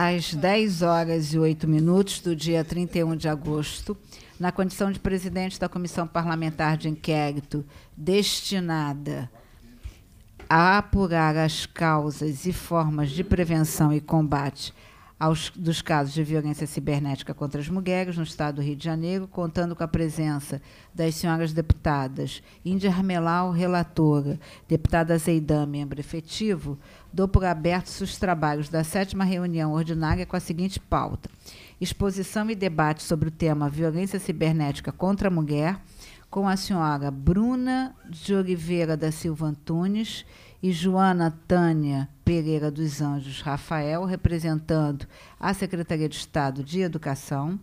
às 10 horas e 8 minutos do dia 31 de agosto, na condição de presidente da Comissão Parlamentar de Inquérito destinada a apurar as causas e formas de prevenção e combate aos, dos casos de violência cibernética contra as mulheres no Estado do Rio de Janeiro, contando com a presença das senhoras deputadas Índia Armelau, relatora, deputada Zeidã, membro efetivo, dou por abertos os trabalhos da sétima reunião ordinária com a seguinte pauta: exposição e debate sobre o tema violência cibernética contra a mulher, com a senhora Bruna de Oliveira da Silva Antunes e Joana Tânia Pereira dos Anjos Rafael, representando a Secretaria de Estado de Educação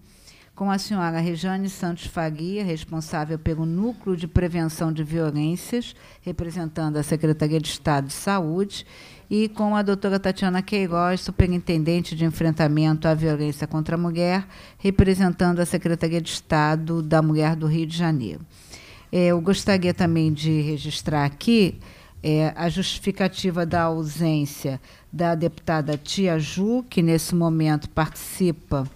com a senhora Rejane Santos Faria, responsável pelo Núcleo de Prevenção de Violências, representando a Secretaria de Estado de Saúde, e com a doutora Tatiana Queiroz, superintendente de enfrentamento à violência contra a mulher, representando a Secretaria de Estado da Mulher do Rio de Janeiro. É, eu gostaria também de registrar aqui é, a justificativa da ausência da deputada Tia Ju, que nesse momento participa,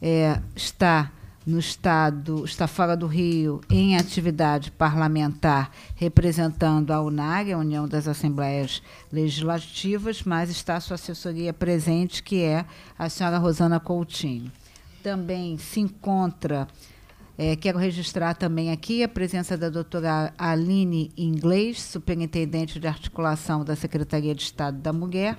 é, está no estado está fora do Rio em atividade parlamentar representando a UNAG, a União das Assembleias Legislativas, mas está a sua assessoria presente, que é a senhora Rosana Coutinho. Também se encontra, é, quero registrar também aqui a presença da doutora Aline Inglês, superintendente de articulação da Secretaria de Estado da Mulher,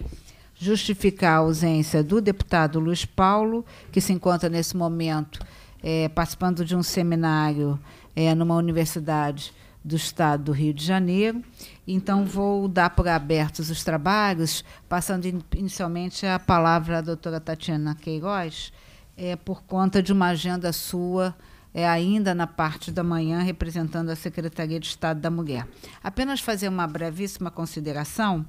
justificar a ausência do deputado Luiz Paulo, que se encontra nesse momento é, participando de um seminário é, numa universidade do estado do Rio de Janeiro. Então, vou dar por abertos os trabalhos, passando inicialmente a palavra à doutora Tatiana Queiroz, é, por conta de uma agenda sua. É ainda na parte da manhã, representando a Secretaria de Estado da Mulher. Apenas fazer uma brevíssima consideração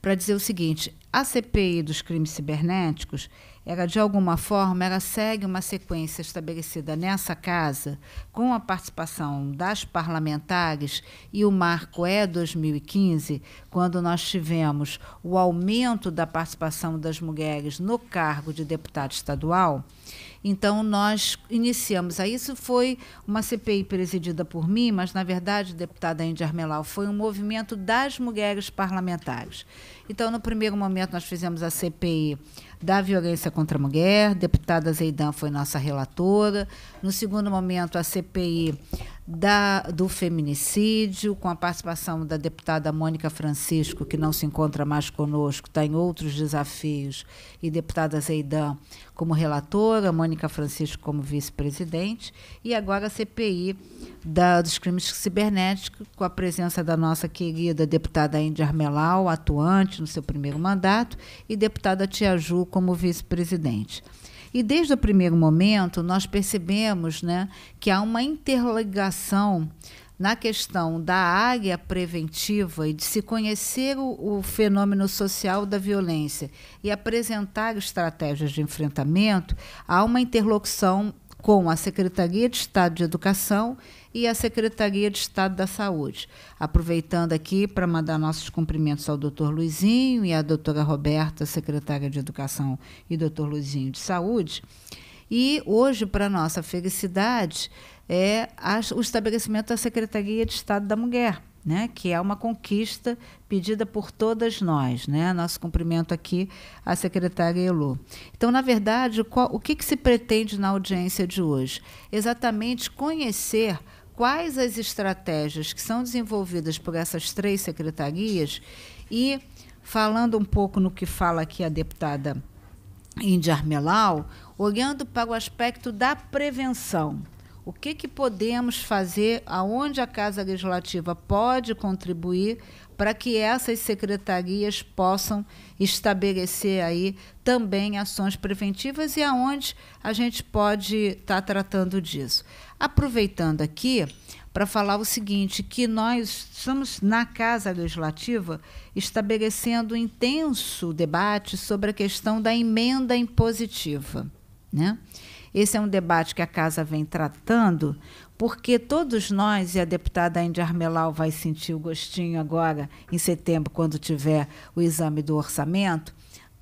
para dizer o seguinte: a CPI dos crimes cibernéticos era de alguma forma, ela segue uma sequência estabelecida nessa casa, com a participação das parlamentares, e o marco é 2015, quando nós tivemos o aumento da participação das mulheres no cargo de deputado estadual. Então, nós iniciamos. a isso foi uma CPI presidida por mim, mas, na verdade, deputada Índia Armelau, foi um movimento das mulheres parlamentares. Então, no primeiro momento, nós fizemos a CPI da violência contra a mulher. deputada Zeidan foi nossa relatora. No segundo momento, a CPI da, do feminicídio, com a participação da deputada Mônica Francisco, que não se encontra mais conosco, está em outros desafios, e deputada Zeidan como relatora, Mônica Francisco como vice-presidente, e agora a CPI da, dos crimes cibernéticos, com a presença da nossa querida deputada Índia Armelau, atuante no seu primeiro mandato, e deputada Tia Ju como vice-presidente. E desde o primeiro momento, nós percebemos né, que há uma interligação na questão da área preventiva e de se conhecer o, o, fenômeno social da violência e apresentar estratégias de enfrentamento, há uma interlocução com a Secretaria de Estado de Educação e a Secretaria de Estado da Saúde. Aproveitando aqui para mandar nossos cumprimentos ao doutor Luizinho e à doutora Roberta, secretária de Educação, e doutor Luizinho de Saúde. E hoje, para nossa felicidade, é o estabelecimento da Secretaria de Estado da Mulher né, que é uma conquista pedida por todas nós. Né? Nosso cumprimento aqui à secretária Elô. Então, na verdade, qual, o que, que se pretende na audiência de hoje? Exatamente conhecer quais as estratégias que são desenvolvidas por essas três secretarias e, falando um pouco no que fala aqui a deputada Índia Armelau, olhando para o aspecto da prevenção. O que, que podemos fazer, aonde a Casa Legislativa pode contribuir para que essas secretarias possam estabelecer aí também ações preventivas e aonde a gente pode estar tá tratando disso. Aproveitando aqui para falar o seguinte, que nós estamos na Casa Legislativa estabelecendo um intenso debate sobre a questão da emenda impositiva, né? Esse é um debate que a Casa vem tratando, porque todos nós, e a deputada Índia Armelau vai sentir o gostinho agora, em setembro, quando tiver o exame do orçamento,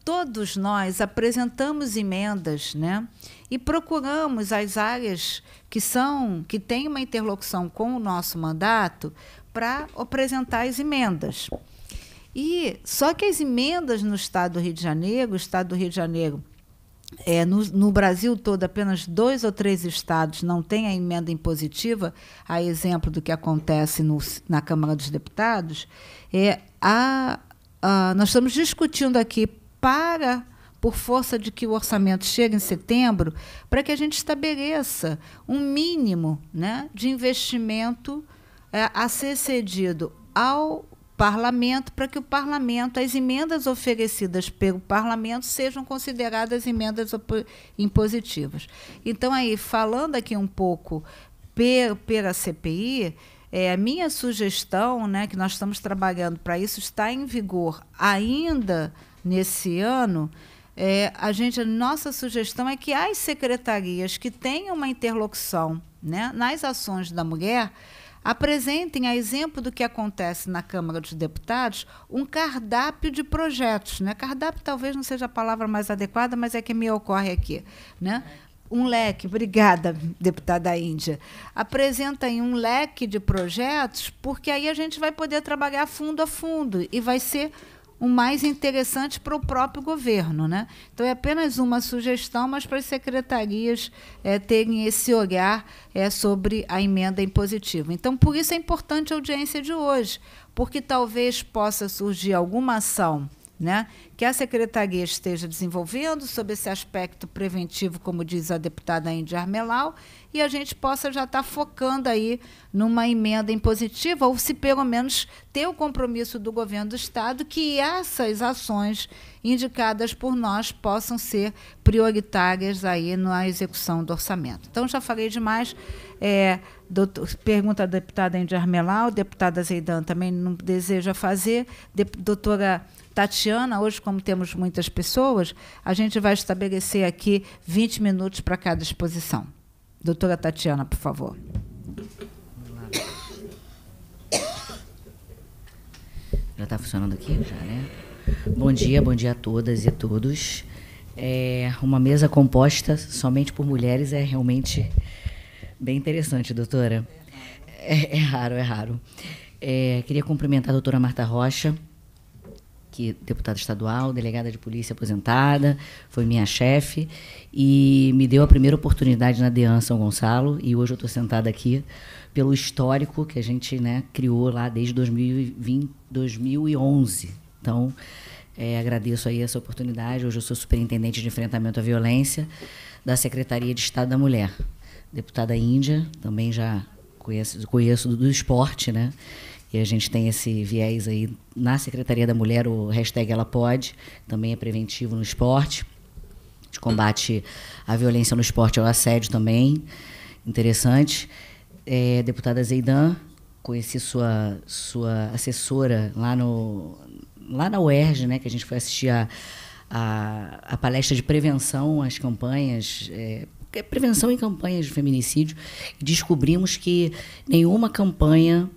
todos nós apresentamos emendas né? e procuramos as áreas que são, que têm uma interlocução com o nosso mandato para apresentar as emendas. E só que as emendas no Estado do Rio de Janeiro, o Estado do Rio de Janeiro é, no, no, Brasil todo, apenas dois ou três estados não têm a emenda impositiva, a exemplo do que acontece no, na Câmara dos Deputados, é, a, a, nós estamos discutindo aqui para por força de que o orçamento chegue em setembro, para que a gente estabeleça um mínimo né, de investimento é, a ser cedido ao parlamento para que o parlamento, as emendas oferecidas pelo parlamento sejam consideradas emendas impositivas. Então, aí, falando aqui um pouco per, pela CPI, é, a minha sugestão, né, que nós estamos trabalhando para isso, está em vigor ainda nesse ano. É, a gente, a nossa sugestão é que as secretarias que tenham uma interlocução né, nas ações da mulher, apresentem, a exemplo do que acontece na Câmara dos Deputados, um cardápio de projetos. Né? Cardápio talvez não seja a palavra mais adequada, mas é que me ocorre aqui. Né? um leque, obrigada, deputada Índia, apresenta aí um leque de projetos, porque aí a gente vai poder trabalhar fundo a fundo e vai ser o mais interessante para o próprio governo. Né? Então, é apenas uma sugestão, mas para as secretarias é, terem esse olhar é, sobre a emenda impositiva. Então, por isso é importante a audiência de hoje, porque talvez possa surgir alguma ação né? que a secretaria esteja desenvolvendo sobre esse aspecto preventivo, como diz a deputada Índia Armelau, e a gente possa já estar tá focando aí numa emenda impositiva, ou se pelo menos ter o compromisso do governo do Estado que essas ações indicadas por nós possam ser prioritárias aí na execução do orçamento. Então, já falei demais. É, doutor, pergunta a deputada Índia Armelau, deputada Zeidan também não deseja fazer, de, doutora Tatiana, hoje, como temos muitas pessoas, a gente vai estabelecer aqui 20 minutos para cada exposição. Doutora Tatiana, por favor. Já está funcionando aqui? Já, né? Bom dia, bom dia a todas e a todos. É, uma mesa composta somente por mulheres é realmente bem interessante, doutora. É, é raro, é raro. É, queria cumprimentar a doutora Marta Rocha, deputada estadual, delegada de polícia aposentada, foi minha chefe e me deu a primeira oportunidade na DEAN São Gonçalo e hoje eu estou sentada aqui pelo histórico que a gente né, criou lá desde 2020, 2011. Então, é, agradeço aí essa oportunidade. Hoje eu sou superintendente de enfrentamento à violência da Secretaria de Estado da Mulher. Deputada Índia, também já conheço, conheço do, do esporte, né? a gente tem esse viés aí na Secretaria da Mulher, o hashtag Ela Pode, também é preventivo no esporte, de combate à violência no esporte ao é assédio também, interessante. É, deputada Zeidan, conheci sua, sua assessora lá, no, lá na UERJ, né, que a gente foi assistir a, a, a palestra de prevenção às campanhas, é, é prevenção em campanhas de feminicídio, descobrimos que nenhuma campanha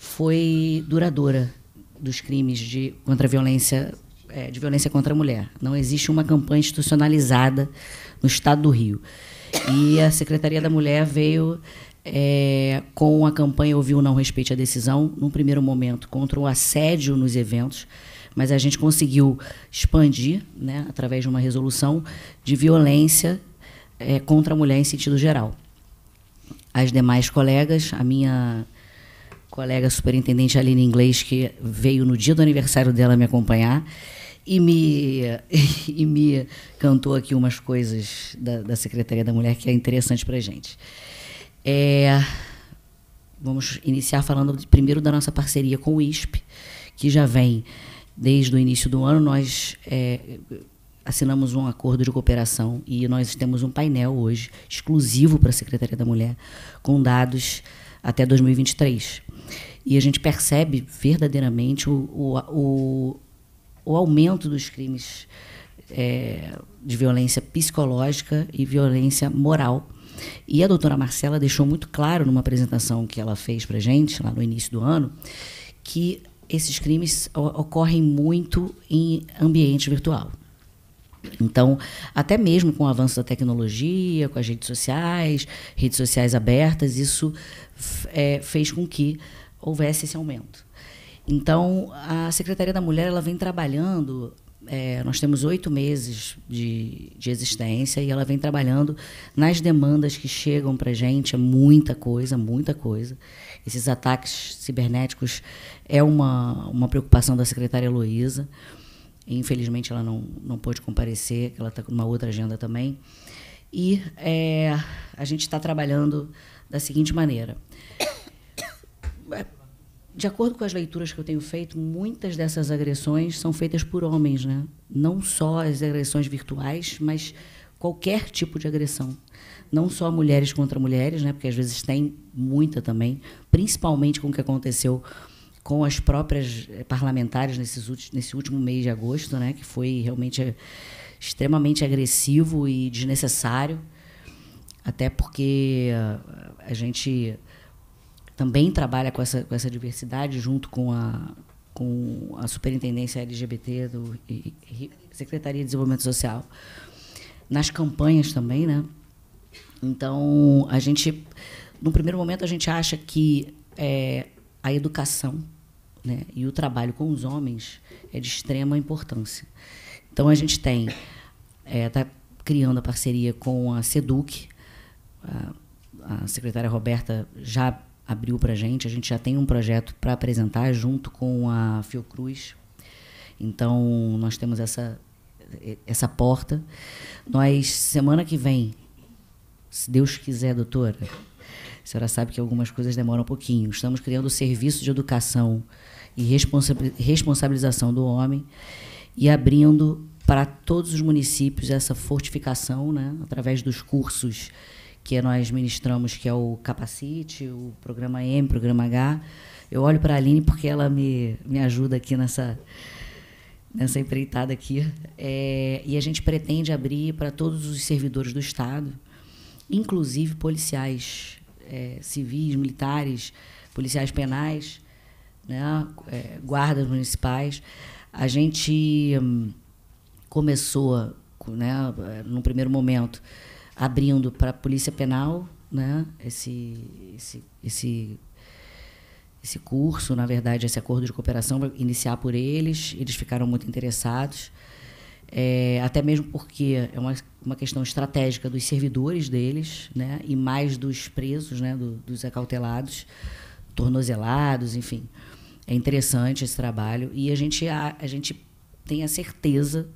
foi duradoura dos crimes de contra a violência é, de violência contra a mulher. Não existe uma campanha institucionalizada no Estado do Rio. E a Secretaria da Mulher veio é, com a campanha Ouviu Não Respeite a Decisão, num primeiro momento, contra o assédio nos eventos, mas a gente conseguiu expandir, né, através de uma resolução, de violência é, contra a mulher em sentido geral. As demais colegas, a minha colega superintendente Aline Inglês, que veio no dia do aniversário dela me acompanhar e me, e me cantou aqui umas coisas da, da Secretaria da Mulher que é interessante para a gente. É, vamos iniciar falando primeiro da nossa parceria com o ISP, que já vem desde o início do ano. Nós é, assinamos um acordo de cooperação e nós temos um painel hoje exclusivo para a Secretaria da Mulher com dados até 2023. E a gente percebe verdadeiramente o, o, o, o aumento dos crimes é, de violência psicológica e violência moral. E a doutora Marcela deixou muito claro numa apresentação que ela fez para gente lá no início do ano que esses crimes ocorrem muito em ambiente virtual. Então, até mesmo com o avanço da tecnologia, com as redes sociais, redes sociais abertas, isso é, fez com que houvesse esse aumento. Então, a Secretaria da Mulher ela vem trabalhando é, nós temos oito meses de, de, existência e ela vem trabalhando nas demandas que chegam para a gente, é muita coisa, muita coisa. Esses ataques cibernéticos é uma, uma preocupação da secretária Luísa. Infelizmente, ela não, não pôde comparecer, ela está com uma outra agenda também. E é, a gente está trabalhando da seguinte maneira de acordo com as leituras que eu tenho feito, muitas dessas agressões são feitas por homens, né? Não só as agressões virtuais, mas qualquer tipo de agressão. Não só mulheres contra mulheres, né? Porque às vezes tem muita também, principalmente com o que aconteceu com as próprias eh, parlamentares nesses, nesse último mês de agosto, né? Que foi realmente eh, extremamente agressivo e desnecessário, até porque eh, a gente também trabalha com essa, com essa diversidade junto com a, com a Superintendência LGBT do e, e Secretaria de Desenvolvimento Social. Nas campanhas também, né? Então, a gente, no primeiro momento, a gente acha que é, a educação né, e o trabalho com os homens é de extrema importância. Então, a gente tem, está é, tá criando a parceria com a SEDUC, a, a secretária Roberta já abriu para a gente. A gente já tem um projeto para apresentar junto com a Fiocruz. Então, nós temos essa, essa porta. Nós, semana que vem, se Deus quiser, doutora, a senhora sabe que algumas coisas demoram um pouquinho. Estamos criando o serviço de educação e responsa responsabilização do homem e abrindo para todos os municípios essa fortificação, né, através dos cursos que nós ministramos, que é o Capacite, o programa M, o programa H. Eu olho para a Aline porque ela me, me ajuda aqui nessa, nessa empreitada aqui. É, e a gente pretende abrir para todos os servidores do Estado, inclusive policiais é, civis, militares, policiais penais, né, é, guardas municipais. A gente hum, começou, né, num primeiro momento, abrindo para a Polícia Penal né, esse, esse, esse, esse curso, na verdade, esse acordo de cooperação, iniciar por eles. Eles ficaram muito interessados. É, até mesmo porque é uma, uma questão estratégica dos servidores deles, né, e mais dos presos, né, do, dos acautelados, tornozelados, enfim. É interessante esse trabalho e a gente, a, a gente tem a certeza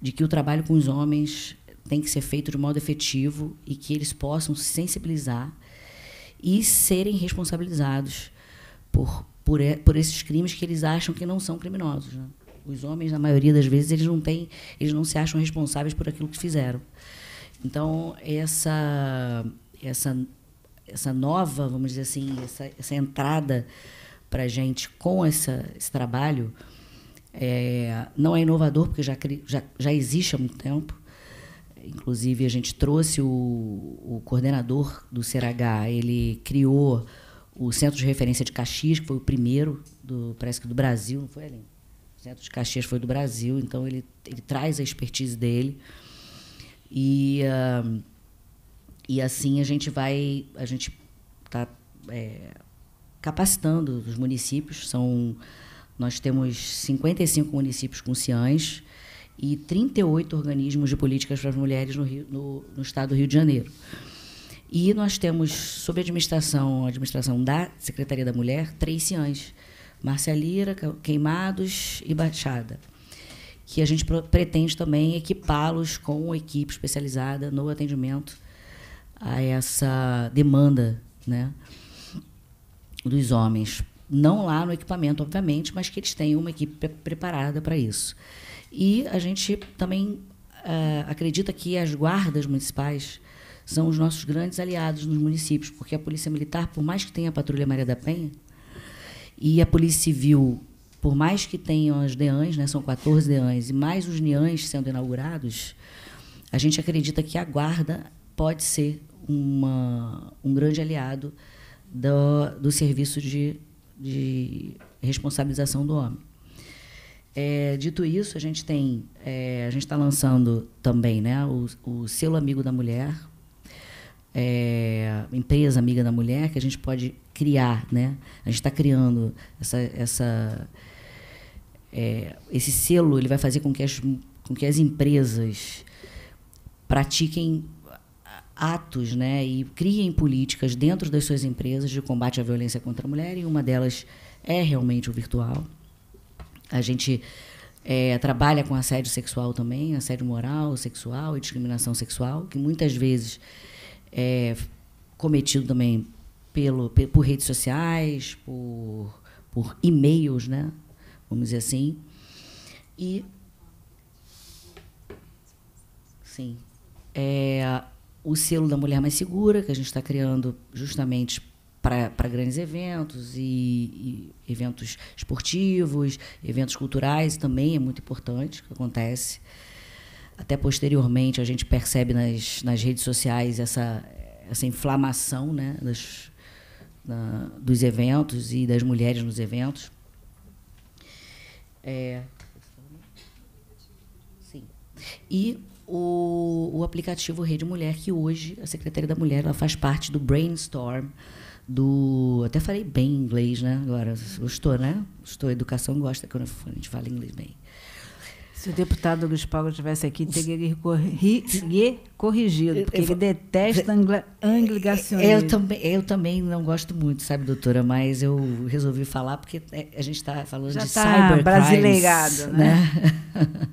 de que o trabalho com os homens tem que ser feito de modo efetivo e que eles possam se sensibilizar e serem responsabilizados por, por, por esses crimes que eles acham que não são criminosos. Né? Os homens, na maioria das vezes, eles não têm, eles não se acham responsáveis por aquilo que fizeram. Então essa essa essa nova, vamos dizer assim, essa, essa entrada para a gente com essa, esse trabalho é, não é inovador porque já, já, já existe há muito tempo, Inclusive, a gente trouxe o, o coordenador do CRH, ele criou o Centro de Referência de Caxias, que foi o primeiro, do, parece que do Brasil, não foi, ali? O Centro de Caxias foi do Brasil, então ele, ele traz a expertise dele. E, uh, e assim a gente vai, a gente está é, capacitando os municípios, são... Nós temos 55 municípios com CIANs, e 38 organismos de políticas para as mulheres no, Rio, no, no estado do Rio de Janeiro. E nós temos, sob administração, administração da Secretaria da Mulher, três CIANs, Marcelira, Queimados e Baixada, que a gente pretende também equipá-los com uma equipe especializada no atendimento a essa demanda né, dos homens. Não lá no equipamento, obviamente, mas que eles tenham uma equipe pre preparada para isso. E a gente também uh, acredita que as guardas municipais são os nossos grandes aliados nos municípios, porque a Polícia Militar, por mais que tenha a Patrulha Maria da Penha, e a Polícia Civil, por mais que tenham as DEANs, né, são 14 DEANs, e mais os NIANs sendo inaugurados, a gente acredita que a guarda pode ser uma, um grande aliado do, do serviço de, de responsabilização do homem. É, dito isso, a gente tem, é, a gente está lançando também, né, o, o selo amigo da mulher, é, empresa amiga da mulher, que a gente pode criar, né? A gente está criando essa, essa é, esse selo, ele vai fazer com que as, com que as empresas pratiquem atos, né, e criem políticas dentro das suas empresas de combate à violência contra a mulher e uma delas é realmente o virtual. A gente é, trabalha com assédio sexual também, assédio moral, sexual e discriminação sexual, que muitas vezes é cometido também pelo, por redes sociais, por, por e-mails, né? vamos dizer assim. E. Sim. É, o selo da Mulher Mais Segura, que a gente está criando justamente para grandes eventos e, e, eventos esportivos, eventos culturais também é muito importante que acontece. Até posteriormente a gente percebe nas, nas redes sociais essa, essa inflamação né, das, na, dos eventos e das mulheres nos eventos. É, sim. E o, o aplicativo Rede Mulher, que hoje a Secretaria da Mulher ela faz parte do Brainstorm, do. Até falei bem inglês, né? Agora, gostou, né? Gostou, educação gosta quando a gente fala inglês bem. Se o deputado Paulo estivesse aqui, teria que corrigido, porque ele detesta angla, anglicacionismo. Eu também, eu também não gosto muito, sabe, doutora? Mas eu resolvi falar porque é, a gente está falando Já de tá cyber brasileirado, né? né?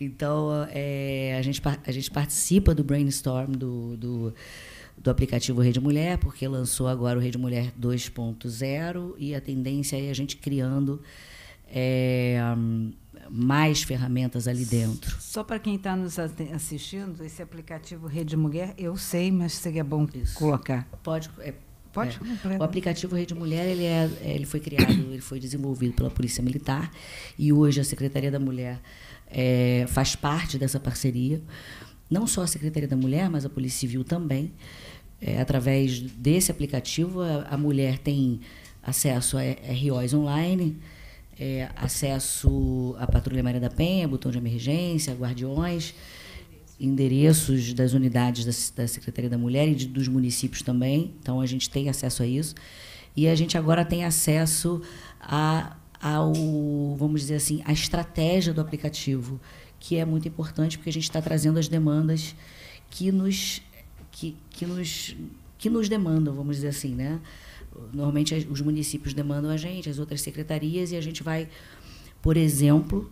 então, é, a, gente, a gente participa do brainstorm do, do do aplicativo Rede Mulher, porque lançou agora o Rede Mulher 2.0 e a tendência é a gente criando é, mais ferramentas ali dentro. Só para quem está nos assistindo, esse aplicativo Rede Mulher, eu sei, mas seria é bom Isso. colocar. Pode. É, Pode é. O né? aplicativo Rede Mulher ele, é, é ele foi criado, ele foi desenvolvido pela Polícia Militar e hoje a Secretaria da Mulher é, faz parte dessa parceria. Não só a Secretaria da Mulher, mas a Polícia Civil também. É, através desse aplicativo, a, a, mulher tem acesso a é, é ROs online, é, acesso à Patrulha Maria da Penha, botão de emergência, guardiões, endereços das unidades da, da Secretaria da Mulher e de, dos municípios também. Então, a gente tem acesso a isso. E a gente agora tem acesso a, ao, vamos dizer assim, a estratégia do aplicativo, que é muito importante porque a gente está trazendo as demandas que nos que, que, nos, que nos demandam, vamos dizer assim, né? Normalmente os municípios demandam a gente, as outras secretarias, e a gente vai, por exemplo,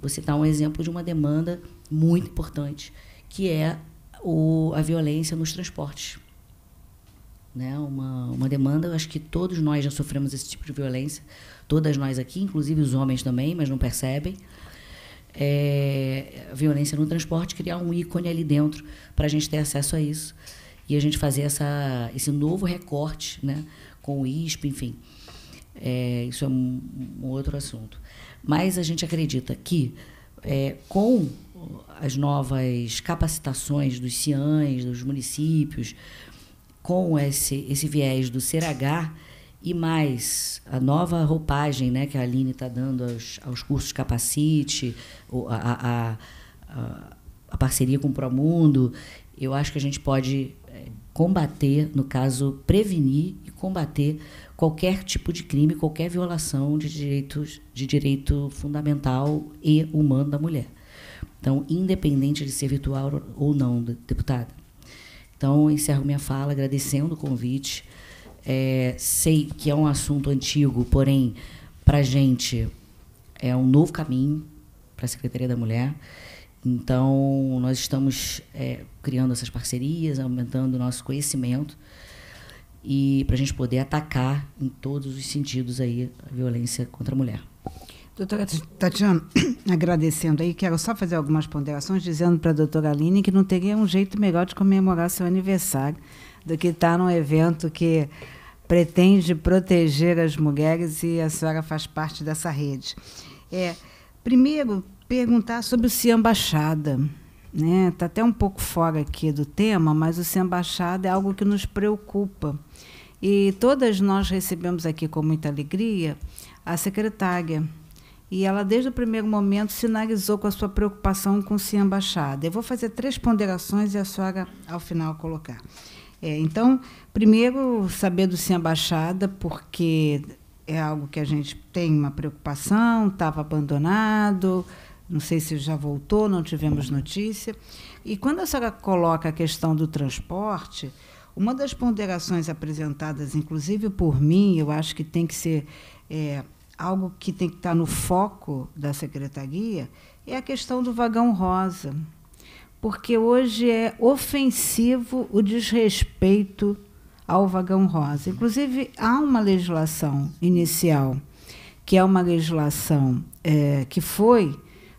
vou citar um exemplo de uma demanda muito importante, que é o, a violência nos transportes. Né? Uma, uma demanda, acho que todos nós já sofremos esse tipo de violência, todas nós aqui, inclusive os homens também, mas não percebem é, violência no transporte, criar um ícone ali dentro para a gente ter acesso a isso e a gente fazer essa, esse novo recorte né, com o ISP, enfim. É, isso é um, um, outro assunto. Mas a gente acredita que é, com as novas capacitações dos CIANs, dos municípios, com esse, esse viés do CRH, e mais, a nova roupagem né, que a Aline está dando aos, aos cursos Capacite, a, a, a, a parceria com o Promundo, eu acho que a gente pode é, combater, no caso, prevenir e combater qualquer tipo de crime, qualquer violação de direitos de direito fundamental e humano da mulher. Então, independente de ser virtual ou não, deputada. Então, encerro minha fala agradecendo o convite, é, sei que é um assunto antigo, porém, para a gente é um novo caminho para a Secretaria da Mulher. Então, nós estamos é, criando essas parcerias, aumentando o nosso conhecimento e para a gente poder atacar em todos os sentidos aí a violência contra a mulher. Doutora Tatiana, agradecendo aí, quero só fazer algumas ponderações, dizendo para a doutora Aline que não teria um jeito melhor de comemorar seu aniversário do que estar tá num evento que pretende proteger as mulheres e a senhora faz parte dessa rede. É, primeiro, perguntar sobre o Cia Embaixada. Está né? Tá até um pouco fora aqui do tema, mas o Cia Embaixada é algo que nos preocupa. E todas nós recebemos aqui com muita alegria a secretária. E ela, desde o primeiro momento, sinalizou com a sua preocupação com o Cia Embaixada. Eu vou fazer três ponderações e a senhora, ao final, colocar. É, então, primeiro, saber do Sim Baixada, porque é algo que a gente tem uma preocupação, estava abandonado, não sei se já voltou, não tivemos notícia. E quando a senhora coloca a questão do transporte, uma das ponderações apresentadas, inclusive por mim, eu acho que tem que ser é, algo que tem que estar tá no foco da secretaria, é a questão do vagão rosa porque hoje é ofensivo o desrespeito ao vagão rosa. Inclusive, há uma legislação inicial, que é uma legislação é, que foi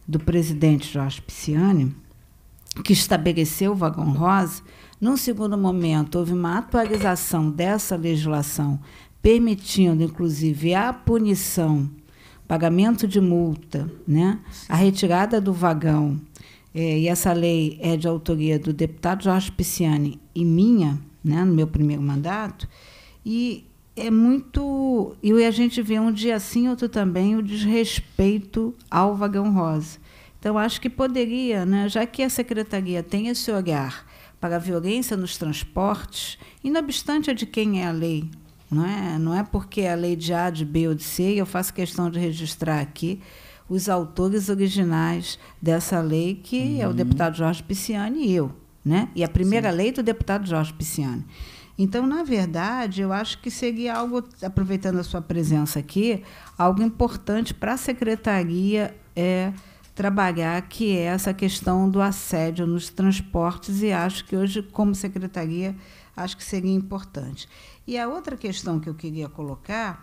do presidente Jorge Pisciani, que estabeleceu o vagão rosa. Num segundo momento, houve uma atualização dessa legislação, permitindo, inclusive, a punição, pagamento de multa, né? a retirada do vagão é, e essa lei é de autoria do deputado Jorge Pisciani e minha, né, no meu primeiro mandato, e é muito. E a gente vê um dia assim, outro também, o desrespeito ao vagão rosa. Então, acho que poderia, né, já que a secretaria tem esse olhar para a violência nos transportes, e não obstante a é de quem é a lei, não é, não é porque é a lei de A, de B ou de C, eu faço questão de registrar aqui, os autores originais dessa lei, que uhum. é o uhum. deputado Jorge Pisciani e eu. Né? E a primeira Sim. lei do deputado Jorge Pisciani. Então, na verdade, eu acho que seria algo, aproveitando a sua presença aqui, algo importante para a secretaria é trabalhar, que é essa questão do assédio nos transportes, e acho que hoje, como secretaria, acho que seria importante. E a outra questão que eu queria colocar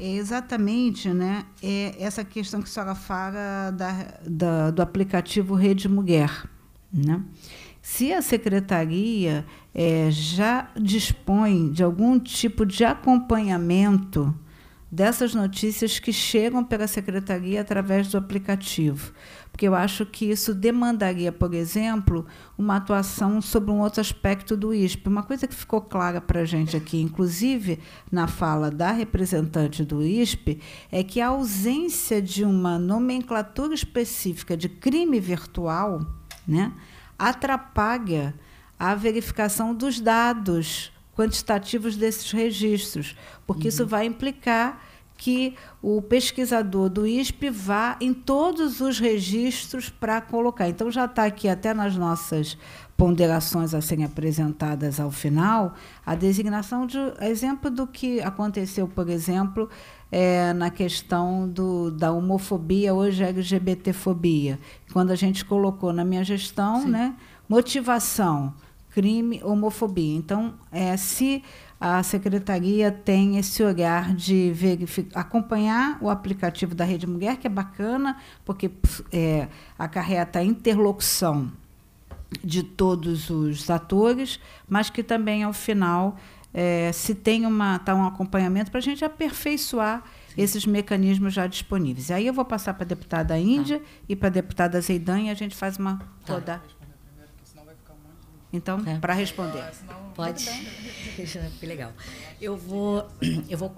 é exatamente né, é essa questão que a senhora fala da, da, do aplicativo Rede Mulher. Né? Se a secretaria é, já dispõe de algum tipo de acompanhamento dessas notícias que chegam pela secretaria através do aplicativo, porque eu acho que isso demandaria, por exemplo, uma atuação sobre um outro aspecto do ISP. Uma coisa que ficou clara para a gente aqui, inclusive na fala da representante do ISP, é que a ausência de uma nomenclatura específica de crime virtual né, atrapalha a verificação dos dados quantitativos desses registros, porque uhum. isso vai implicar que o pesquisador do ISP vá em todos os registros para colocar. Então, já está aqui até nas nossas ponderações a serem apresentadas ao final, a designação de exemplo do que aconteceu, por exemplo, é, na questão do, da homofobia, hoje é LGBTfobia. Quando a gente colocou na minha gestão, né, motivação, crime, homofobia. Então, é, se a secretaria tem esse olhar de acompanhar o aplicativo da Rede Mulher, que é bacana, porque é, acarreta a interlocução de todos os atores, mas que também, ao final, é, se tem uma, tá um acompanhamento para a gente aperfeiçoar esses mecanismos já disponíveis. E aí eu vou passar para a deputada Índia tá. e para a deputada Zeidan e a gente faz uma tá. Então, é. para responder. Ah, pode. que legal. Eu vou. Eu vou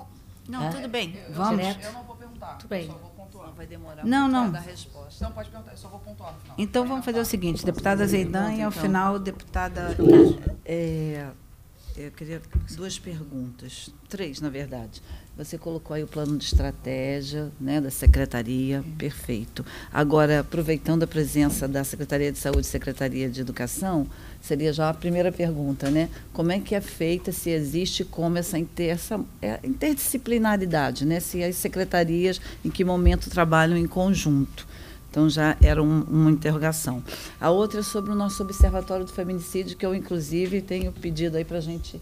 não, ah, tudo bem. Eu, Vamos. Eu não vou perguntar. Tudo bem. Não vai demorar não, não. dar resposta. Não, pode perguntar, eu só vou pontuar no final. Então, vamos fazer o seguinte, deputada Zeidan e, ao então. final, deputada... É, eu queria duas perguntas, três, na verdade. Você colocou aí o plano de estratégia né, da secretaria, perfeito. Agora, aproveitando a presença da Secretaria de Saúde e Secretaria de Educação, seria já a primeira pergunta, né? Como é que é feita, se existe como essa, inter, essa é, interdisciplinaridade, né? Se as secretarias, em que momento trabalham em conjunto. Então já era um, uma interrogação. A outra é sobre o nosso Observatório do Feminicídio, que eu inclusive tenho pedido aí para a gente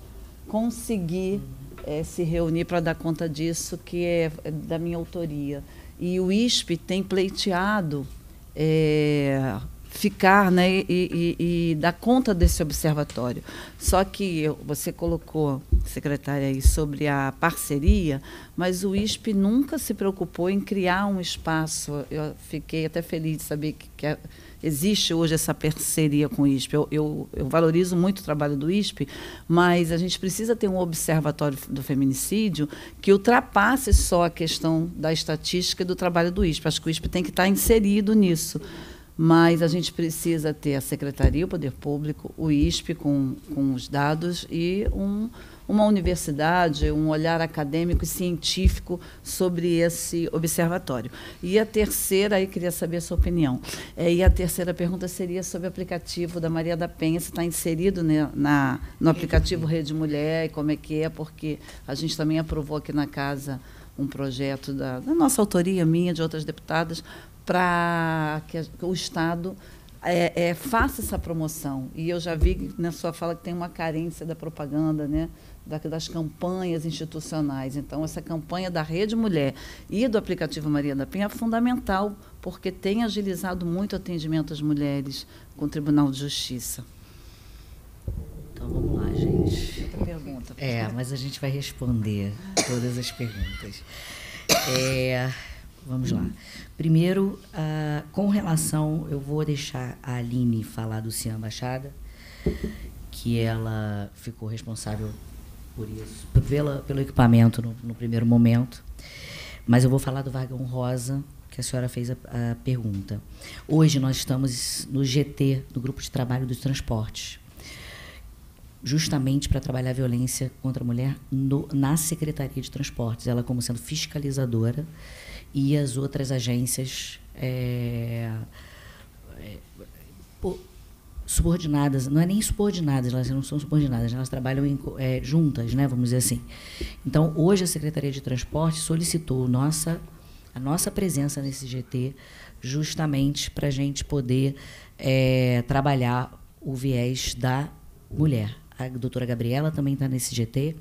conseguir é, se reunir para dar conta disso, que é, é da minha autoria. E o ISP tem pleiteado é, ficar né, e, e, e, dar conta desse observatório. Só que você colocou, secretária, aí, sobre a parceria, mas o ISP nunca se preocupou em criar um espaço. Eu fiquei até feliz de saber que, que é, existe hoje essa parceria com o ISP. Eu, eu, eu, valorizo muito o trabalho do ISP, mas a gente precisa ter um observatório do feminicídio que ultrapasse só a questão da estatística e do trabalho do ISP. Acho que o ISP tem que estar inserido nisso mas a gente precisa ter a Secretaria, o Poder Público, o ISP com, com os dados e um, uma universidade, um olhar acadêmico e científico sobre esse observatório. E a terceira, aí queria saber a sua opinião, é, e a terceira pergunta seria sobre o aplicativo da Maria da Penha, se está inserido né, na, no aplicativo Rede Mulher e como é que é, porque a gente também aprovou aqui na casa um projeto da, da, nossa autoria, minha, de outras deputadas, para que o Estado é, é, faça essa promoção. E eu já vi na sua fala que tem uma carência da propaganda, né? das campanhas institucionais. Então, essa campanha da Rede Mulher e do aplicativo Maria da Penha é fundamental, porque tem agilizado muito o atendimento às mulheres com o Tribunal de Justiça. Então, vamos lá, gente. Pergunta. É, mas a gente vai responder todas as perguntas. É Vamos lá. Primeiro, uh, com relação, eu vou deixar a Aline falar do Cian Baixada, que ela ficou responsável por isso, pela, pelo equipamento no, no, primeiro momento. Mas eu vou falar do Vagão Rosa, que a senhora fez a, a pergunta. Hoje nós estamos no GT, no Grupo de Trabalho dos Transportes, justamente para trabalhar a violência contra a mulher no, na Secretaria de Transportes. Ela como sendo fiscalizadora e as outras agências é, é, subordinadas, não é nem subordinadas, elas não são subordinadas, elas trabalham em, é, juntas, né, vamos dizer assim. Então, hoje a Secretaria de Transporte solicitou nossa, a nossa presença nesse GT justamente para a gente poder é, trabalhar o viés da mulher. A doutora Gabriela também está nesse GT,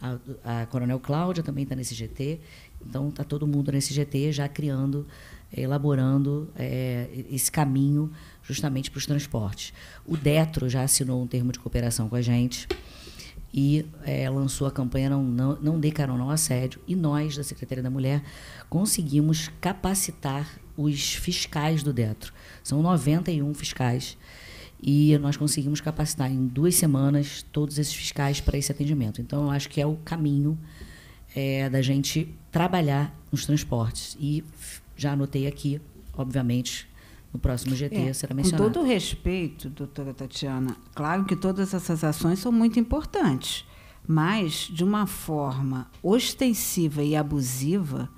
a, a Coronel Cláudia também está nesse GT, então está todo mundo nesse GT já criando, eh, elaborando é, esse caminho justamente para os transportes. O Detro já assinou um termo de cooperação com a gente e é, lançou a campanha Não, não, não Dê Carona ao Assédio. E nós, da Secretaria da Mulher, conseguimos capacitar os fiscais do Detro. São 91 fiscais. E nós conseguimos capacitar em duas semanas todos esses fiscais para esse atendimento. Então, eu acho que é o caminho é, da gente trabalhar nos transportes. E já anotei aqui, obviamente, no próximo GT é, será mencionado. Com todo respeito, doutora Tatiana, claro que todas essas ações são muito importantes, mas de uma forma ostensiva e abusiva,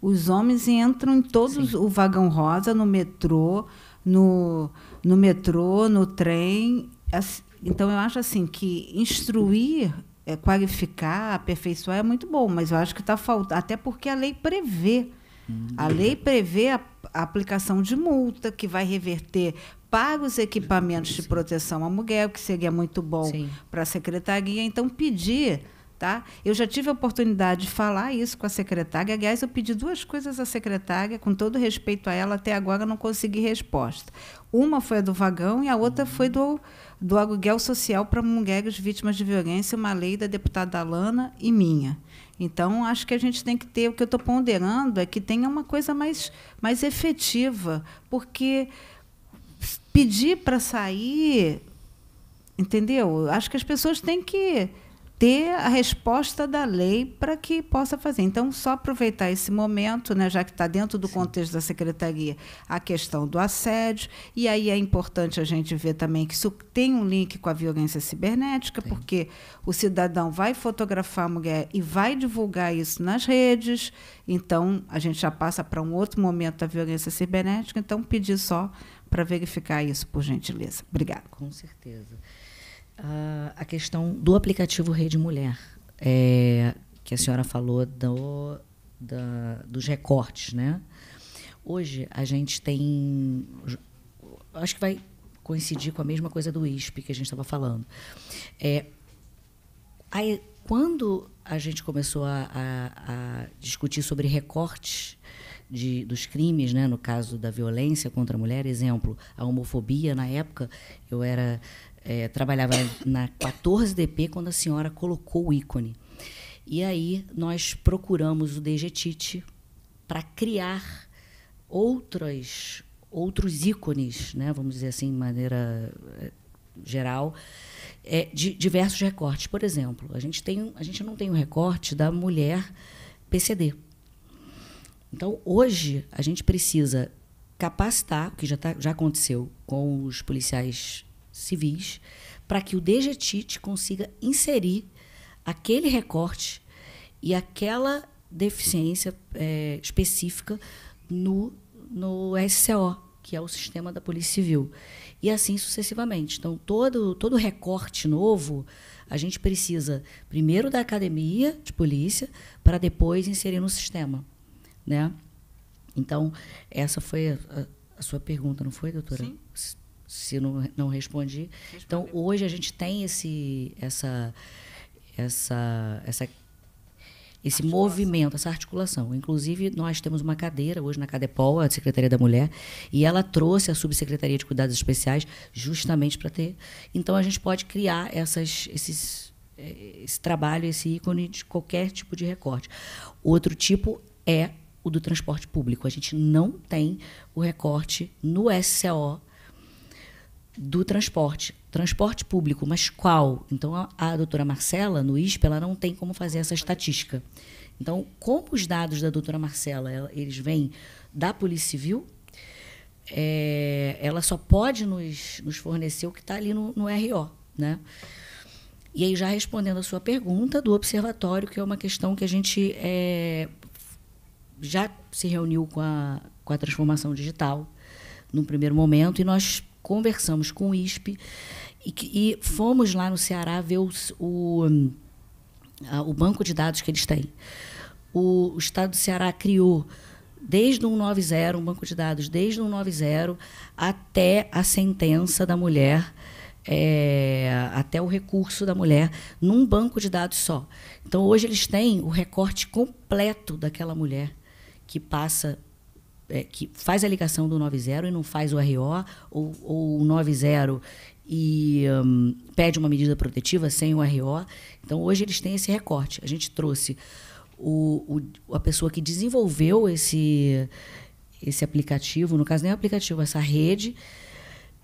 os homens entram em todos Sim. o vagão rosa, no metrô, no, no metrô, no trem. Então eu acho assim que instruir é, qualificar, aperfeiçoar é muito bom, mas eu acho que está faltando, até porque a lei prevê. A uhum. lei prevê a, a aplicação de multa que vai reverter para os equipamentos de proteção à mulher, o que seria muito bom para a secretaria. Então, pedir Tá? Eu já tive a oportunidade de falar isso com a secretária. Aliás, eu pedi duas coisas à secretária, com todo respeito a ela, até agora não consegui resposta. Uma foi a do vagão e a outra foi do, do aluguel social para mulheres vítimas de violência, uma lei da deputada Alana e minha. Então, acho que a gente tem que ter. O que eu estou ponderando é que tenha uma coisa mais, mais efetiva, porque pedir para sair. Entendeu? Acho que as pessoas têm que ter a resposta da lei para que possa fazer. Então, só aproveitar esse momento, né, já que está dentro do Sim. contexto da secretaria, a questão do assédio. E aí é importante a gente ver também que isso tem um link com a violência cibernética, porque o cidadão vai fotografar a mulher e vai divulgar isso nas redes. Então, a gente já passa para um outro momento da violência cibernética. Então, pedir só para verificar isso, por gentileza. Obrigada. Com certeza a, questão do aplicativo Rede Mulher, é, que a senhora falou do, da, dos recortes, né? Hoje a gente tem. Acho que vai coincidir com a mesma coisa do ISP que a gente estava falando. É, aí, quando a gente começou a, a, a discutir sobre recortes de, dos crimes, né, no caso da violência contra a mulher, exemplo, a homofobia, na época eu era é, trabalhava na 14DP quando a senhora colocou o ícone. E aí nós procuramos o Degetite para criar outras, outros ícones, né, vamos dizer assim, de maneira é, geral, é, de diversos recortes. Por exemplo, a gente, tem, a gente não tem o um recorte da mulher PCD. Então, hoje, a gente precisa capacitar, o que já, tá, já aconteceu com os policiais civis para que o DGTIT consiga inserir aquele recorte e aquela deficiência é, específica no, no SCO, que é o sistema da Polícia Civil. E assim sucessivamente. Então, todo, todo recorte novo, a gente precisa primeiro da academia de polícia para depois inserir no sistema. Né? Então, essa foi a, a sua pergunta, não foi, doutora? Sim se não, não respondi. Então, hoje a gente tem esse, essa, essa, essa, esse movimento, essa articulação. Inclusive, nós temos uma cadeira hoje na Cadepol, a Secretaria da Mulher, e ela trouxe a Subsecretaria de Cuidados Especiais justamente para ter. Então, a gente pode criar essas, esses, eh, esse trabalho, esse ícone de qualquer tipo de recorte. Outro tipo é o do transporte público. A gente não tem o recorte no SCO do transporte, transporte público, mas qual? Então a, a doutora Marcela no ISP ela não tem como fazer essa estatística. Então, como os dados da doutora Marcela, ela, eles vêm da Polícia Civil, é, ela só pode nos, nos fornecer o que está ali no, no RO, né? E aí, já respondendo a sua pergunta do observatório, que é uma questão que a gente é, já se reuniu com a, com a transformação digital num primeiro momento, e nós conversamos com o ISP e, e fomos lá no Ceará ver o, hum, o banco de dados que eles têm. O, o Estado do Ceará criou desde o 190, um banco de dados desde o 190 até a sentença da mulher, é, até o recurso da mulher, num banco de dados só. Então, hoje eles têm o recorte completo daquela mulher que passa é, que faz a ligação do 90 e não faz o RO, ou, ou o 90 e um, pede uma medida protetiva sem o RO. Então, hoje eles têm esse recorte. A gente trouxe o, o, a pessoa que desenvolveu esse, esse aplicativo, no caso, nem o é aplicativo, essa rede,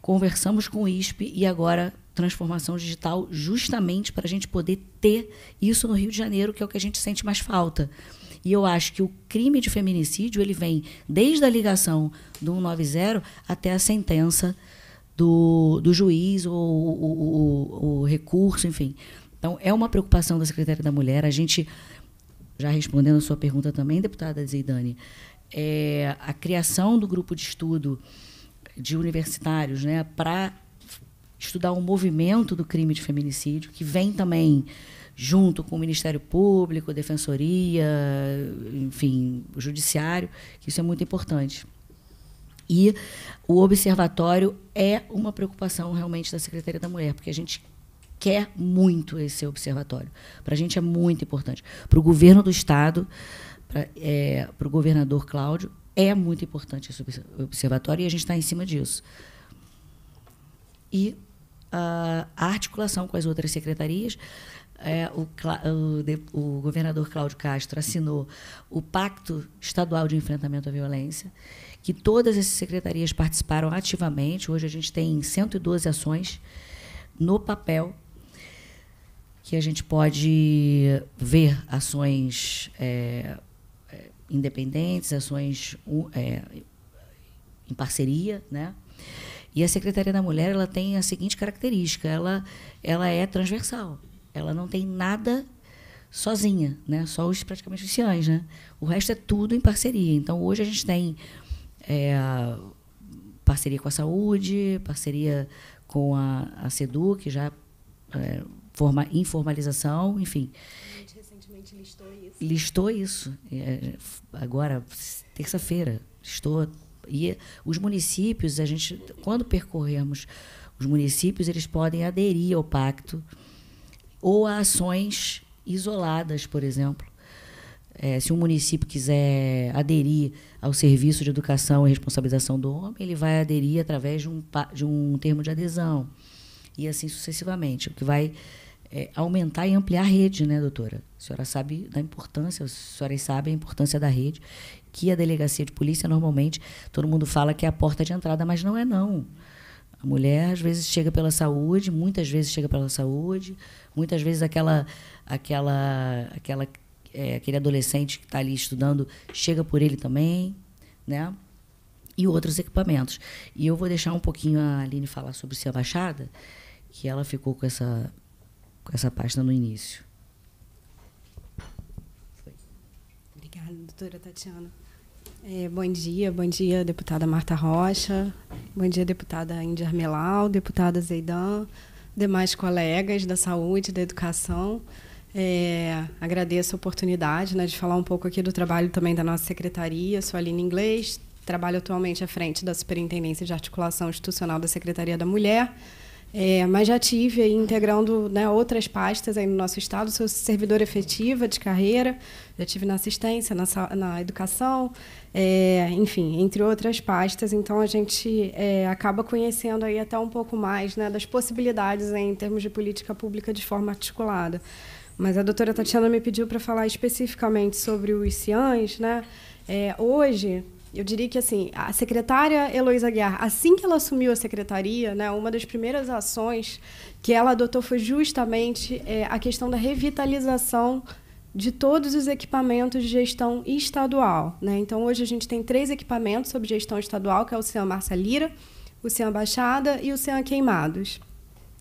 conversamos com o ISP e agora transformação digital justamente para a gente poder ter isso no Rio de Janeiro, que é o que a gente sente mais falta. E eu acho que o crime de feminicídio ele vem desde a ligação do 190 até a sentença do, do juiz ou o, o, o recurso, enfim. Então, é uma preocupação da Secretaria da Mulher. A gente, já respondendo a sua pergunta também, deputada Zeidane, é, a criação do grupo de estudo de universitários né, para estudar o movimento do crime de feminicídio, que vem também junto com o Ministério Público, Defensoria, enfim, Judiciário, que isso é muito importante. E o observatório é uma preocupação realmente da Secretaria da Mulher, porque a gente quer muito esse observatório. Para a gente é muito importante. Para o governo do Estado, para é, o governador Cláudio, é muito importante esse observatório e a gente está em cima disso. E a articulação com as outras secretarias é, o, o, o, governador Cláudio Castro assinou o Pacto Estadual de Enfrentamento à Violência, que todas as secretarias participaram ativamente. Hoje a gente tem 112 ações no papel, que a gente pode ver ações é, é independentes, ações é, em parceria, né? E a Secretaria da Mulher ela tem a seguinte característica, ela, ela é transversal. Ela não tem nada sozinha, né? Só os praticamente os né? O resto é tudo em parceria. Então hoje a gente tem é, parceria com a saúde, parceria com a, a SEDU, que já é, forma informalização, enfim. A gente recentemente listou isso. Listou isso. É, agora, terça-feira, listou. E os municípios, a gente, quando percorrermos os municípios, eles podem aderir ao pacto ou a ações isoladas, por exemplo. É, se um município quiser aderir ao serviço de educação e responsabilização do homem, ele vai aderir através de um, de um termo de adesão. E assim sucessivamente, o que vai é, aumentar e ampliar a rede, né, doutora? A senhora sabe da importância, as senhoras sabem a importância da rede, que a delegacia de polícia normalmente, todo mundo fala que é a porta de entrada, mas não é não. A mulher às vezes chega pela saúde, muitas vezes chega pela saúde, muitas vezes aquela aquela aquela é, aquele adolescente que está ali estudando chega por ele também, né? E outros equipamentos. E eu vou deixar um pouquinho a Aline falar sobre ser abaixada, que ela ficou com essa com essa pasta no início. Foi. Obrigada, doutora Tatiana. É, bom dia, bom dia, deputada Marta Rocha, bom dia, deputada Índia Armelau, deputada Zeidan, demais colegas da saúde, da educação. É, agradeço a oportunidade né, de falar um pouco aqui do trabalho também da nossa secretaria. Sou Aline Inglês, trabalho atualmente à frente da Superintendência de Articulação Institucional da Secretaria da Mulher é, mas já tive aí integrando né, outras pastas aí no nosso estado, sou servidora efetiva de carreira, já tive na assistência, na, na educação, é, enfim, entre outras pastas. Então a gente é, acaba conhecendo aí até um pouco mais né, das possibilidades em termos de política pública de forma articulada. Mas a doutora Tatiana me pediu para falar especificamente sobre os CIANs, né? É, hoje, eu diria que assim, a secretária Heloísa Guiar, assim que ela assumiu a secretaria, né, uma das primeiras ações que ela adotou foi justamente é, a questão da revitalização de todos os equipamentos de gestão estadual. Né? Então, hoje a gente tem três equipamentos sob gestão estadual, que é o CEAM Marcelira, o CEAM Baixada e o CEAM Queimados,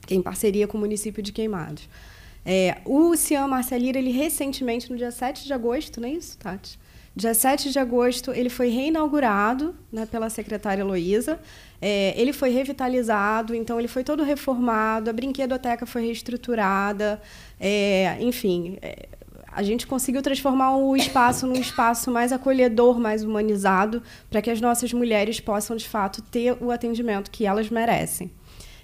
que é em parceria com o município de Queimados. É, o CEAM Marcelira, ele recentemente, no dia 7 de agosto, não é isso, Tati? Dia 7 de agosto, ele foi reinaugurado né, pela secretária Heloísa. É, ele foi revitalizado, então ele foi todo reformado, a brinquedoteca foi reestruturada, é, enfim. É, a gente conseguiu transformar o espaço num espaço mais acolhedor, mais humanizado, para que as nossas mulheres possam, de fato, ter o atendimento que elas merecem.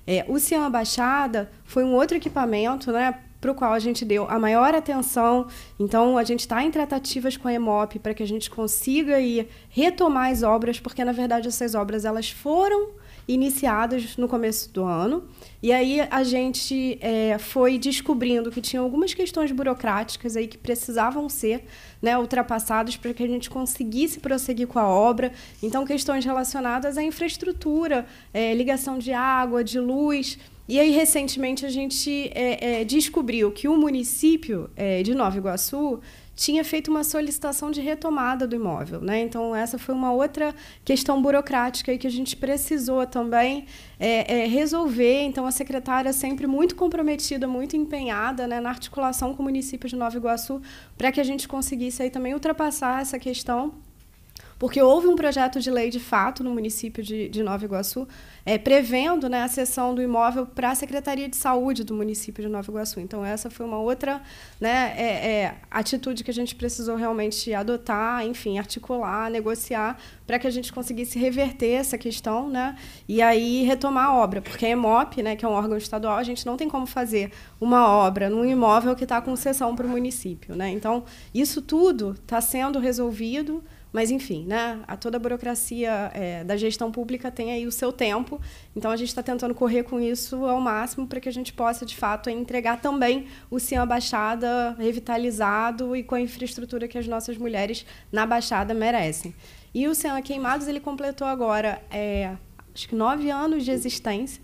É, o Cian Baixada foi um outro equipamento, né, para o qual a gente deu a maior atenção. Então, a gente está em tratativas com a EMOP para que a gente consiga ir retomar as obras, porque, na verdade, essas obras elas foram iniciadas no começo do ano. E aí a gente é, foi descobrindo que tinha algumas questões burocráticas aí que precisavam ser né, ultrapassadas para que a gente conseguisse prosseguir com a obra. Então, questões relacionadas à infraestrutura, é, ligação de água, de luz. E aí, recentemente, a gente é, é, descobriu que o município é, de Nova Iguaçu tinha feito uma solicitação de retomada do imóvel. Né? Então, essa foi uma outra questão burocrática que a gente precisou também é, é, resolver. Então, a secretária sempre muito comprometida, muito empenhada né, na articulação com o município de Nova Iguaçu para que a gente conseguisse aí também ultrapassar essa questão porque houve um projeto de lei de fato no município de, de Nova Iguaçu, é, prevendo né, a cessão do imóvel para a Secretaria de Saúde do município de Nova Iguaçu. Então, essa foi uma outra né, é, é, atitude que a gente precisou realmente adotar, enfim, articular, negociar, para que a gente conseguisse reverter essa questão né, e aí retomar a obra, porque a EMOP, né, que é um órgão estadual, a gente não tem como fazer uma obra num imóvel que está com cessão para o município. Né? Então, isso tudo está sendo resolvido mas, enfim, né? A toda a burocracia é, da gestão pública tem aí o seu tempo. Então, a gente está tentando correr com isso ao máximo para que a gente possa, de fato, entregar também o Cian Baixada revitalizado e com a infraestrutura que as nossas mulheres na Baixada merecem. E o Cian Queimados, ele completou agora, é, acho que nove anos de existência.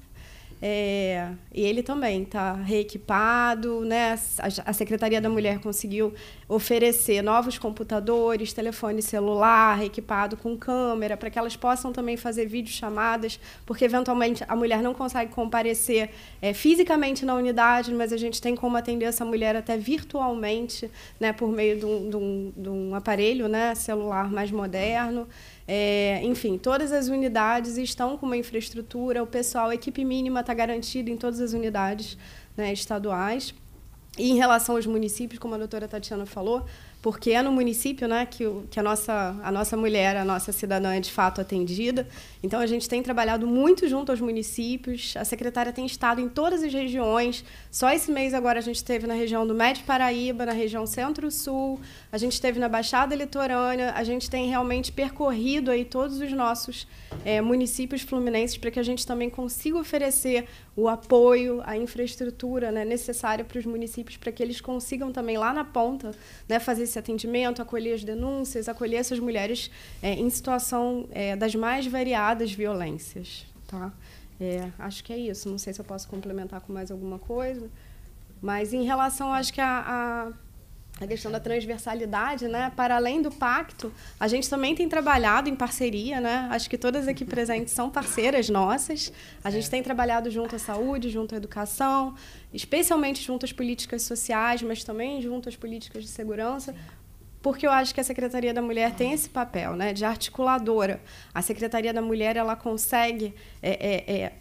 É, e ele também está reequipado, né? a Secretaria da Mulher conseguiu oferecer novos computadores, telefone celular equipado com câmera, para que elas possam também fazer videochamadas, porque eventualmente a mulher não consegue comparecer é, fisicamente na unidade, mas a gente tem como atender essa mulher até virtualmente, né, por meio de um, de um, de um aparelho né, celular mais moderno. É, enfim, todas as unidades estão com uma infraestrutura, o pessoal, a equipe mínima está garantida em todas as unidades né, estaduais. E em relação aos municípios, como a doutora Tatiana falou, porque é no município né, que, que a, nossa, a nossa mulher, a nossa cidadã é de fato atendida. Então, a gente tem trabalhado muito junto aos municípios. A secretária tem estado em todas as regiões, só esse mês agora a gente teve na região do Médio Paraíba, na região Centro-Sul, a gente teve na Baixada Litorânea, a gente tem realmente percorrido aí todos os nossos é, municípios fluminenses para que a gente também consiga oferecer o apoio, a infraestrutura né, necessária para os municípios para que eles consigam também lá na ponta né, fazer esse atendimento, acolher as denúncias, acolher essas mulheres é, em situação é, das mais variadas violências. Tá? É, acho que é isso. Não sei se eu posso complementar com mais alguma coisa. Mas em relação, acho que a, a, a, questão da transversalidade, né? Para além do pacto, a gente também tem trabalhado em parceria, né? Acho que todas aqui presentes são parceiras nossas. A gente é. tem trabalhado junto à saúde, junto à educação, especialmente junto às políticas sociais, mas também junto às políticas de segurança, porque eu acho que a Secretaria da Mulher tem esse papel né, de articuladora. A Secretaria da Mulher ela consegue é, é, é,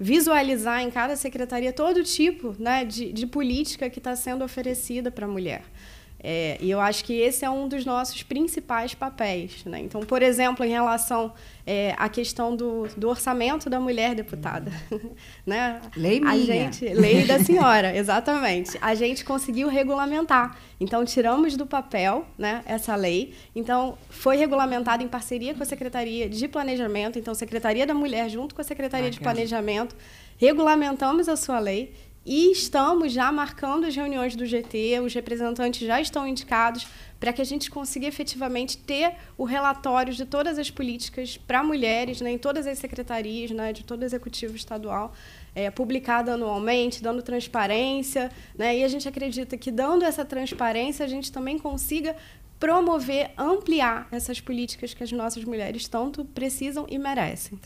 visualizar em cada secretaria todo tipo né, de, de política que está sendo oferecida para a mulher. É, e eu acho que esse é um dos nossos principais papéis. Né? Então, por exemplo, em relação é, à questão do, do, orçamento da mulher deputada. Hum. né? Lei minha. A gente, lei da senhora, exatamente. A gente conseguiu regulamentar. Então, tiramos do papel né, essa lei. Então, foi regulamentada em parceria com a Secretaria de Planejamento. Então, Secretaria da Mulher junto com a Secretaria de Planejamento. Regulamentamos a sua lei e estamos já marcando as reuniões do GT, os representantes já estão indicados para que a gente consiga efetivamente ter o relatório de todas as políticas para mulheres, né, em todas as secretarias, né, de todo o executivo estadual, é, publicado anualmente, dando transparência. Né, e a gente acredita que, dando essa transparência, a gente também consiga promover, ampliar essas políticas que as nossas mulheres tanto precisam e merecem.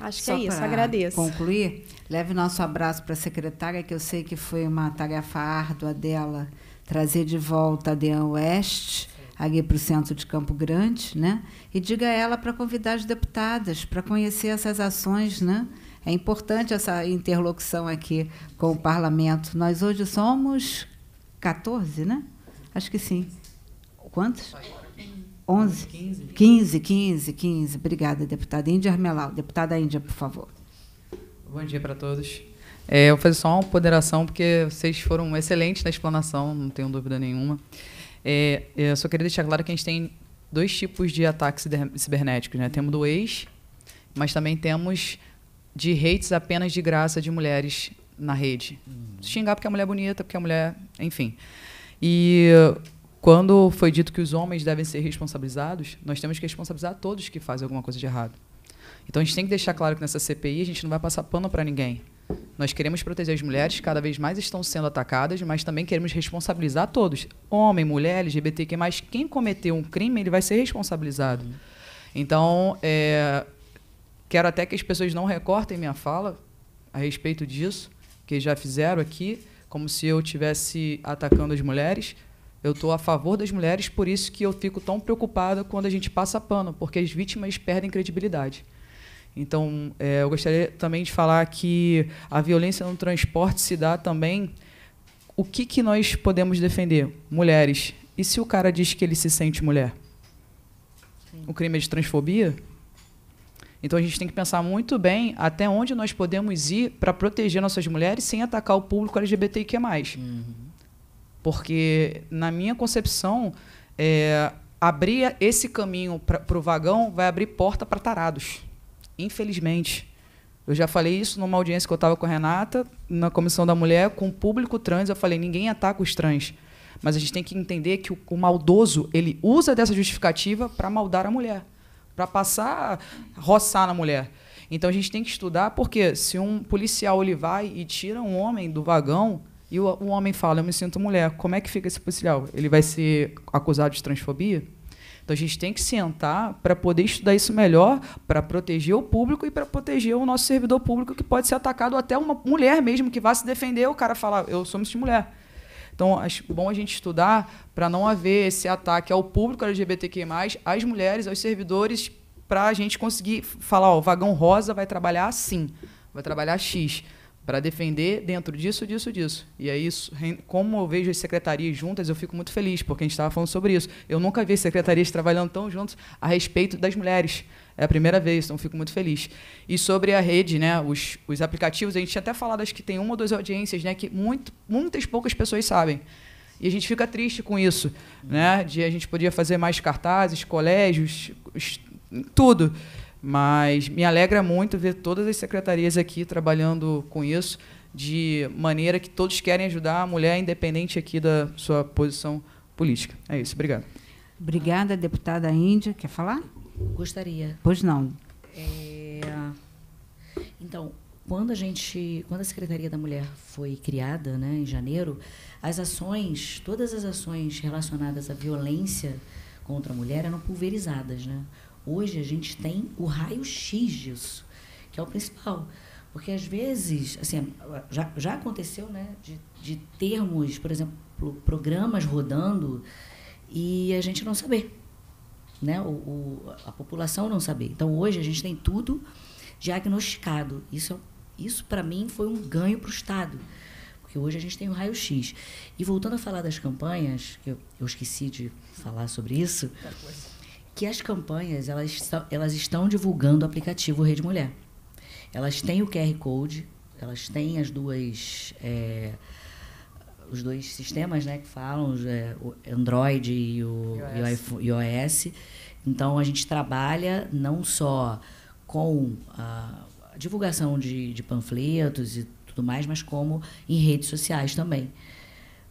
Acho que Só é isso, agradeço. Concluir, leve nosso abraço para a secretária, que eu sei que foi uma tarefa árdua dela trazer de volta a DEAN Oeste aqui para o centro de Campo Grande, né? E diga a ela para convidar as deputadas para conhecer essas ações, né? É importante essa interlocução aqui com o parlamento. Nós hoje somos 14, né? Acho que sim. Quantos? 11? 15. 15, 15, Obrigada, deputada Índia Armelau. Deputada Índia, por favor. Bom dia para todos. É, eu vou fazer só uma ponderação, porque vocês foram excelentes na explanação, não tenho dúvida nenhuma. É, eu só queria deixar claro que a gente tem dois tipos de ataques cibernéticos. Né? Temos do ex, mas também temos de hates apenas de graça de mulheres na rede. Hum. Xingar porque a mulher é bonita, porque a mulher... Enfim. E quando foi dito que os homens devem ser responsabilizados, nós temos que responsabilizar todos que fazem alguma coisa de errado. Então a gente tem que deixar claro que nessa CPI a gente não vai passar pano para ninguém. Nós queremos proteger as mulheres, cada vez mais estão sendo atacadas, mas também queremos responsabilizar todos. Homem, mulher, LGBTQ, mais quem cometeu um crime, ele vai ser responsabilizado. Então, é, quero até que as pessoas não recortem minha fala a respeito disso, que já fizeram aqui, como se eu estivesse atacando as mulheres, eu estou a favor das mulheres, por isso que eu fico tão preocupada quando a gente passa pano, porque as vítimas perdem credibilidade. Então, é, eu gostaria também de falar que a violência no transporte se dá também. O que, que nós podemos defender? Mulheres. E se o cara diz que ele se sente mulher? Sim. O crime é de transfobia? Então a gente tem que pensar muito bem até onde nós podemos ir para proteger nossas mulheres sem atacar o público LGBTQ. Uhum. Porque, na minha concepção, é, abrir esse caminho para o vagão vai abrir porta para tarados. Infelizmente. Eu já falei isso numa audiência que eu estava com a Renata, na Comissão da Mulher, com o público trans. Eu falei: ninguém ataca os trans. Mas a gente tem que entender que o, o maldoso ele usa dessa justificativa para maldar a mulher, para passar, roçar na mulher. Então a gente tem que estudar, porque se um policial ele vai e tira um homem do vagão, e o, o homem fala, eu me sinto mulher. Como é que fica esse policial? Ele vai ser acusado de transfobia? Então a gente tem que sentar para poder estudar isso melhor, para proteger o público e para proteger o nosso servidor público que pode ser atacado até uma mulher mesmo que vá se defender, o cara falar, eu sou de mulher. Então acho bom a gente estudar para não haver esse ataque ao público LGBTQ+, às mulheres, aos servidores, para a gente conseguir falar, ó, o vagão rosa vai trabalhar assim, vai trabalhar X para defender dentro disso, disso, disso. E aí, como eu vejo as secretarias juntas, eu fico muito feliz, porque a gente estava falando sobre isso. Eu nunca vi secretarias trabalhando tão juntos a respeito das mulheres. É a primeira vez, então fico muito feliz. E sobre a rede, né, os, os aplicativos, a gente tinha até falado, acho que tem uma ou duas audiências, né, que muito, muitas poucas pessoas sabem. E a gente fica triste com isso, né, de a gente podia fazer mais cartazes, colégios, tudo. Mas me alegra muito ver todas as secretarias aqui trabalhando com isso, de maneira que todos querem ajudar a mulher, independente aqui da sua posição política. É isso, obrigado. Obrigada, deputada Índia. Quer falar? Gostaria. Pois não. É... Então, quando a gente, quando a Secretaria da Mulher foi criada, né, em janeiro, as ações, todas as ações relacionadas à violência contra a mulher eram pulverizadas, né? Hoje a gente tem o raio-x disso, que é o principal. Porque às vezes, assim, já, já aconteceu, né, de, de termos, por exemplo, programas rodando e a gente não saber, né, o, o, a população não saber. Então hoje a gente tem tudo diagnosticado. Isso, isso para mim foi um ganho para o Estado, porque hoje a gente tem o raio-x. E voltando a falar das campanhas, que eu, eu esqueci de falar sobre isso que as campanhas elas, estão, elas estão divulgando o aplicativo Rede Mulher. Elas têm o QR Code, elas têm as duas. É, os dois sistemas né, que falam, é, o Android e o, iOS. E o iOS. Então, a gente trabalha não só com a divulgação de, de, panfletos e tudo mais, mas como em redes sociais também,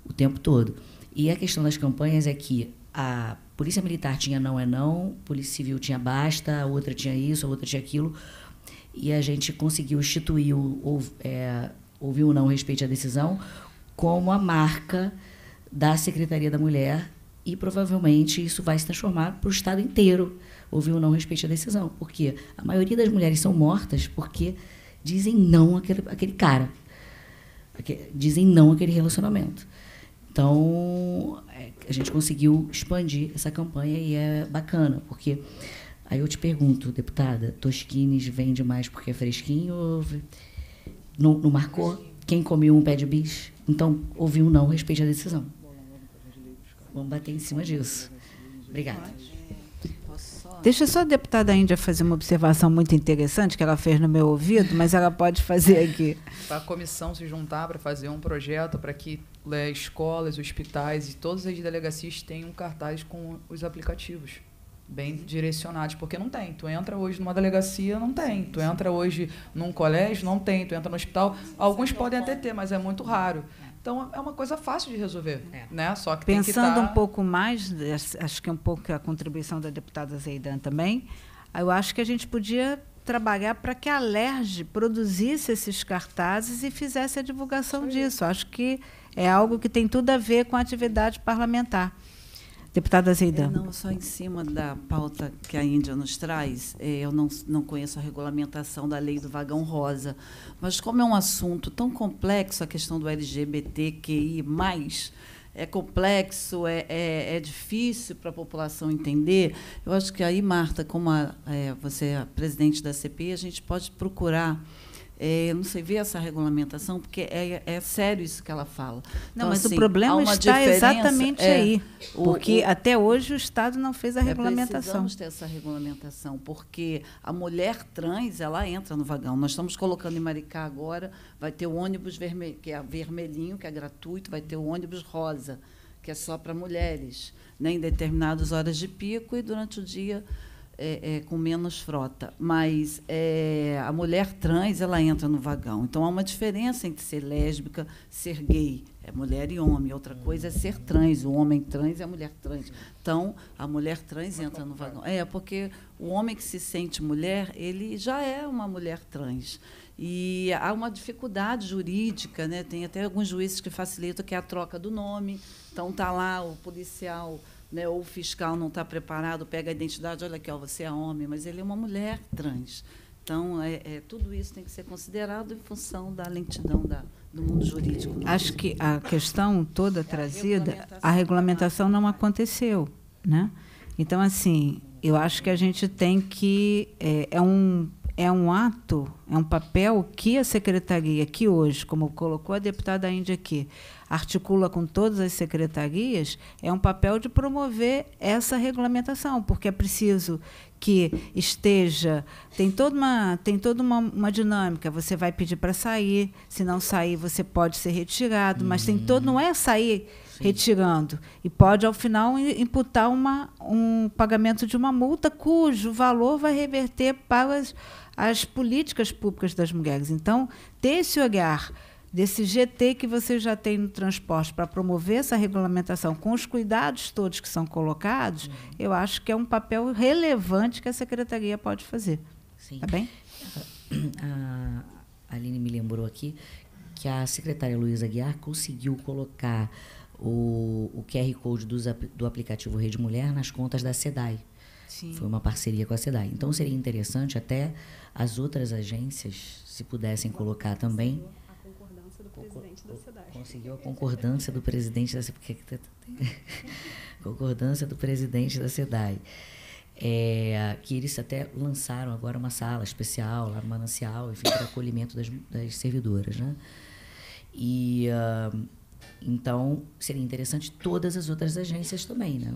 o tempo todo. E a questão das campanhas é que a polícia militar tinha não é não, polícia civil tinha basta, a outra tinha isso, a outra tinha aquilo. E a gente conseguiu instituir o, ou, é, ouvir ou não respeite a decisão como a marca da Secretaria da Mulher e provavelmente isso vai se transformar para o Estado inteiro ouvir ou não respeite a decisão, porque a maioria das mulheres são mortas porque dizem não aquele àquele cara, dizem não àquele relacionamento. Então, é, a gente conseguiu expandir essa campanha e é bacana, porque aí eu te pergunto, deputada, Tosquines vende mais porque é fresquinho? Não, não marcou? Quem comeu um pé de bis? Então, ouviu um não, respeite a decisão. Vamos bater em cima disso. Obrigada. Deixa só a deputada Índia fazer uma observação muito interessante que ela fez no meu ouvido, mas ela pode fazer aqui. Para tá, a comissão se juntar para fazer um projeto para que é, escolas, hospitais e todas as delegacias tenham cartaz com os aplicativos bem uhum. direcionados, porque não tem. Tu entra hoje numa delegacia, não tem. Tu entra hoje num colégio, não tem. Tu entra no hospital, alguns podem até ter, mas é muito raro. Então é uma coisa fácil de resolver, é. né? Só que pensando que tá um pouco mais, acho que um pouco a contribuição da deputada Zeidan também, eu acho que a gente podia trabalhar para que a LERJ produzisse esses cartazes e fizesse a divulgação disso. Acho que é algo que tem tudo a ver com a atividade parlamentar. Deputada Zeida. É, não, só em cima da pauta que a Índia nos traz, é, eu não, não conheço a regulamentação da lei do vagão rosa, mas como é um assunto tão complexo, a questão do LGBTQI+, é complexo, é, é, é difícil para a população entender. Eu acho que aí, Marta, como a, é, você é a presidente da CPI, a gente pode procurar é, não sei ver essa regulamentação, porque é, é, sério isso que ela fala. Não, então, mas assim, o problema está exatamente é, aí. porque o, até hoje o Estado não fez a é, regulamentação. Precisamos ter essa regulamentação, porque a mulher trans ela entra no vagão. Nós estamos colocando em Maricá agora, vai ter o ônibus vermelho, que é vermelhinho, que é gratuito, vai ter o ônibus rosa, que é só para mulheres, né, em determinadas horas de pico e durante o dia é, é, com menos frota, mas é, a mulher trans ela entra no vagão. Então há uma diferença entre ser lésbica, ser gay, é mulher e homem. Outra coisa é ser trans, o homem trans é a mulher trans. Então a mulher trans entra no vagão. É porque o homem que se sente mulher ele já é uma mulher trans. E há uma dificuldade jurídica, né? tem até alguns juízes que facilitam, que é a troca do nome. Então está lá o policial né? ou o fiscal não está preparado, pega a identidade, olha aqui, ó, você é homem, mas ele é uma mulher trans. Então, é, é, tudo isso tem que ser considerado em função da lentidão da, do mundo jurídico. Acho que a questão toda é trazida, a regulamentação não aconteceu. Né? Então, assim, eu acho que a gente tem que. É, é, um, é um ato, é um papel que a secretaria, que hoje, como colocou a deputada Índia aqui, articula com todas as secretarias, é um papel de promover essa regulamentação, porque é preciso que esteja tem toda uma tem toda uma, uma dinâmica você vai pedir para sair se não sair você pode ser retirado uhum. mas tem todo não é sair Sim. retirando e pode ao final imputar uma, um pagamento de uma multa cujo valor vai reverter para as, as políticas públicas das mulheres então ter esse olhar desse GT que você já tem no transporte para promover essa regulamentação com os cuidados todos que são colocados, uhum. eu acho que é um papel relevante que a secretaria pode fazer. Sim. Tá bem? Ah, ah, a Aline me lembrou aqui que a secretária Luísa Guiar conseguiu colocar o, o QR Code do, do aplicativo Rede Mulher nas contas da SEDAI. Foi uma parceria com a SEDAI. Então seria interessante até as outras agências, se pudessem colocar também presidente da Conseguiu a concordância do presidente da SEDAI. Tá, tá, concordância do presidente da SEDAI. É, que eles até lançaram agora uma sala especial lá no Manancial, enfim, para acolhimento das, das, servidoras, né? E uh, então seria interessante todas as outras agências também, né?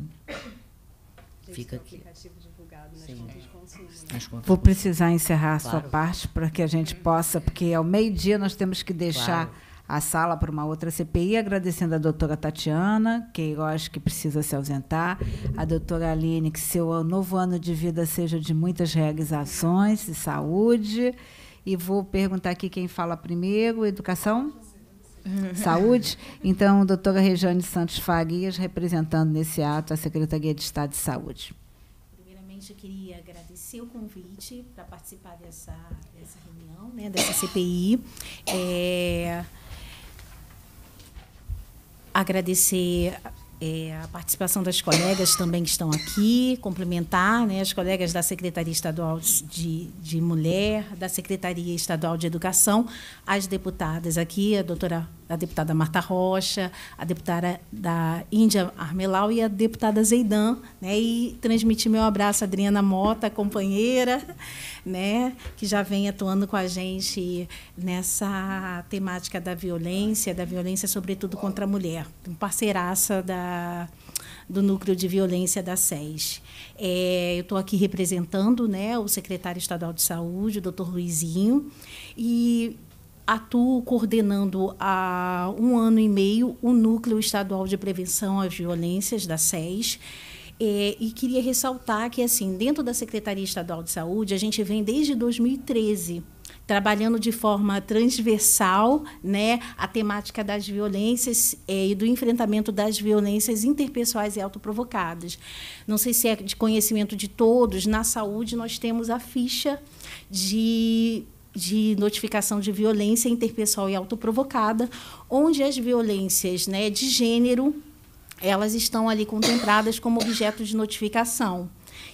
Fica aqui. Aplicativo divulgado Sim. Né? Vou precisar encerrar a claro. sua parte para que a gente possa, porque ao meio-dia nós temos que deixar. Claro a sala para uma outra CPI, agradecendo a doutora Tatiana, que eu acho que precisa se ausentar, a doutora Aline, que seu novo ano de vida seja de muitas realizações e saúde. E vou perguntar aqui quem fala primeiro, educação? Saúde. Então, doutora Rejane Santos Farias, representando nesse ato a Secretaria de Estado de Saúde. Primeiramente, eu queria agradecer o convite para participar dessa, dessa reunião, né, dessa CPI. É, agradecer é, a participação das colegas também que estão aqui, complementar né, as colegas da Secretaria Estadual de, de Mulher, da Secretaria Estadual de Educação, as deputadas aqui, a doutora da deputada Marta Rocha, a deputada da Índia Armelau e a deputada Zeidan, né? E transmitir meu abraço à Adriana Mota, companheira, né, que já vem atuando com a gente nessa temática da violência, da violência sobretudo contra a mulher, um parceiraça da do núcleo de violência da SES. É, eu estou aqui representando né, o secretário estadual de saúde, o doutor Luizinho, e atuo coordenando há um ano e meio o Núcleo Estadual de Prevenção às Violências da SES. É, e queria ressaltar que, assim, dentro da Secretaria Estadual de Saúde, a gente vem desde 2013 trabalhando de forma transversal né, a temática das violências é, e do enfrentamento das violências interpessoais e autoprovocadas. Não sei se é de conhecimento de todos, na saúde nós temos a ficha de de notificação de violência interpessoal e autoprovocada, onde as violências né, de gênero elas estão ali contempladas como objeto de notificação.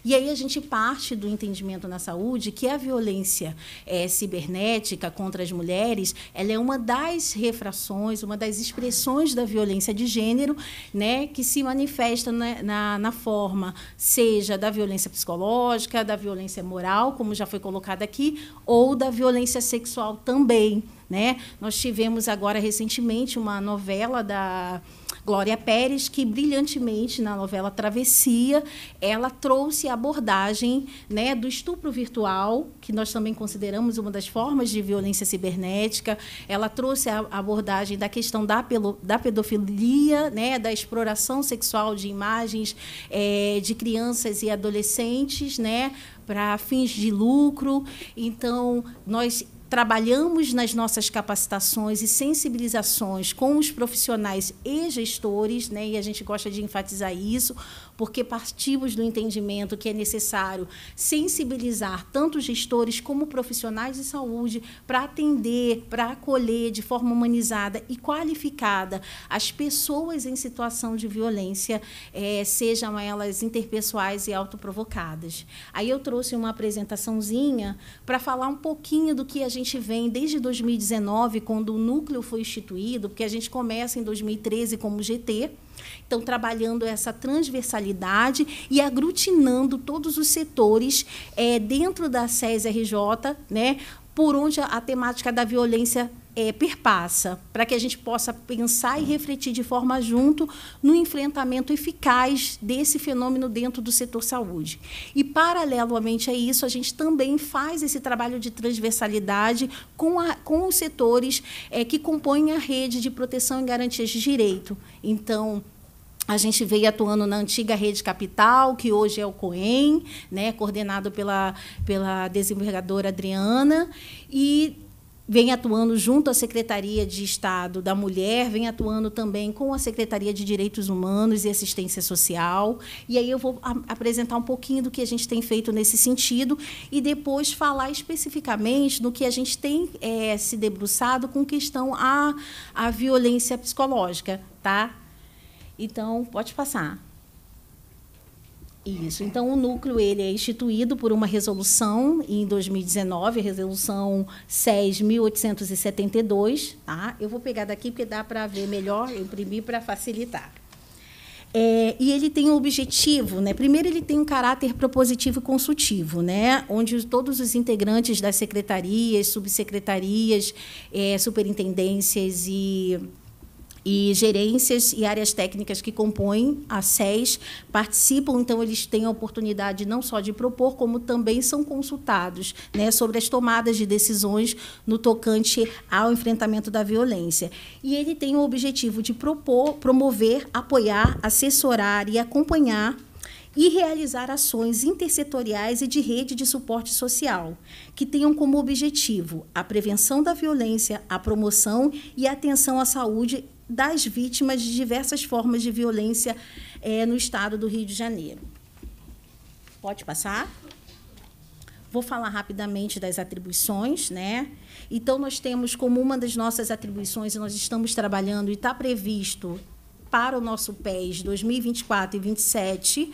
E aí a gente parte do entendimento na saúde que a violência é, cibernética contra as mulheres, ela é uma das refrações, uma das expressões da violência de gênero, né, que se manifesta na, na, na forma, seja da violência psicológica, da violência moral, como já foi colocado aqui, ou da violência sexual também. Né? Nós tivemos agora recentemente uma novela da Glória Pérez, que brilhantemente na novela Travessia, ela trouxe a abordagem né, do estupro virtual, que nós também consideramos uma das formas de violência cibernética. Ela trouxe a abordagem da questão da, pelo, da pedofilia, né, da exploração sexual de imagens é, de crianças e adolescentes, né, para fins de lucro. Então, nós trabalhamos nas nossas capacitações e sensibilizações com os profissionais e gestores, né, e a gente gosta de enfatizar isso, porque partimos do entendimento que é necessário sensibilizar tanto gestores como profissionais de saúde para atender, para acolher de forma humanizada e qualificada as pessoas em situação de violência, é, sejam elas interpessoais e autoprovocadas. Aí eu trouxe uma apresentaçãozinha para falar um pouquinho do que a gente vem desde 2019, quando o núcleo foi instituído, porque a gente começa em 2013 como GT então, trabalhando essa transversalidade e aglutinando todos os setores é, dentro da SES-RJ, né, por onde a, a temática da violência é, perpassa, para que a gente possa pensar e refletir de forma junto no enfrentamento eficaz desse fenômeno dentro do setor saúde. E, paralelamente a isso, a gente também faz esse trabalho de transversalidade com, a, com os setores é, que compõem a rede de proteção e garantias de direito. Então, a gente veio atuando na antiga Rede Capital, que hoje é o COEM, né, coordenado pela, pela desembargadora Adriana, e vem atuando junto à Secretaria de Estado da Mulher, vem atuando também com a Secretaria de Direitos Humanos e Assistência Social. E aí eu vou apresentar um pouquinho do que a gente tem feito nesse sentido e depois falar especificamente do que a gente tem é, se debruçado com questão à, à violência psicológica, tá? Então, pode passar. Isso. Então, o núcleo ele é instituído por uma resolução em 2019, resolução 6.872. Tá? Eu vou pegar daqui porque dá para ver melhor, imprimir para facilitar. É, e ele tem um objetivo, né? Primeiro, ele tem um caráter propositivo e consultivo, né? Onde todos os integrantes das secretarias, subsecretarias, é, superintendências e e gerências e áreas técnicas que compõem a SES participam, então eles têm a oportunidade não só de propor, como também são consultados né, sobre as tomadas de decisões no tocante ao enfrentamento da violência. E ele tem o objetivo de propor, promover, apoiar, assessorar e acompanhar e realizar ações intersetoriais e de rede de suporte social, que tenham como objetivo a prevenção da violência, a promoção e a atenção à saúde das vítimas de diversas formas de violência é, no estado do Rio de Janeiro. Pode passar? Vou falar rapidamente das atribuições, né? Então, nós temos como uma das nossas atribuições, e nós estamos trabalhando e está previsto para o nosso PES 2024 e 2027,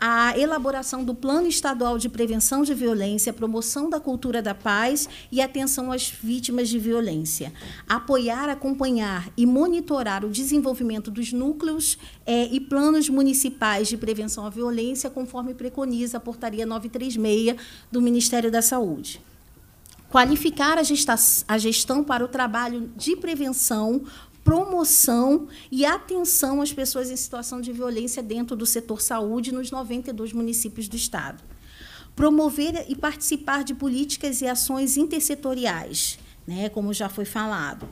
a elaboração do Plano Estadual de Prevenção de Violência, promoção da cultura da paz e atenção às vítimas de violência. Apoiar, acompanhar e monitorar o desenvolvimento dos núcleos é, e planos municipais de prevenção à violência, conforme preconiza a Portaria 936 do Ministério da Saúde qualificar a, gestão para o trabalho de prevenção promoção e atenção às pessoas em situação de violência dentro do setor saúde nos 92 municípios do Estado. Promover e participar de políticas e ações intersetoriais, né, como já foi falado.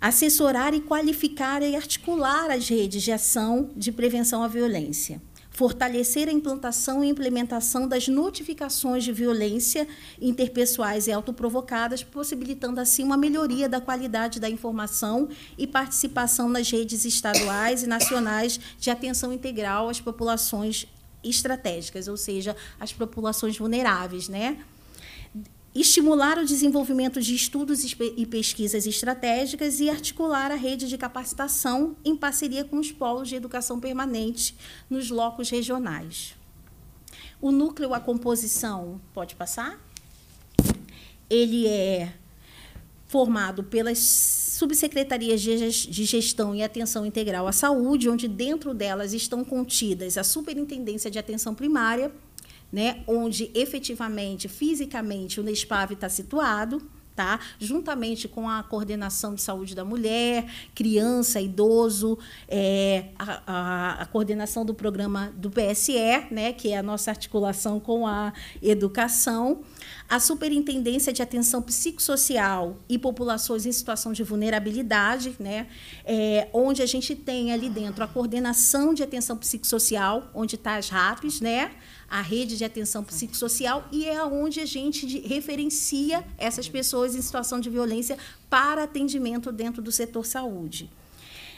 Assessorar e qualificar e articular as redes de ação de prevenção à violência fortalecer a implantação e implementação das notificações de violência interpessoais e autoprovocadas, possibilitando assim uma melhoria da qualidade da informação e participação nas redes estaduais e nacionais de atenção integral às populações estratégicas, ou seja, às populações vulneráveis, né? estimular o desenvolvimento de estudos e pesquisas estratégicas e articular a rede de capacitação em parceria com os polos de educação permanente nos locos regionais. O núcleo, a composição, pode passar? Ele é formado pelas subsecretarias de gestão e atenção integral à saúde, onde dentro delas estão contidas a Superintendência de Atenção Primária, né, onde efetivamente, fisicamente, o Nespav está situado. Tá? Juntamente com a coordenação de saúde da mulher, criança, idoso, é, a, a, a, coordenação do programa do PSE, né, que é a nossa articulação com a educação, a Superintendência de Atenção Psicossocial e Populações em Situação de Vulnerabilidade, né, é, onde a gente tem ali dentro a coordenação de atenção psicossocial, onde está as RAPs, né? a rede de atenção psicossocial e é onde a gente referencia essas pessoas em situação de violência para atendimento dentro do setor saúde.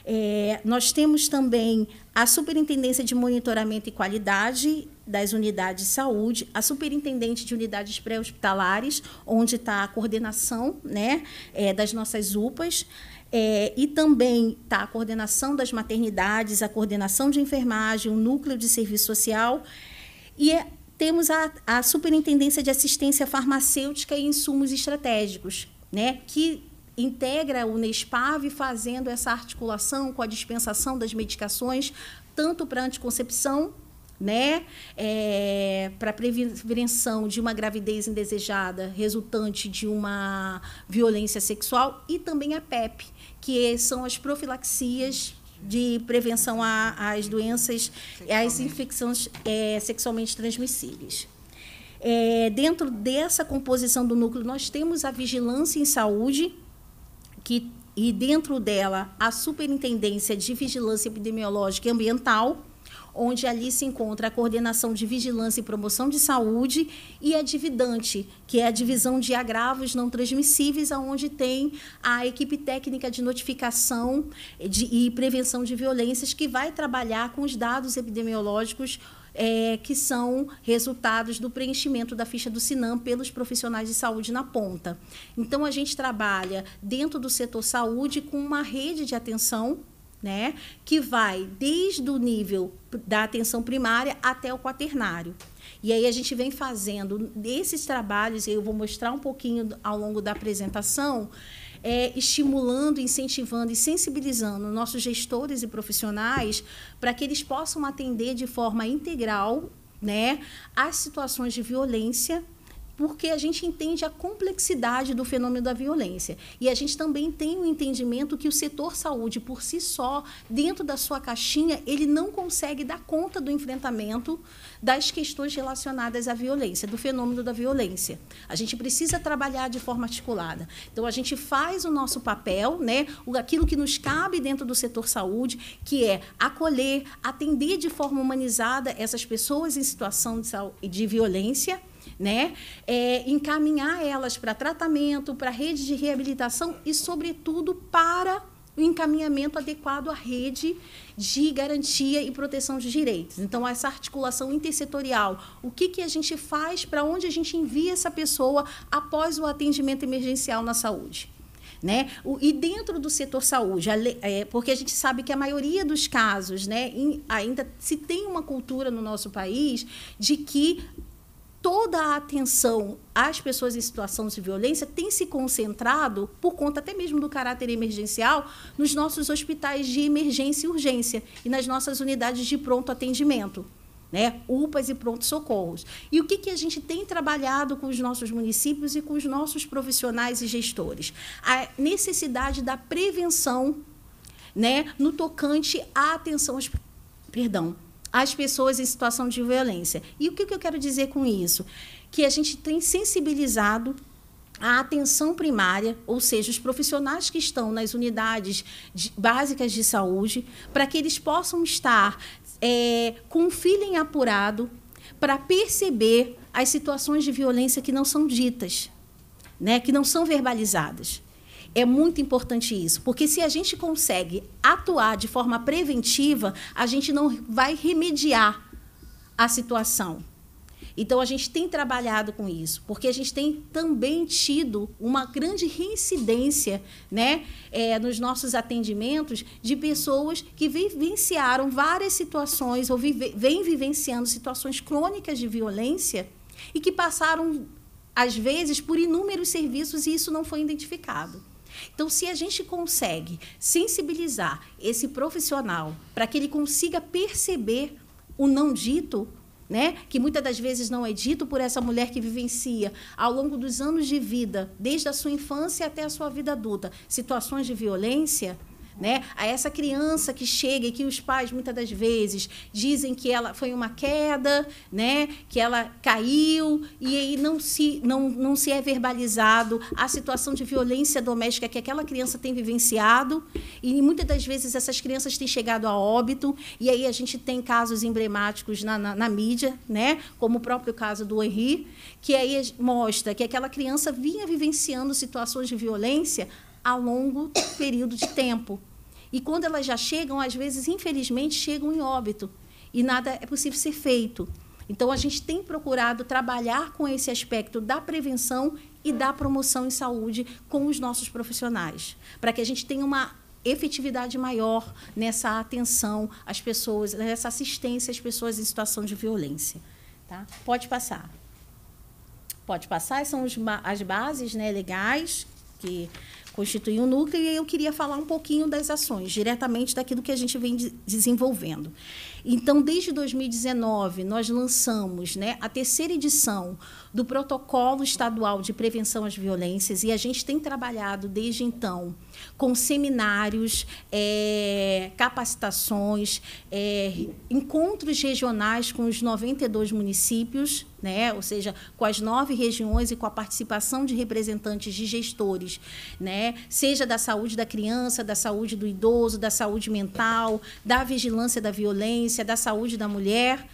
É, nós temos também a Superintendência de Monitoramento e Qualidade das Unidades de Saúde, a Superintendente de Unidades Pré-Hospitalares, onde está a coordenação né, é, das nossas UPAs, é, e também está a coordenação das maternidades, a coordenação de enfermagem, o núcleo de serviço social e é, temos a, a Superintendência de Assistência Farmacêutica e Insumos Estratégicos, né, que integra o Nespav fazendo essa articulação com a dispensação das medicações, tanto para anticoncepção né? É, para prevenção de uma gravidez indesejada resultante de uma violência sexual e também a PEP, que são as profilaxias de prevenção às doenças, às infecções é, sexualmente transmissíveis. É, dentro dessa composição do núcleo, nós temos a vigilância em saúde, que, e dentro dela a Superintendência de Vigilância Epidemiológica e Ambiental, onde ali se encontra a coordenação de vigilância e promoção de saúde e a dividante, que é a divisão de agravos não transmissíveis, aonde tem a equipe técnica de notificação de, e prevenção de violências que vai trabalhar com os dados epidemiológicos é, que são resultados do preenchimento da ficha do Sinam pelos profissionais de saúde na ponta. Então, a gente trabalha dentro do setor saúde com uma rede de atenção né? Que vai desde o nível da atenção primária até o quaternário. E aí a gente vem fazendo esses trabalhos, e eu vou mostrar um pouquinho ao longo da apresentação, é, estimulando, incentivando e sensibilizando nossos gestores e profissionais para que eles possam atender de forma integral né, as situações de violência porque a gente entende a complexidade do fenômeno da violência. E a gente também tem o um entendimento que o setor saúde, por si só, dentro da sua caixinha, ele não consegue dar conta do enfrentamento das questões relacionadas à violência, do fenômeno da violência. A gente precisa trabalhar de forma articulada. Então, a gente faz o nosso papel, né, aquilo que nos cabe dentro do setor saúde, que é acolher, atender de forma humanizada essas pessoas em situação de, de violência né? É, encaminhar elas para tratamento, para rede de reabilitação e, sobretudo, para o encaminhamento adequado à rede de garantia e proteção de direitos. Então, essa articulação intersetorial, o que, que a gente faz, para onde a gente envia essa pessoa após o atendimento emergencial na saúde. Né? O, e dentro do setor saúde, a é, porque a gente sabe que a maioria dos casos, né, in, ainda se tem uma cultura no nosso país de que toda a atenção às pessoas em situação de violência tem se concentrado, por conta até mesmo do caráter emergencial, nos nossos hospitais de emergência e urgência e nas nossas unidades de pronto atendimento. Né? UPAs e pronto-socorros. E o que, que a gente tem trabalhado com os nossos municípios e com os nossos profissionais e gestores? A necessidade da prevenção né, no tocante à atenção às, perdão, as pessoas em situação de violência. E o que, que eu quero dizer com isso? Que a gente tem sensibilizado a atenção primária, ou seja, os profissionais que estão nas unidades de, básicas de saúde, para que eles possam estar é, com o feeling apurado para perceber as situações de violência que não são ditas, né, que não são verbalizadas. É muito importante isso, porque se a gente consegue atuar de forma preventiva, a gente não vai remediar a situação. Então a gente tem trabalhado com isso, porque a gente tem também tido uma grande reincidência, né, é, nos nossos atendimentos de pessoas que vivenciaram várias situações ou vive, vêm vivenciando situações crônicas de violência e que passaram às vezes por inúmeros serviços e isso não foi identificado. Então, se a gente consegue sensibilizar esse profissional para que ele consiga perceber o não dito, né? que muitas das vezes não é dito por essa mulher que vivencia ao longo dos anos de vida, desde a sua infância até a sua vida adulta, situações de violência, né? A essa criança que chega e que os pais muitas das vezes dizem que ela foi uma queda, né? Que ela caiu e aí não se não, não se é verbalizado a situação de violência doméstica que aquela criança tem vivenciado e muitas das vezes essas crianças têm chegado a óbito e aí a gente tem casos emblemáticos na, na, na mídia, né? Como o próprio caso do Henri, que aí mostra que aquela criança vinha vivenciando situações de violência a longo período de tempo. E quando elas já chegam, às vezes, infelizmente, chegam em óbito. E nada é possível ser feito. Então, a gente tem procurado trabalhar com esse aspecto da prevenção e da promoção em saúde com os nossos profissionais, para que a gente tenha uma efetividade maior nessa atenção às pessoas, nessa assistência às pessoas em situação de violência. Tá? Pode passar. Pode passar, são as bases né, legais que constituir um núcleo e eu queria falar um pouquinho das ações, diretamente daquilo que a gente vem de desenvolvendo. Então, desde 2019, nós lançamos né, a terceira edição do Protocolo Estadual de Prevenção às Violências e a gente tem trabalhado desde então com seminários, é, capacitações, é, encontros regionais com os 92 municípios, né, ou seja, com as nove regiões e com a participação de representantes de gestores, né, seja da saúde da criança, da saúde do idoso, da saúde mental, da vigilância da violência Ciência da Saúde da Mulher,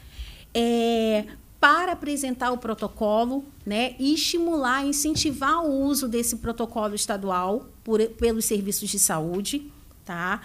é, para apresentar o protocolo né, e estimular, incentivar o uso desse protocolo estadual por, pelos serviços de saúde. Tá?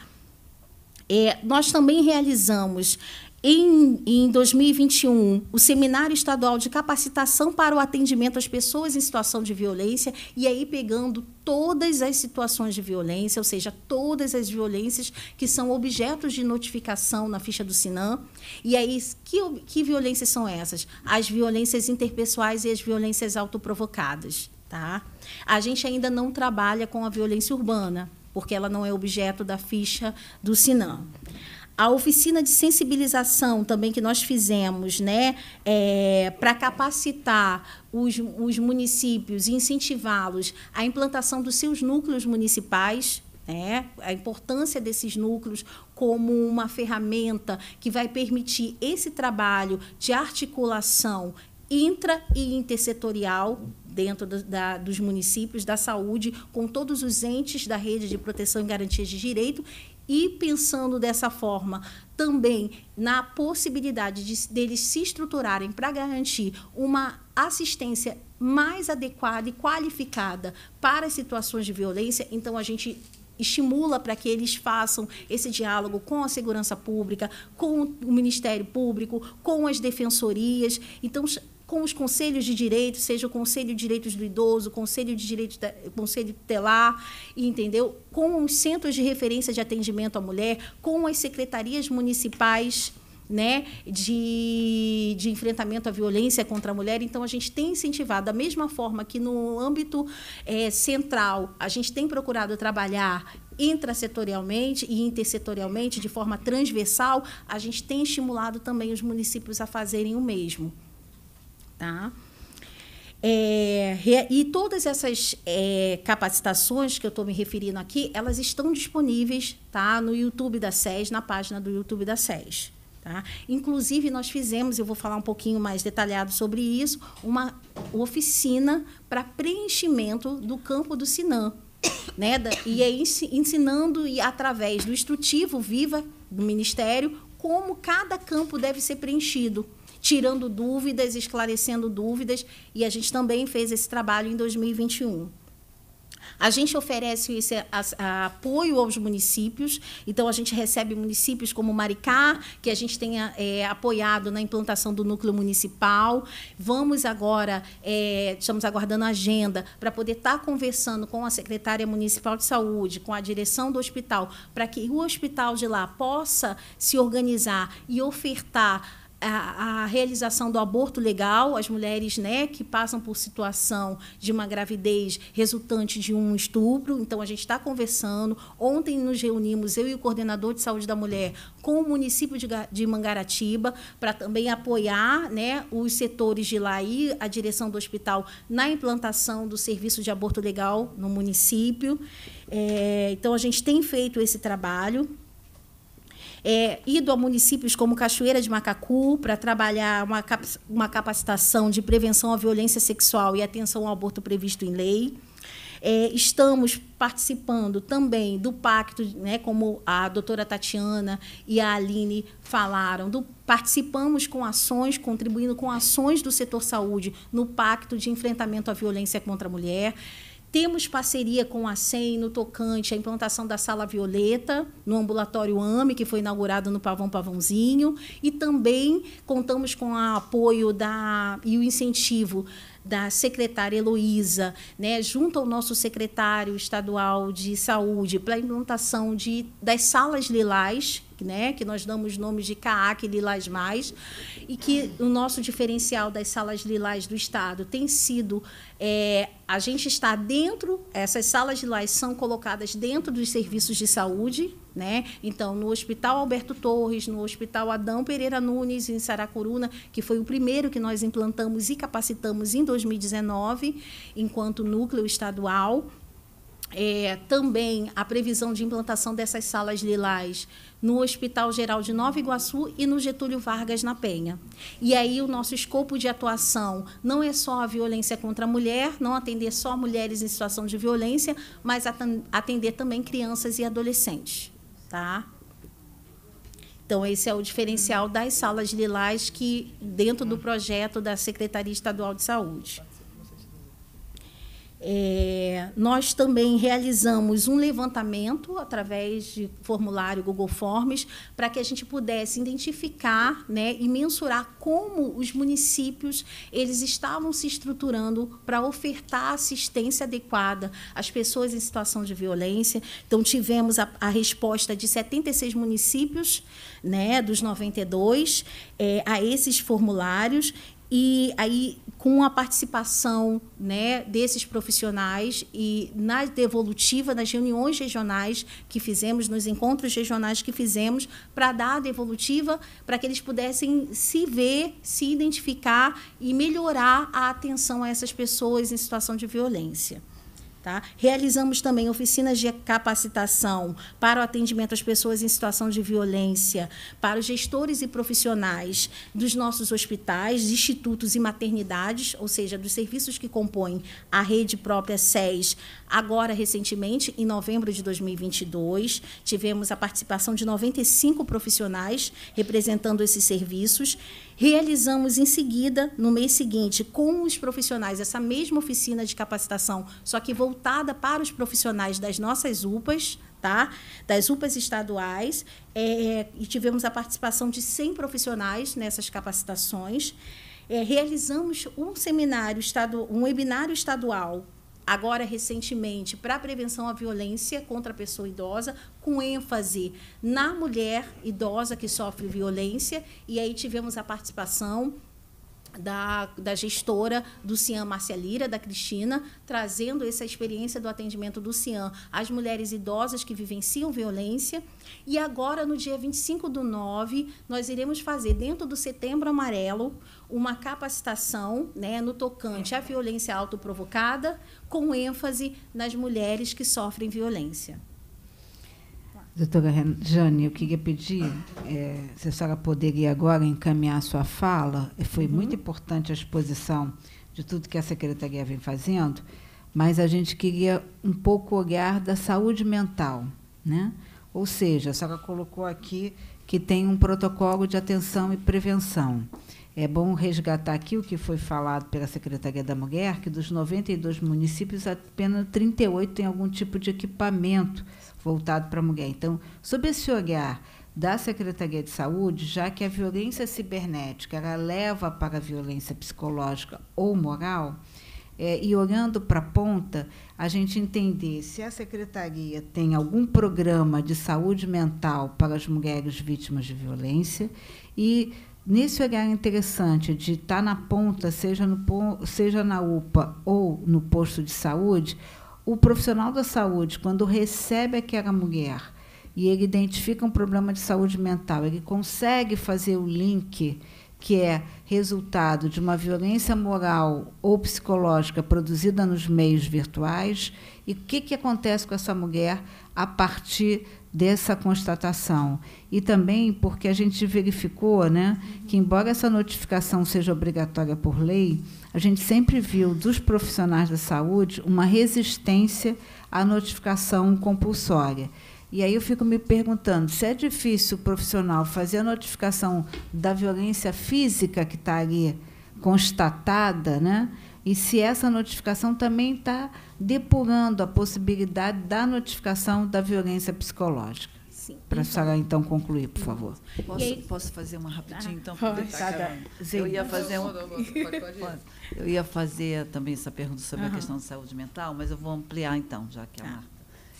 É, nós também realizamos em, em, 2021, o Seminário Estadual de Capacitação para o Atendimento às Pessoas em Situação de Violência, e aí pegando todas as situações de violência, ou seja, todas as violências que são objetos de notificação na ficha do Sinam. E aí, que, que violências são essas? As violências interpessoais e as violências autoprovocadas. Tá? A gente ainda não trabalha com a violência urbana, porque ela não é objeto da ficha do Sinam. A oficina de sensibilização também que nós fizemos né, é, para capacitar os, os municípios e incentivá-los à implantação dos seus núcleos municipais. Né, a importância desses núcleos como uma ferramenta que vai permitir esse trabalho de articulação intra e intersetorial dentro do, da, dos municípios da saúde, com todos os entes da rede de proteção e garantias de direito e pensando dessa forma também na possibilidade de, deles se estruturarem para garantir uma assistência mais adequada e qualificada para as situações de violência, então a gente estimula para que eles façam esse diálogo com a segurança pública, com o Ministério Público, com as defensorias. Então, com os conselhos de direitos, seja o Conselho de Direitos do Idoso, o Conselho de Direitos da, Conselho Telar, entendeu? Com os centros de referência de atendimento à mulher, com as secretarias municipais né, de, de enfrentamento à violência contra a mulher. Então, a gente tem incentivado, da mesma forma que no âmbito é, central, a gente tem procurado trabalhar intrasetorialmente e intersetorialmente, de forma transversal, a gente tem estimulado também os municípios a fazerem o mesmo tá? É, e todas essas é, capacitações que eu estou me referindo aqui, elas estão disponíveis tá, no YouTube da SES, na página do YouTube da SES. Tá? Inclusive, nós fizemos, eu vou falar um pouquinho mais detalhado sobre isso, uma oficina para preenchimento do campo do Sinan. Né? E é ensinando e através do instrutivo Viva do Ministério como cada campo deve ser preenchido tirando dúvidas, esclarecendo dúvidas, e a gente também fez esse trabalho em 2021. A gente oferece esse apoio aos municípios, então a gente recebe municípios como Maricá, que a gente tenha é, apoiado na implantação do núcleo municipal. Vamos agora, é, estamos aguardando a agenda para poder estar tá conversando com a secretária municipal de saúde, com a direção do hospital, para que o hospital de lá possa se organizar e ofertar a, a, realização do aborto legal, as mulheres né, que passam por situação de uma gravidez resultante de um estupro. Então, a gente está conversando. Ontem nos reunimos, eu e o coordenador de saúde da mulher, com o município de, de Mangaratiba, para também apoiar né, os setores de lá e a direção do hospital na implantação do serviço de aborto legal no município. É, então, a gente tem feito esse trabalho é, ido a municípios como Cachoeira de Macacu para trabalhar uma, cap uma capacitação de prevenção à violência sexual e atenção ao aborto previsto em lei. É, estamos participando também do pacto, né, como a doutora Tatiana e a Aline falaram, do, participamos com ações, contribuindo com ações do setor saúde no pacto de enfrentamento à violência contra a mulher. Temos parceria com a SEM no tocante à implantação da Sala Violeta, no ambulatório AME, que foi inaugurado no Pavão Pavãozinho, e também contamos com o apoio da, e o incentivo da secretária Heloísa, né, junto ao nosso secretário estadual de saúde, para a implantação de, das salas lilás, né, que nós damos nomes de CAAC Lilás Mais, e que o nosso diferencial das salas lilás do Estado tem sido é, a gente estar dentro, essas salas lilás são colocadas dentro dos serviços de saúde, né? Então, no Hospital Alberto Torres, no Hospital Adão Pereira Nunes, em Saracuruna, que foi o primeiro que nós implantamos e capacitamos em 2019, enquanto núcleo estadual. É, também a previsão de implantação dessas salas lilás no Hospital Geral de Nova Iguaçu e no Getúlio Vargas na Penha. E aí o nosso escopo de atuação não é só a violência contra a mulher, não atender só mulheres em situação de violência, mas atender também crianças e adolescentes, tá? Então, esse é o diferencial das salas lilás que dentro do projeto da Secretaria Estadual de Saúde. É, nós também realizamos um levantamento através de formulário Google Forms para que a gente pudesse identificar né, e mensurar como os municípios eles estavam se estruturando para ofertar assistência adequada às pessoas em situação de violência. Então, tivemos a, a resposta de 76 municípios né, dos 92 é, a esses formulários. E aí com a participação né, desses profissionais e na devolutiva, nas reuniões regionais que fizemos, nos encontros regionais que fizemos, para dar a devolutiva, para que eles pudessem se ver, se identificar e melhorar a atenção a essas pessoas em situação de violência. Tá? Realizamos também oficinas de capacitação para o atendimento às pessoas em situação de violência, para os gestores e profissionais dos nossos hospitais, institutos e maternidades, ou seja, dos serviços que compõem a rede própria SES, Agora, recentemente, em novembro de 2022, tivemos a participação de 95 profissionais representando esses serviços. Realizamos em seguida, no mês seguinte, com os profissionais, essa mesma oficina de capacitação, só que voltada para os profissionais das nossas UPAs, Tá? das UPAs estaduais, é, é, e tivemos a participação de 100 profissionais nessas capacitações. É, realizamos um seminário, um webinário estadual agora recentemente para a prevenção à violência contra a pessoa idosa, com ênfase na mulher idosa que sofre violência, e aí tivemos a participação da, da gestora do CIAM, Marcia Lira, da Cristina, trazendo essa experiência do atendimento do CIAM às mulheres idosas que vivenciam violência. E agora, no dia 25 do nove nós iremos fazer, dentro do Setembro Amarelo, uma capacitação né, no tocante à violência autoprovocada, com ênfase nas mulheres que sofrem violência. Doutora Jane, eu queria pedir é, se a senhora poderia agora encaminhar a sua fala. Foi uhum. muito importante a exposição de tudo que a secretaria vem fazendo, mas a gente queria um pouco olhar da saúde mental. Né? Ou seja, a senhora colocou aqui que tem um protocolo de atenção e prevenção. É bom resgatar aqui o que foi falado pela Secretaria da Mulher, que dos 92 municípios, apenas 38 têm algum tipo de equipamento voltado para a mulher. Então, sob esse olhar da Secretaria de Saúde, já que a violência cibernética ela leva para a violência psicológica ou moral, é, e olhando para a ponta, a gente entender se a secretaria tem algum programa de saúde mental para as mulheres vítimas de violência e nesse é olhar é interessante de estar tá na ponta, seja, no, seja na UPA ou no posto de saúde, o profissional da saúde, quando recebe aquela mulher e ele identifica um problema de saúde mental, ele consegue fazer o link que é resultado de uma violência moral ou psicológica produzida nos meios virtuais, e o que, que acontece com essa mulher a partir dessa constatação e também porque a gente verificou, né, que embora essa notificação seja obrigatória por lei, a gente sempre viu dos profissionais da saúde uma resistência à notificação compulsória. E aí eu fico me perguntando se é difícil o profissional fazer a notificação da violência física que está ali constatada, né? e se essa notificação também está depurando a possibilidade da notificação da violência psicológica. Sim. Para a então, senhora, então, concluir, por favor. Posso, aí, posso fazer uma rapidinho, então? Cada, ah, tá, tá. eu ia fazer um, Eu ia fazer também essa pergunta sobre uhum. a questão de saúde mental, mas eu vou ampliar, então, já que é a tá. Marta.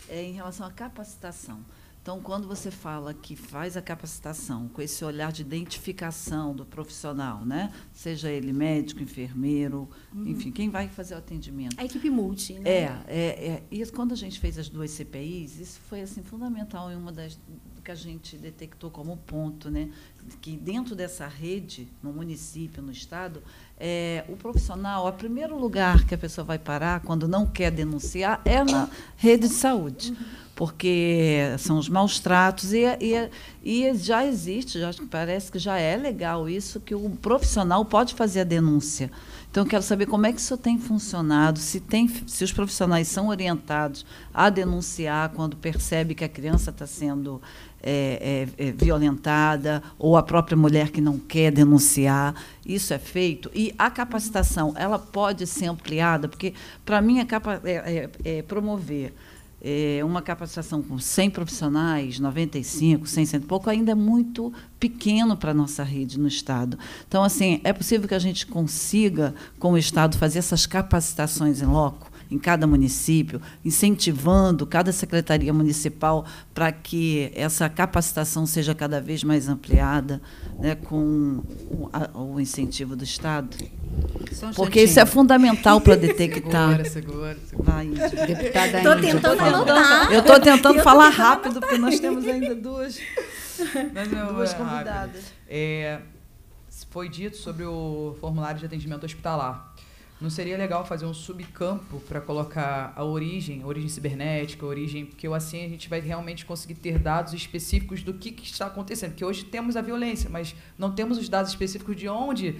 É, em relação à capacitação. Então, quando você fala que faz a capacitação com esse olhar de identificação do profissional, né? Seja ele médico, enfermeiro, uhum. enfim, quem vai fazer o atendimento? A equipe multi, né? É, é, é, E quando a gente fez as duas CPIs, isso foi assim fundamental em uma das que a gente detectou como ponto, né? Que dentro dessa rede, no município, no estado, é, o profissional, o primeiro lugar que a pessoa vai parar quando não quer denunciar é na rede de saúde, porque são os maus tratos e, e, e já existe, já parece que já é legal isso, que o profissional pode fazer a denúncia. Então, eu quero saber como é que isso tem funcionado, se, tem, se os profissionais são orientados a denunciar quando percebe que a criança está sendo é, é, é, violentada ou a própria mulher que não quer denunciar. Isso é feito. E a capacitação, ela pode ser ampliada, porque, para mim, é, é, é promover é, uma capacitação com 100 profissionais, 95, 100, 100 e pouco, ainda é muito pequeno para a nossa rede no Estado. Então, assim, é possível que a gente consiga, com o Estado, fazer essas capacitações em loco? em cada município, incentivando cada secretaria municipal para que essa capacitação seja cada vez mais ampliada, né, com o, a, o incentivo do Estado? Um Porque isso é fundamental para detectar. Segura, segura, segura. Vai, deputada Estou tentando anotar. Eu estou tentando eu falar tentando rápido, porque nós temos ainda duas, duas é convidadas. É, foi dito sobre o formulário de atendimento hospitalar. Não seria legal fazer um subcampo para colocar a origem, a origem cibernética, a origem, porque assim a gente vai realmente conseguir ter dados específicos do que, que está acontecendo. Porque hoje temos a violência, mas não temos os dados específicos de onde,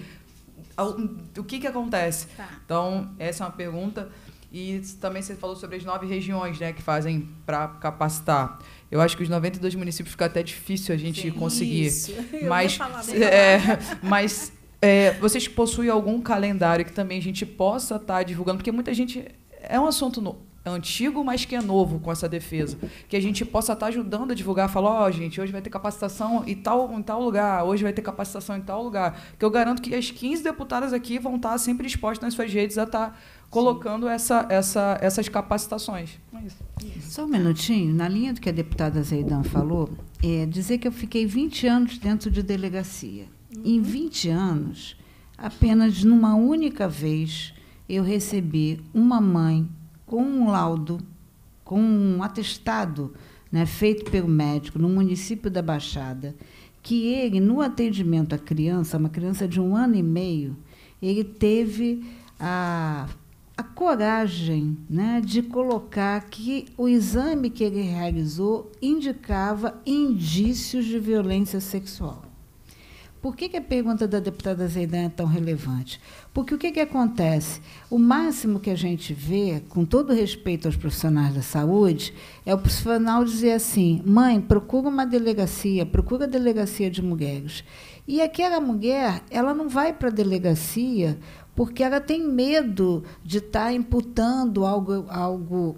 o que, que acontece. Tá. Então, essa é uma pergunta. E também você falou sobre as nove regiões né, que fazem para capacitar. Eu acho que os 92 municípios fica até difícil a gente Sim, conseguir. Isso. Eu mas, é, mas é, vocês possuem algum calendário que também a gente possa estar tá divulgando? Porque muita gente. É um assunto no, é antigo, mas que é novo com essa defesa. Que a gente possa estar tá ajudando a divulgar, falar, ó, oh, gente, hoje vai ter capacitação em tal, em tal lugar, hoje vai ter capacitação em tal lugar. Que eu garanto que as 15 deputadas aqui vão estar tá sempre dispostas nas suas redes a estar tá colocando essa, essa, essas capacitações. É isso. Só um minutinho, na linha do que a deputada Zeidan falou, é dizer que eu fiquei 20 anos dentro de delegacia. Em 20 anos, apenas numa única vez eu recebi uma mãe com um laudo, com um atestado né, feito pelo médico no município da Baixada, que ele, no atendimento à criança, uma criança de um ano e meio, ele teve a, a coragem né, de colocar que o exame que ele realizou indicava indícios de violência sexual. Por que, que, a pergunta da deputada Zeidan é tão relevante? Porque o que, que acontece? O máximo que a gente vê, com todo respeito aos profissionais da saúde, é o profissional dizer assim: mãe, procura uma delegacia, procura a delegacia de mulheres. E aquela mulher, ela não vai para a delegacia porque ela tem medo de estar tá imputando algo, algo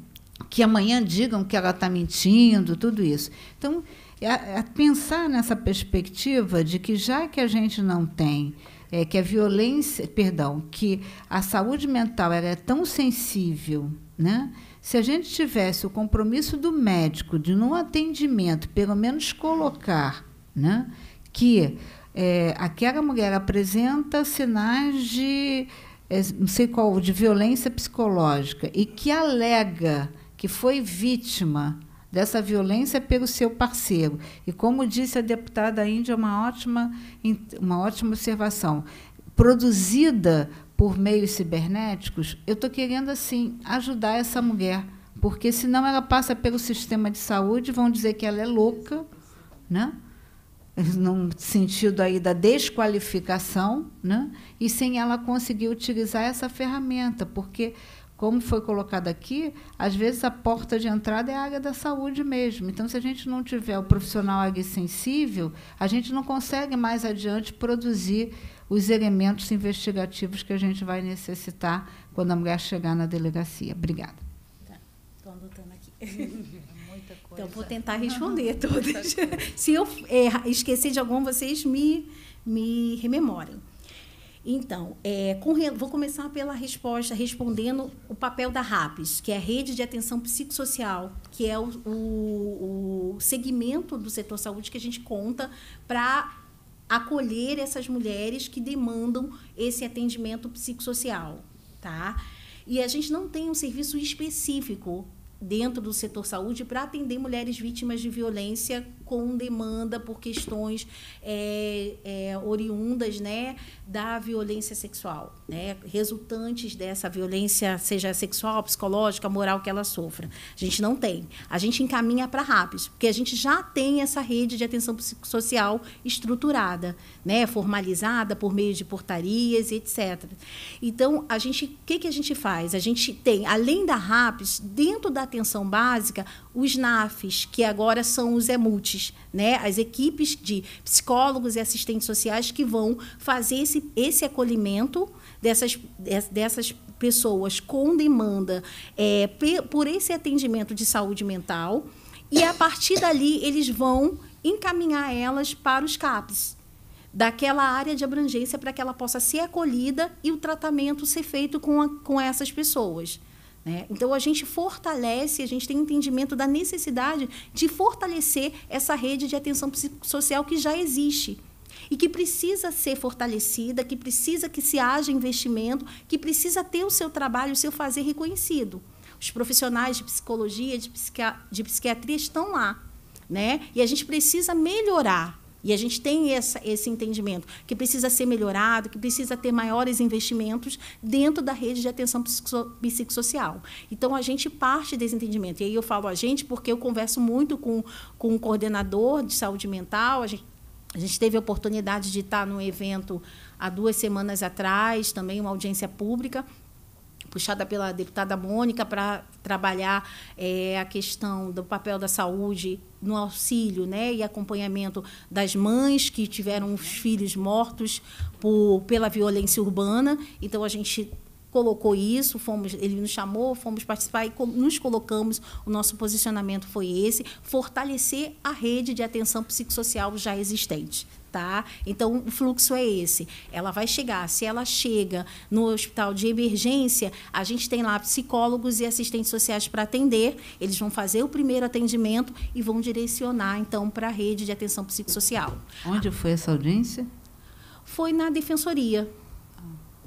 que amanhã digam que ela está mentindo, tudo isso. Então, é a, é a pensar nessa perspectiva de que já que a gente não tem é, que a violência, perdão, que a saúde mental ela é tão sensível, né? Se a gente tivesse o compromisso do médico de no atendimento, pelo menos colocar, né, que é, aquela mulher apresenta sinais de é, não sei qual, de violência psicológica e que alega que foi vítima dessa violência pelo seu parceiro. E como disse a deputada Índia, uma ótima, uma ótima observação. Produzida por meios cibernéticos, eu estou querendo assim ajudar essa mulher, porque senão ela passa pelo sistema de saúde, vão dizer que ela é louca, né? num sentido aí da desqualificação, né? e sem ela conseguir utilizar essa ferramenta, porque como foi colocado aqui, às vezes a porta de entrada é a área da saúde mesmo. Então, se a gente não tiver o profissional área sensível, a gente não consegue mais adiante produzir os elementos investigativos que a gente vai necessitar quando a mulher chegar na delegacia. Obrigada. Estou tá. anotando aqui. Muita coisa. Então, vou tentar responder todas. se eu é, esquecer de algum, vocês me, me rememorem. Então, é, com, vou começar pela resposta, respondendo o papel da RAPES, que é a Rede de Atenção Psicossocial, que é o, o, o segmento do setor saúde que a gente conta para acolher essas mulheres que demandam esse atendimento psicossocial, tá? E a gente não tem um serviço específico dentro do setor saúde para atender mulheres vítimas de violência com demanda por questões é, é, oriundas né, da violência sexual, né, resultantes dessa violência, seja sexual, psicológica, moral que ela sofra. A gente não tem. A gente encaminha para RAPs, porque a gente já tem essa rede de atenção psicossocial estruturada, né, formalizada por meio de portarias, etc. Então, a gente, o que, que a gente faz? A gente tem, além da RAPs, dentro da atenção básica, os NAFs, que agora são os EMUTs, né? as equipes de psicólogos e assistentes sociais que vão fazer esse, esse acolhimento dessas, dessas pessoas com demanda é, por esse atendimento de saúde mental. E a partir dali, eles vão encaminhar elas para os CAPs daquela área de abrangência para que ela possa ser acolhida e o tratamento ser feito com, a, com essas pessoas. Né? Então, a gente fortalece, a gente tem entendimento da necessidade de fortalecer essa rede de atenção psicossocial que já existe e que precisa ser fortalecida, que precisa que se haja investimento, que precisa ter o seu trabalho, o seu fazer reconhecido. Os profissionais de psicologia, de, psiqui de psiquiatria estão lá. Né? E a gente precisa melhorar e a gente tem essa, esse entendimento que precisa ser melhorado, que precisa ter maiores investimentos dentro da rede de atenção psicossocial. Então, a gente parte desse entendimento. E aí eu falo a gente porque eu converso muito com, com o um coordenador de saúde mental, a gente, a gente teve a oportunidade de estar num evento há duas semanas atrás, também uma audiência pública, puxada pela deputada Mônica para trabalhar é, a questão do papel da saúde no auxílio né, e acompanhamento das mães que tiveram os filhos mortos por, pela violência urbana. Então, a gente colocou isso, fomos, ele nos chamou, fomos participar e nos colocamos. O nosso posicionamento foi esse: fortalecer a rede de atenção psicossocial já existente tá? Então o fluxo é esse. Ela vai chegar. Se ela chega no hospital de emergência, a gente tem lá psicólogos e assistentes sociais para atender. Eles vão fazer o primeiro atendimento e vão direcionar então para a rede de atenção psicossocial. Onde foi essa audiência? Foi na defensoria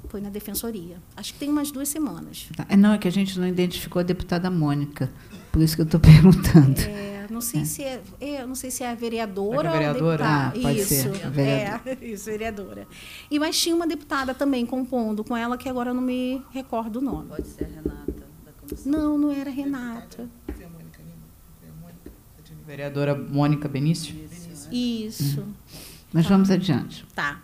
foi na defensoria. Acho que tem umas duas semanas. Tá. É, não, é que a gente não identificou a deputada Mônica, por isso que eu estou perguntando. É não sei é. se é, é, não sei se é a vereadora, né? é vereadora? Ah, isso, vereadora. é, isso, vereadora. E mas tinha uma deputada também compondo com ela que agora eu não me recordo o nome. Pode ser a Renata da comissão. Não, não era Renata. a Mônica, a Mônica. Vereadora Mônica Benício? Isso. Isso. Hum. Mas tá. vamos adiante. Tá.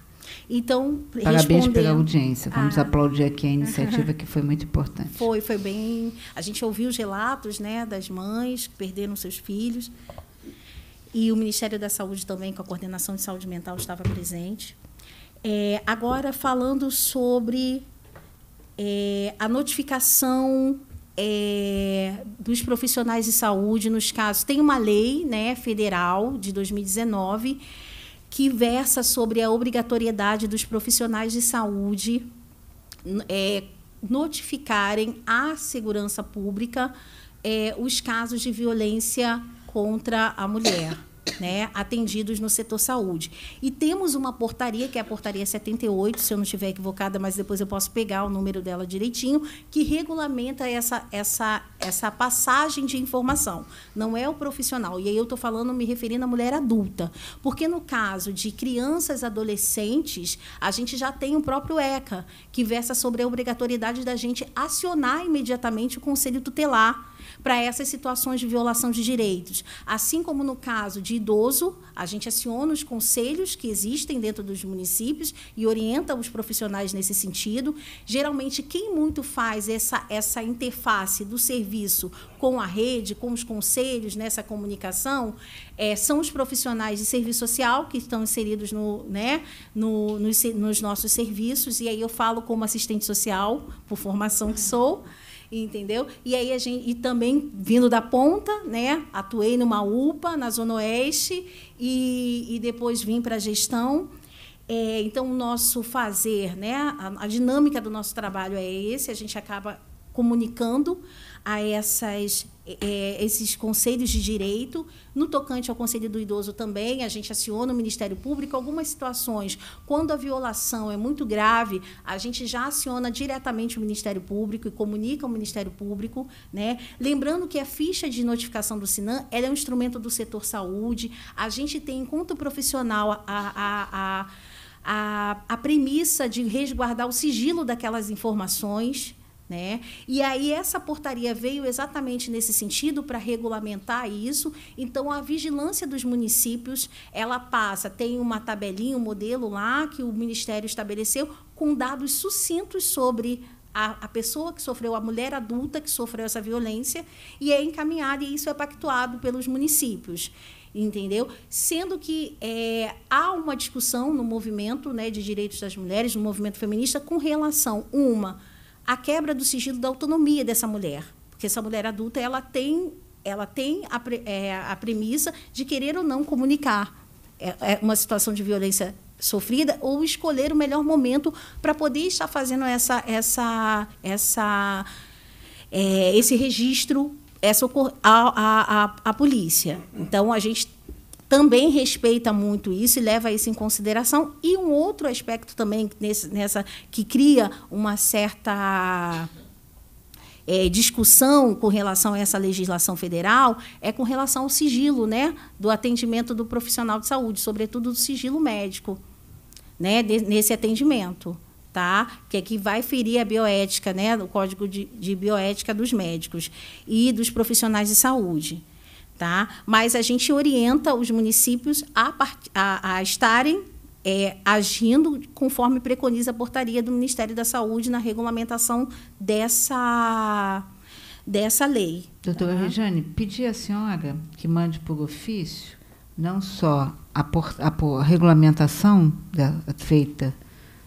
Então, Parabéns pela audiência. Vamos aplaudir aqui a iniciativa, que foi muito importante. Foi, foi bem. A gente ouviu os relatos né, das mães que perderam seus filhos. E o Ministério da Saúde também, com a coordenação de saúde mental, estava presente. É, agora, falando sobre é, a notificação é, dos profissionais de saúde nos casos. Tem uma lei né, federal de 2019 que versa sobre a obrigatoriedade dos profissionais de saúde é, notificarem à segurança pública é, os casos de violência contra a mulher né, atendidos no setor saúde. E temos uma portaria, que é a portaria 78, se eu não estiver equivocada, mas depois eu posso pegar o número dela direitinho, que regulamenta essa, essa, essa passagem de informação. Não é o profissional. E aí eu estou falando, me referindo à mulher adulta. Porque no caso de crianças adolescentes, a gente já tem o próprio ECA, que versa sobre a obrigatoriedade da gente acionar imediatamente o conselho tutelar para essas situações de violação de direitos. Assim como no caso de idoso, a gente aciona os conselhos que existem dentro dos municípios e orienta os profissionais nesse sentido. Geralmente, quem muito faz essa, essa interface do serviço com a rede, com os conselhos, nessa comunicação, é, são os profissionais de serviço social que estão inseridos no, né, no, nos, nos nossos serviços. E aí eu falo como assistente social, por formação que sou entendeu? E aí a gente e também vindo da ponta, né? Atuei numa UPA na Zona Oeste e, e depois vim para a gestão. É, então o nosso fazer, né? A, a dinâmica do nosso trabalho é esse. A gente acaba comunicando a essas é, é, esses conselhos de direito. No tocante ao Conselho do Idoso também, a gente aciona o Ministério Público. Algumas situações, quando a violação é muito grave, a gente já aciona diretamente o Ministério Público e comunica ao Ministério Público. Né? Lembrando que a ficha de notificação do Sinan é um instrumento do setor saúde. A gente tem, enquanto profissional, a, a, a a, a premissa de resguardar o sigilo daquelas informações, né? E aí essa portaria veio exatamente nesse sentido para regulamentar isso. Então a vigilância dos municípios, ela passa, tem uma tabelinha, um modelo lá que o ministério estabeleceu com dados sucintos sobre a, a, pessoa que sofreu, a mulher adulta que sofreu essa violência, e é encaminhada, e isso é pactuado pelos municípios. Entendeu? Sendo que é, há uma discussão no movimento né, de direitos das mulheres, no movimento feminista, com relação, uma, a quebra do sigilo da autonomia dessa mulher. Porque essa mulher adulta ela tem, ela tem a, é, a premissa de querer ou não comunicar é, é, uma situação de violência sofrida ou escolher o melhor momento para poder estar fazendo essa, essa, essa, é, esse registro essa a, a, a, a polícia. Então, a gente também respeita muito isso e leva isso em consideração. E um outro aspecto também nesse, nessa que cria uma certa é, discussão com relação a essa legislação federal é com relação ao sigilo né, do atendimento do profissional de saúde, sobretudo do sigilo médico, né, de, nesse atendimento. Tá? que é que vai ferir a bioética, né, o código de, de bioética dos médicos e dos profissionais de saúde tá? Mas a gente orienta os municípios a, a, a estarem é, agindo conforme preconiza a portaria do Ministério da Saúde na regulamentação dessa, dessa lei. Doutora tá? Regiane, à senhora que mande por ofício não só a, por, a, por, a regulamentação da, feita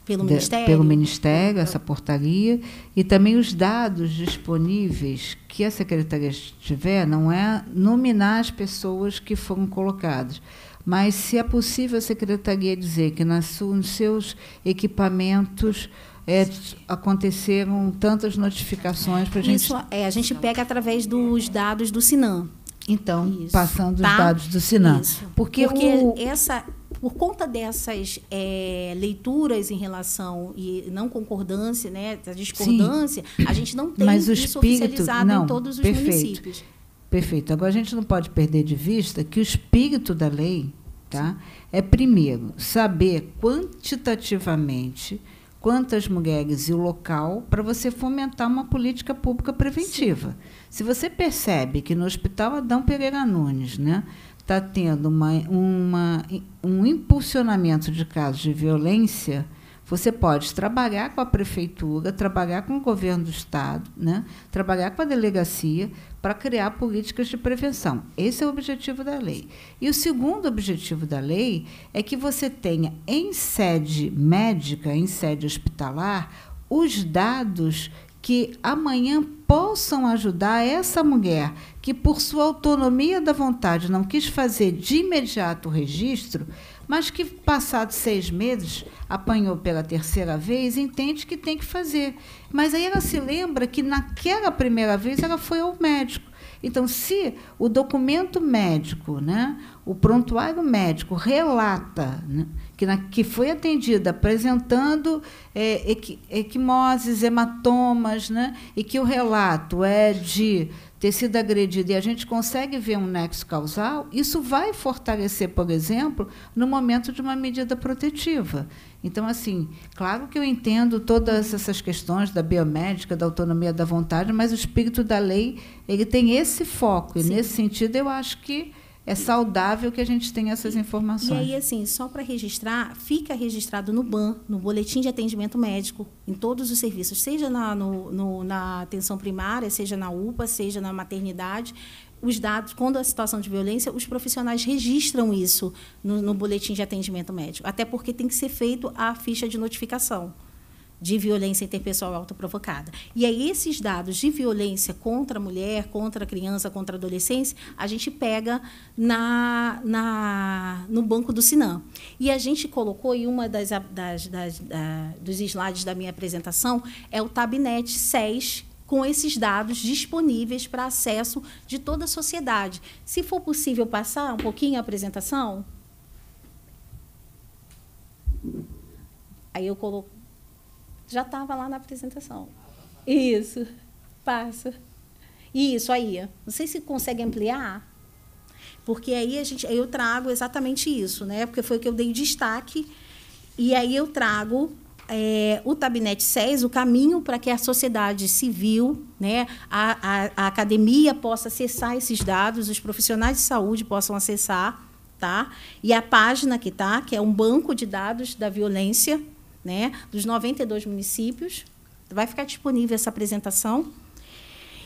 pelo Ministério. Pelo Ministério, essa portaria, e também os dados disponíveis que a Secretaria tiver, não é nominar as pessoas que foram colocadas, mas se é possível a Secretaria dizer que nas, nos seus equipamentos é, aconteceram tantas notificações para a gente. Isso, é, a gente pega através dos dados do Sinan. Então, Isso. passando os tá? dados do Sinan. Porque, Porque o... essa por conta dessas é, leituras em relação e não concordância, né, da discordância, Sim. a gente não tem Mas o isso espírito, oficializado não, em todos os perfeito, municípios. Perfeito. Agora a gente não pode perder de vista que o espírito da lei, tá, é primeiro saber quantitativamente quantas mulheres e o local para você fomentar uma política pública preventiva. Sim. Se você percebe que no Hospital Adão Pereira Nunes, né, está tendo uma, uma, um impulsionamento de casos de violência, você pode trabalhar com a prefeitura, trabalhar com o governo do estado, né? trabalhar com a delegacia para criar políticas de prevenção. Esse é o objetivo da lei. E o segundo objetivo da lei é que você tenha em sede médica, em sede hospitalar, os dados que amanhã possam ajudar essa mulher que, por sua autonomia da vontade, não quis fazer de imediato o registro, mas que, passados seis meses, apanhou pela terceira vez, entende que tem que fazer. Mas aí ela se lembra que, naquela primeira vez, ela foi ao médico. Então, se o documento médico, né, o prontuário médico relata né, que, na, que foi atendida apresentando é, equimoses, hematomas, né? e que o relato é de ter sido agredido e a gente consegue ver um nexo causal, isso vai fortalecer, por exemplo, no momento de uma medida protetiva. Então, assim, claro que eu entendo todas essas questões da biomédica, da autonomia da vontade, mas o espírito da lei ele tem esse foco. Sim. E, nesse sentido, eu acho que é saudável que a gente tenha essas informações. E aí, assim, só para registrar, fica registrado no BAN, no Boletim de Atendimento Médico, em todos os serviços, seja na, no, no, na atenção primária, seja na UPA, seja na maternidade, os dados, quando a situação de violência, os profissionais registram isso no, no, boletim de atendimento médico. Até porque tem que ser feito a ficha de notificação de violência interpessoal autoprovocada. E aí esses dados de violência contra a mulher, contra a criança, contra a adolescência, a gente pega na, na no banco do Sinam. E a gente colocou em uma das, das, das da, dos slides da minha apresentação é o tabinete SES com esses dados disponíveis para acesso de toda a sociedade. Se for possível passar um pouquinho a apresentação, aí eu coloco já estava lá na apresentação. Isso. Passa. Isso aí. Não sei se consegue ampliar. Porque aí a gente, eu trago exatamente isso, né? Porque foi o que eu dei destaque. E aí eu trago é, o Tabinete SES, o caminho para que a sociedade civil, né, a, a, a, academia possa acessar esses dados, os profissionais de saúde possam acessar, tá? E a página que tá, que é um banco de dados da violência né, dos 92 municípios. Vai ficar disponível essa apresentação.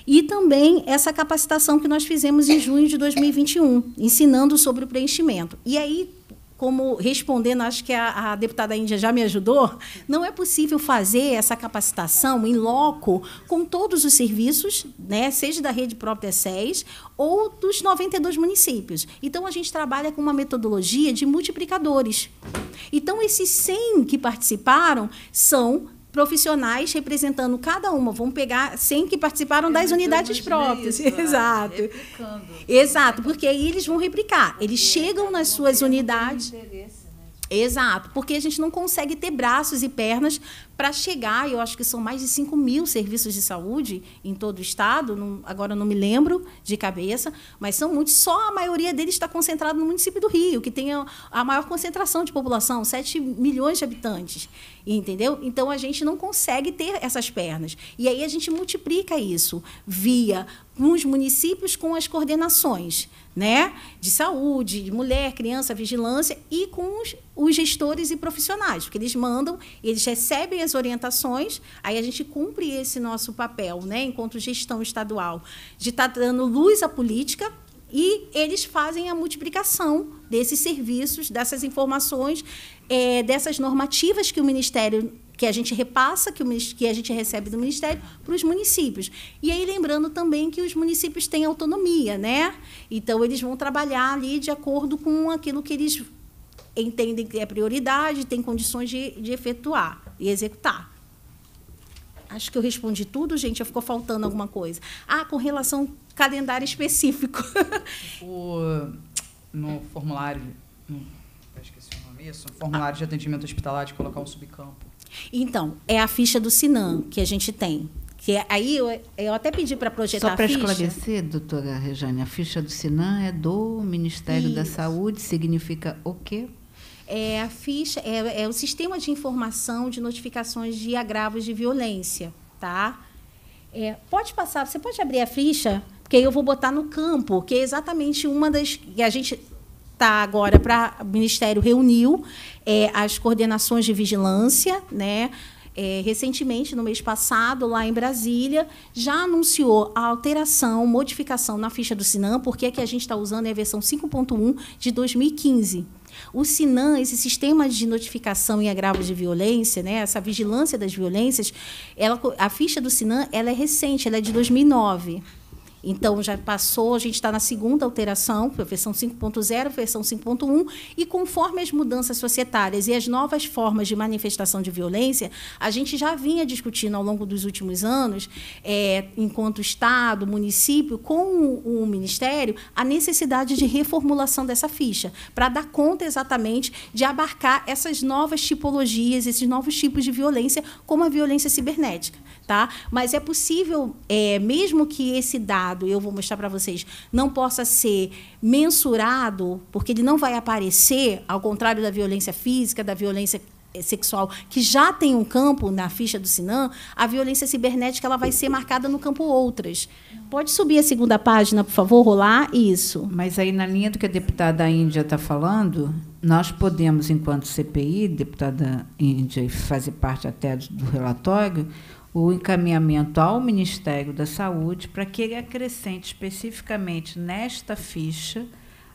E também essa capacitação que nós fizemos em junho de 2021, ensinando sobre o preenchimento. E aí como respondendo, acho que a, a, deputada Índia já me ajudou, não é possível fazer essa capacitação em loco com todos os serviços, né, seja da rede própria SES ou dos 92 municípios. Então, a gente trabalha com uma metodologia de multiplicadores. Então, esses 100 que participaram são profissionais representando cada uma. Vamos pegar 100 que participaram Eu é das unidades próprias. Isso, né? Exato. Exato, porque aí eles vão replicar. Eles chegam nas suas unidades. Exato, porque a gente não consegue ter braços e pernas para chegar, eu acho que são mais de 5 mil serviços de saúde em todo o estado, não, agora não me lembro de cabeça, mas são muitos, só a maioria deles está concentrado no município do Rio, que tem a, a maior concentração de população, 7 milhões de habitantes, entendeu? Então a gente não consegue ter essas pernas. E aí a gente multiplica isso via uns municípios com as coordenações, né? De saúde, de mulher, criança, vigilância e com os, os, gestores e profissionais, porque eles mandam, eles recebem as orientações, aí a gente cumpre esse nosso papel, né? Enquanto gestão estadual, de estar tá dando luz à política e eles fazem a multiplicação desses serviços, dessas informações, é, dessas normativas que o Ministério que a gente repassa, que, o, que a gente recebe do Ministério, para os municípios. E aí, lembrando também que os municípios têm autonomia, né? Então, eles vão trabalhar ali de acordo com aquilo que eles entendem que é prioridade, têm condições de, de efetuar e executar. Acho que eu respondi tudo, gente. Ficou faltando alguma coisa. Ah, com relação ao calendário específico. o, no formulário, no, esqueci o nome, isso, formulário ah. de atendimento hospitalar de colocar um subcampo então, é a ficha do Sinan que a gente tem. Que é, aí eu, eu até pedi para projetar Só para esclarecer, doutora Rejane, a ficha do Sinan é do Ministério Isso. da Saúde, significa o quê? É a ficha, é, é o sistema de informação de notificações de agravos de violência, tá? É, pode passar, você pode abrir a ficha, porque eu vou botar no campo, que é exatamente uma das que a gente está agora para o Ministério reuniu é, as coordenações de vigilância, né? É, recentemente, no mês passado, lá em Brasília, já anunciou a alteração, modificação na ficha do Sinan, porque a que a gente está usando é a versão 5.1 de 2015. O Sinan, esse sistema de notificação em agravos de violência, né, essa vigilância das violências, ela, a ficha do Sinan ela é recente, ela é de 2009. Então, já passou, a gente está na segunda alteração, versão 5.0, versão 5.1, e conforme as mudanças societárias e as novas formas de manifestação de violência, a gente já vinha discutindo ao longo dos últimos anos, é, enquanto Estado, município, com o, o Ministério, a necessidade de reformulação dessa ficha, para dar conta exatamente de abarcar essas novas tipologias, esses novos tipos de violência, como a violência cibernética tá? Mas é possível, é, mesmo que esse dado, eu vou mostrar para vocês, não possa ser mensurado, porque ele não vai aparecer, ao contrário da violência física, da violência é, sexual que já tem um campo na ficha do Sinan, a violência cibernética ela vai ser marcada no campo outras. Pode subir a segunda página, por favor, rolar isso. Mas aí na linha do que a deputada Índia está falando, nós podemos, enquanto CPI, deputada Índia, e fazer parte até do relatório, o encaminhamento ao Ministério da Saúde para que ele acrescente especificamente nesta ficha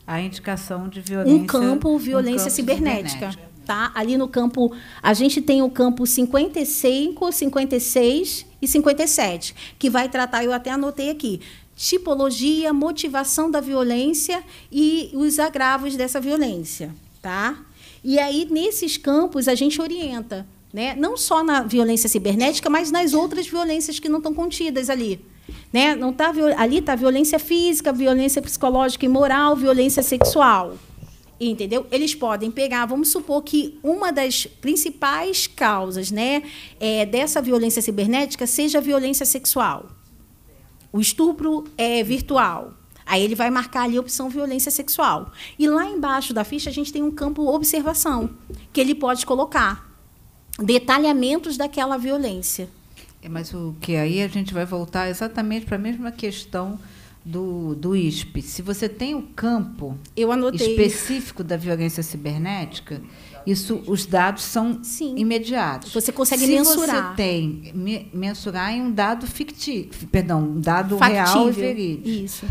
a indicação de violência. Um campo violência um campo cibernética. cibernética. Tá? Ali no campo, a gente tem o campo 55, 56 e 57, que vai tratar, eu até anotei aqui, tipologia, motivação da violência e os agravos dessa violência, tá? E aí nesses campos a gente orienta né? não só na violência cibernética, mas nas outras violências que não estão contidas ali. Né? Não tá, ali está violência física, violência psicológica e moral, violência sexual. Entendeu? Eles podem pegar, vamos supor que uma das principais causas né, é, dessa violência cibernética seja a violência sexual. O estupro é virtual. Aí ele vai marcar ali a opção violência sexual. E lá embaixo da ficha a gente tem um campo observação, que ele pode colocar detalhamentos daquela violência. É, mas o que aí a gente vai voltar exatamente para a mesma questão do, do ISP. Se você tem o um campo específico da violência cibernética, isso, os dados são Sim. imediatos. Você consegue Se mensurar. você tem mensurar em um dado fictício, perdão, um dado Factível. real e verídico. Isso.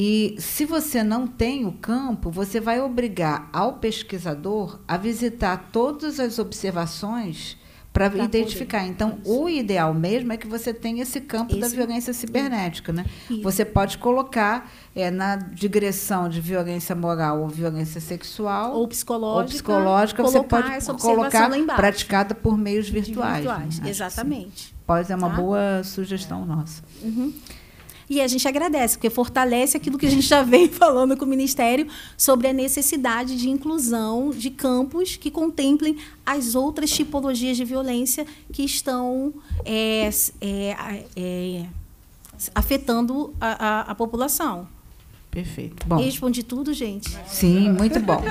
E se você não tem o campo, você vai obrigar ao pesquisador a visitar todas as observações para identificar. Poder. Então, Isso. o ideal mesmo é que você tenha esse campo da violência cibernética. Né? Você pode colocar é, na digressão de violência moral ou violência sexual. Ou psicológica. Ou psicológica, você pode colocar praticada por meios virtuais. virtuais. Né? Exatamente. Pode ser é uma tá? boa sugestão é. nossa. Uhum. E a gente agradece, porque fortalece aquilo que a gente já vem falando com o Ministério sobre a necessidade de inclusão de campos que contemplem as outras tipologias de violência que estão é, é, é, afetando a, a, a população. Perfeito. Bom. Respondi tudo, gente? Sim, muito bom.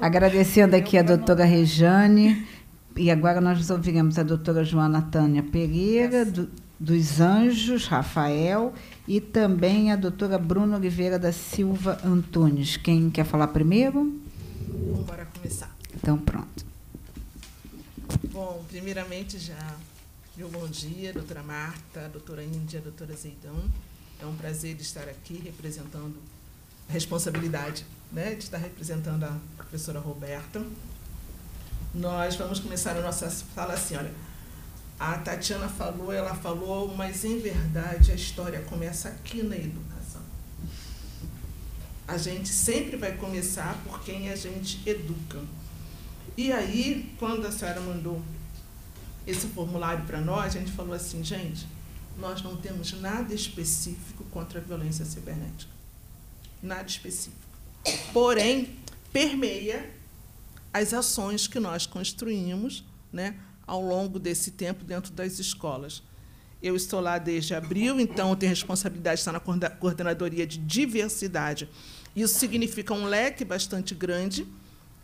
Agradecendo aqui a doutora Rejane. E agora nós ouviremos a doutora Joana Tânia Pereira, do, dos Anjos, Rafael e também a doutora Bruna Oliveira da Silva Antunes. Quem quer falar primeiro? Bora começar. Então, pronto. Bom, primeiramente já meu bom dia, doutora Marta, doutora Índia, doutora Zeidão. É um prazer estar aqui representando a responsabilidade né, de estar representando a professora Roberta. Nós vamos começar a nossa fala assim, olha, a Tatiana falou, ela falou, mas em verdade a história começa aqui na educação. A gente sempre vai começar por quem a gente educa. E aí, quando a senhora mandou esse formulário para nós, a gente falou assim, gente, nós não temos nada específico contra a violência cibernética. Nada específico. Porém, permeia as ações que nós construímos, né? ao longo desse tempo dentro das escolas. Eu estou lá desde abril, então tenho responsabilidade de estar na coordenadoria de diversidade. Isso significa um leque bastante grande,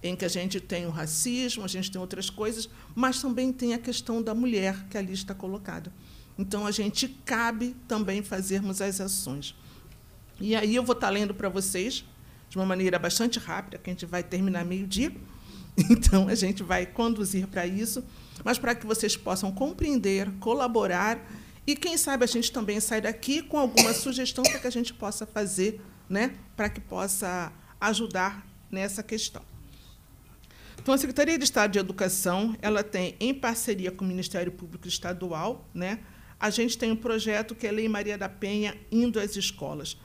em que a gente tem o racismo, a gente tem outras coisas, mas também tem a questão da mulher que ali está colocada. Então a gente cabe também fazermos as ações. E aí eu vou estar lendo para vocês de uma maneira bastante rápida, que a gente vai terminar meio-dia Então, a gente vai conduzir para isso, mas para que vocês possam compreender, colaborar e, quem sabe, a gente também sai daqui com alguma sugestão para que a gente possa fazer, né, para que possa ajudar nessa questão. Então, a Secretaria de Estado de Educação ela tem, em parceria com o Ministério Público Estadual, né, a gente tem um projeto que é Lei Maria da Penha indo às escolas.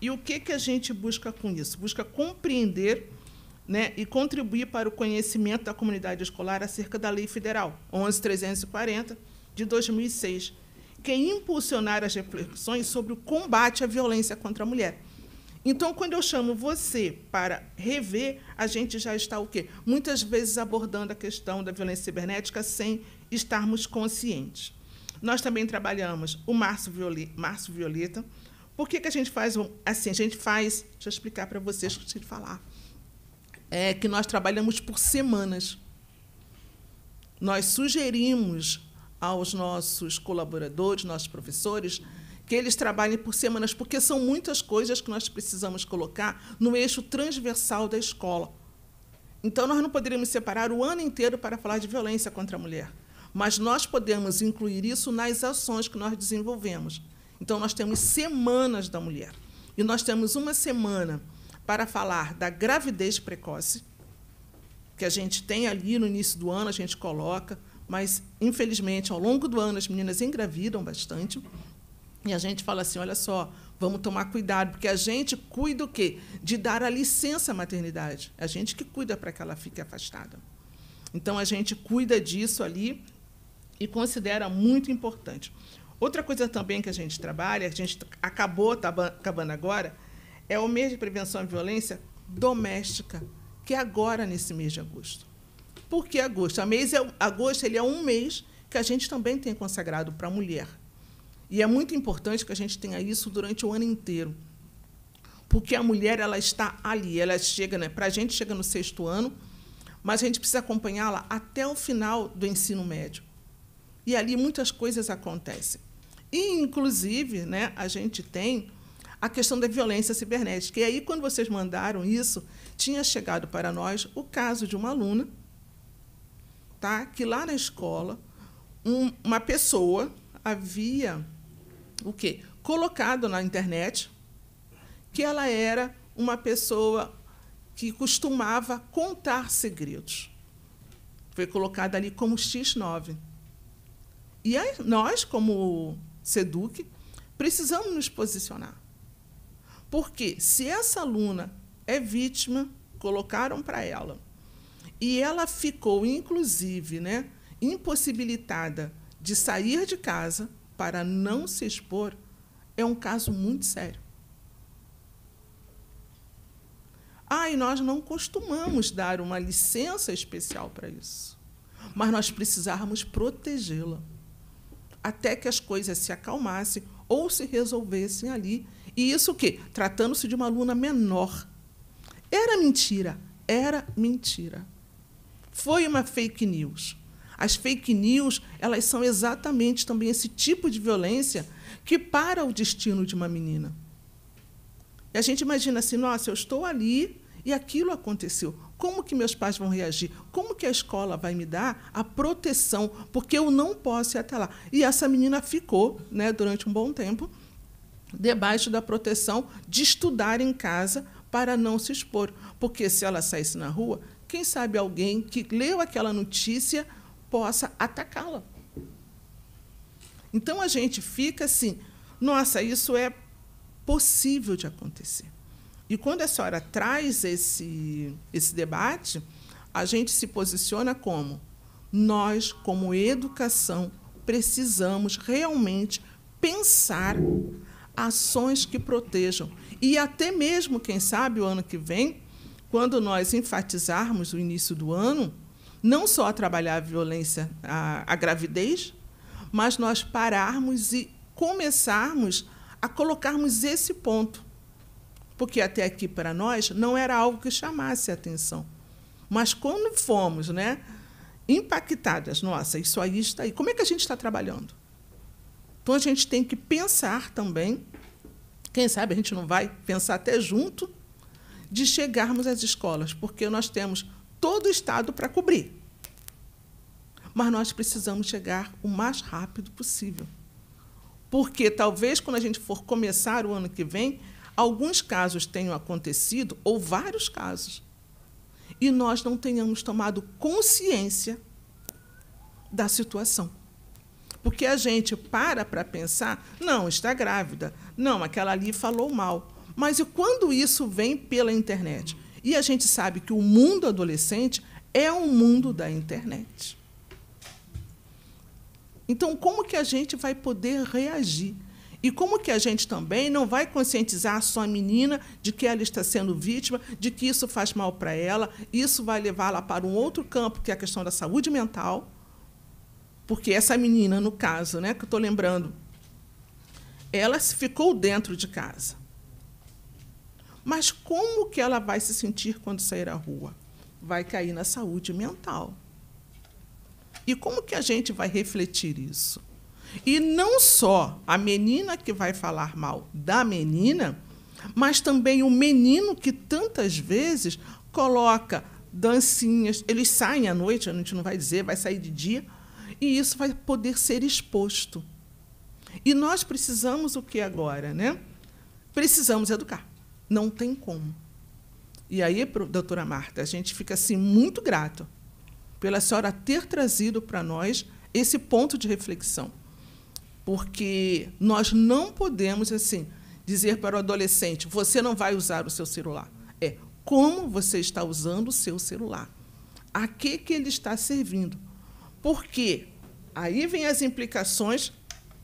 E o que, que a gente busca com isso? Busca compreender né, e contribuir para o conhecimento da comunidade escolar acerca da Lei Federal 11.340 de 2006, que é impulsionar as reflexões sobre o combate à violência contra a mulher. Então, quando eu chamo você para rever, a gente já está o quê? Muitas vezes abordando a questão da violência cibernética sem estarmos conscientes. Nós também trabalhamos o Março Violeta. Março Violeta. Por que, que a gente faz assim? A gente faz. Deixa eu explicar para vocês que eu falar é que nós trabalhamos por semanas. Nós sugerimos aos nossos colaboradores, nossos professores, que eles trabalhem por semanas, porque são muitas coisas que nós precisamos colocar no eixo transversal da escola. Então, nós não poderíamos separar o ano inteiro para falar de violência contra a mulher, mas nós podemos incluir isso nas ações que nós desenvolvemos. Então, nós temos semanas da mulher. E nós temos uma semana para falar da gravidez precoce, que a gente tem ali no início do ano, a gente coloca, mas, infelizmente, ao longo do ano, as meninas engravidam bastante. E a gente fala assim: olha só, vamos tomar cuidado, porque a gente cuida o quê? De dar a licença à maternidade. A gente que cuida para que ela fique afastada. Então, a gente cuida disso ali e considera muito importante. Outra coisa também que a gente trabalha, a gente acabou, está acabando agora, é o mês de prevenção à violência doméstica, que é agora nesse mês de agosto. Por que agosto? A mês é, agosto ele é um mês que a gente também tem consagrado para a mulher. E é muito importante que a gente tenha isso durante o ano inteiro. Porque a mulher ela está ali, ela chega, né? Para a gente chega no sexto ano, mas a gente precisa acompanhá-la até o final do ensino médio. E ali muitas coisas acontecem. E inclusive, né, a gente tem a questão da violência cibernética. E aí, quando vocês mandaram isso, tinha chegado para nós o caso de uma aluna, tá? que lá na escola, um, uma pessoa havia o quê? colocado na internet que ela era uma pessoa que costumava contar segredos. Foi colocada ali como X9. E aí, nós, como SEDUC, precisamos nos posicionar. Porque se essa aluna é vítima, colocaram para ela, e ela ficou, inclusive, né, impossibilitada de sair de casa para não se expor, é um caso muito sério. Ah, e nós não costumamos dar uma licença especial para isso. Mas nós precisarmos protegê-la até que as coisas se acalmassem ou se resolvessem ali e isso o quê? Tratando-se de uma aluna menor. Era mentira, era mentira. Foi uma fake news. As fake news, elas são exatamente também esse tipo de violência que para o destino de uma menina. E a gente imagina assim, nossa, eu estou ali e aquilo aconteceu. Como que meus pais vão reagir? Como que a escola vai me dar a proteção? Porque eu não posso ir até lá. E essa menina ficou, né, durante um bom tempo, debaixo da proteção de estudar em casa para não se expor. Porque se ela saísse na rua, quem sabe alguém que leu aquela notícia possa atacá-la. Então a gente fica assim, nossa, isso é possível de acontecer. E quando a senhora traz esse, esse debate, a gente se posiciona como nós, como educação, precisamos realmente pensar ações que protejam. E até mesmo, quem sabe, o ano que vem, quando nós enfatizarmos o início do ano, não só trabalhar a violência, a, a gravidez, mas nós pararmos e começarmos a colocarmos esse ponto. Porque até aqui para nós não era algo que chamasse a atenção. Mas quando fomos né, impactadas, nossa, isso aí está aí. Como é que a gente está trabalhando? Então a gente tem que pensar também, quem sabe a gente não vai pensar até junto, de chegarmos às escolas, porque nós temos todo o Estado para cobrir. Mas nós precisamos chegar o mais rápido possível. Porque talvez quando a gente for começar o ano que vem, alguns casos tenham acontecido, ou vários casos, e nós não tenhamos tomado consciência da situação. Porque a gente para para pensar, não, está grávida, não, aquela ali falou mal. Mas e quando isso vem pela internet? E a gente sabe que o mundo adolescente é um mundo da internet. Então, como que a gente vai poder reagir? E como que a gente também não vai conscientizar só a menina de que ela está sendo vítima, de que isso faz mal para ela, isso vai levá-la para um outro campo, que é a questão da saúde mental, porque essa menina, no caso, né, que eu estou lembrando, ela ficou dentro de casa. Mas como que ela vai se sentir quando sair à rua? Vai cair na saúde mental. E como que a gente vai refletir isso? E não só a menina que vai falar mal da menina, mas também o menino que tantas vezes coloca dancinhas. Eles saem à noite, a gente não vai dizer, vai sair de dia, e isso vai poder ser exposto. E nós precisamos o que agora, né? Precisamos educar. Não tem como. E aí, doutora Marta, a gente fica assim muito grato pela senhora ter trazido para nós esse ponto de reflexão. Porque nós não podemos assim dizer para o adolescente: você não vai usar o seu celular. É como você está usando o seu celular. A que, que ele está servindo? Porque Aí vem as implicações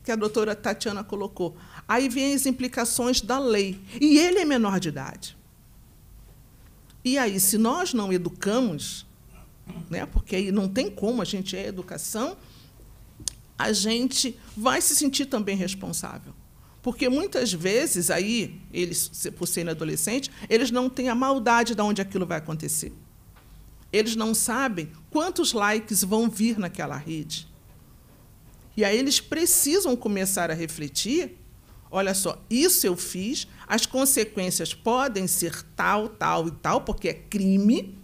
que a doutora Tatiana colocou. Aí vem as implicações da lei. E ele é menor de idade. E aí, se nós não educamos, né, porque aí não tem como, a gente é educação, a gente vai se sentir também responsável. Porque muitas vezes, aí, eles, por serem adolescentes, eles não têm a maldade de onde aquilo vai acontecer. Eles não sabem quantos likes vão vir naquela rede. E aí eles precisam começar a refletir: olha só, isso eu fiz, as consequências podem ser tal, tal e tal, porque é crime.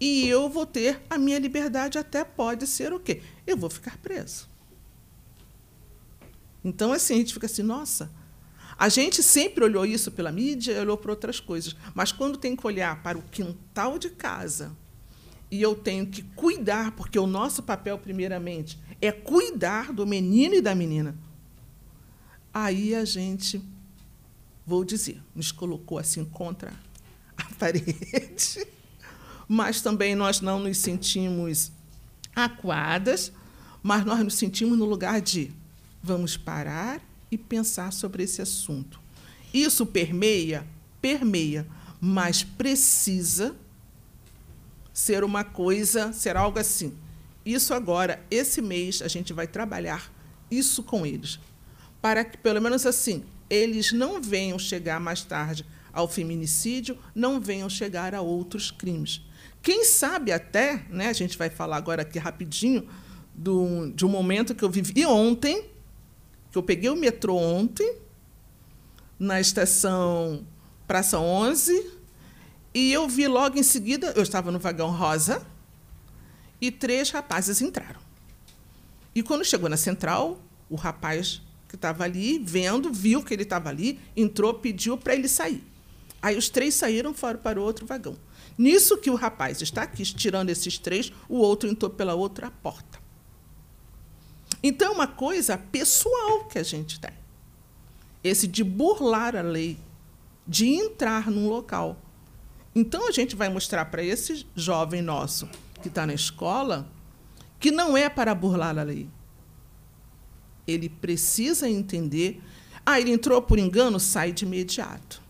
E eu vou ter a minha liberdade, até pode ser o quê? Eu vou ficar preso. Então, assim, a gente fica assim, nossa, a gente sempre olhou isso pela mídia, olhou para outras coisas, mas quando tem que olhar para o quintal de casa, e eu tenho que cuidar, porque o nosso papel, primeiramente, é cuidar do menino e da menina. Aí a gente, vou dizer, nos colocou assim contra a parede, mas também nós não nos sentimos aquadas, mas nós nos sentimos no lugar de vamos parar e pensar sobre esse assunto. Isso permeia, permeia, mas precisa ser uma coisa, ser algo assim. Isso agora, esse mês, a gente vai trabalhar isso com eles. Para que, pelo menos assim, eles não venham chegar mais tarde ao feminicídio, não venham chegar a outros crimes. Quem sabe até, né, a gente vai falar agora aqui rapidinho, do, de um momento que eu vivi ontem, que eu peguei o metrô ontem, na estação Praça 11, e eu vi logo em seguida, eu estava no vagão rosa, e três rapazes entraram. E quando chegou na central, o rapaz que estava ali, vendo, viu que ele estava ali, entrou, pediu para ele sair. Aí os três saíram, foram para o outro vagão. Nisso que o rapaz está aqui, tirando esses três, o outro entrou pela outra porta. Então, é uma coisa pessoal que a gente tem. Esse de burlar a lei, de entrar num local então a gente vai mostrar para esse jovem nosso que está na escola que não é para burlar a lei. Ele precisa entender. Ah, ele entrou por engano, sai de imediato.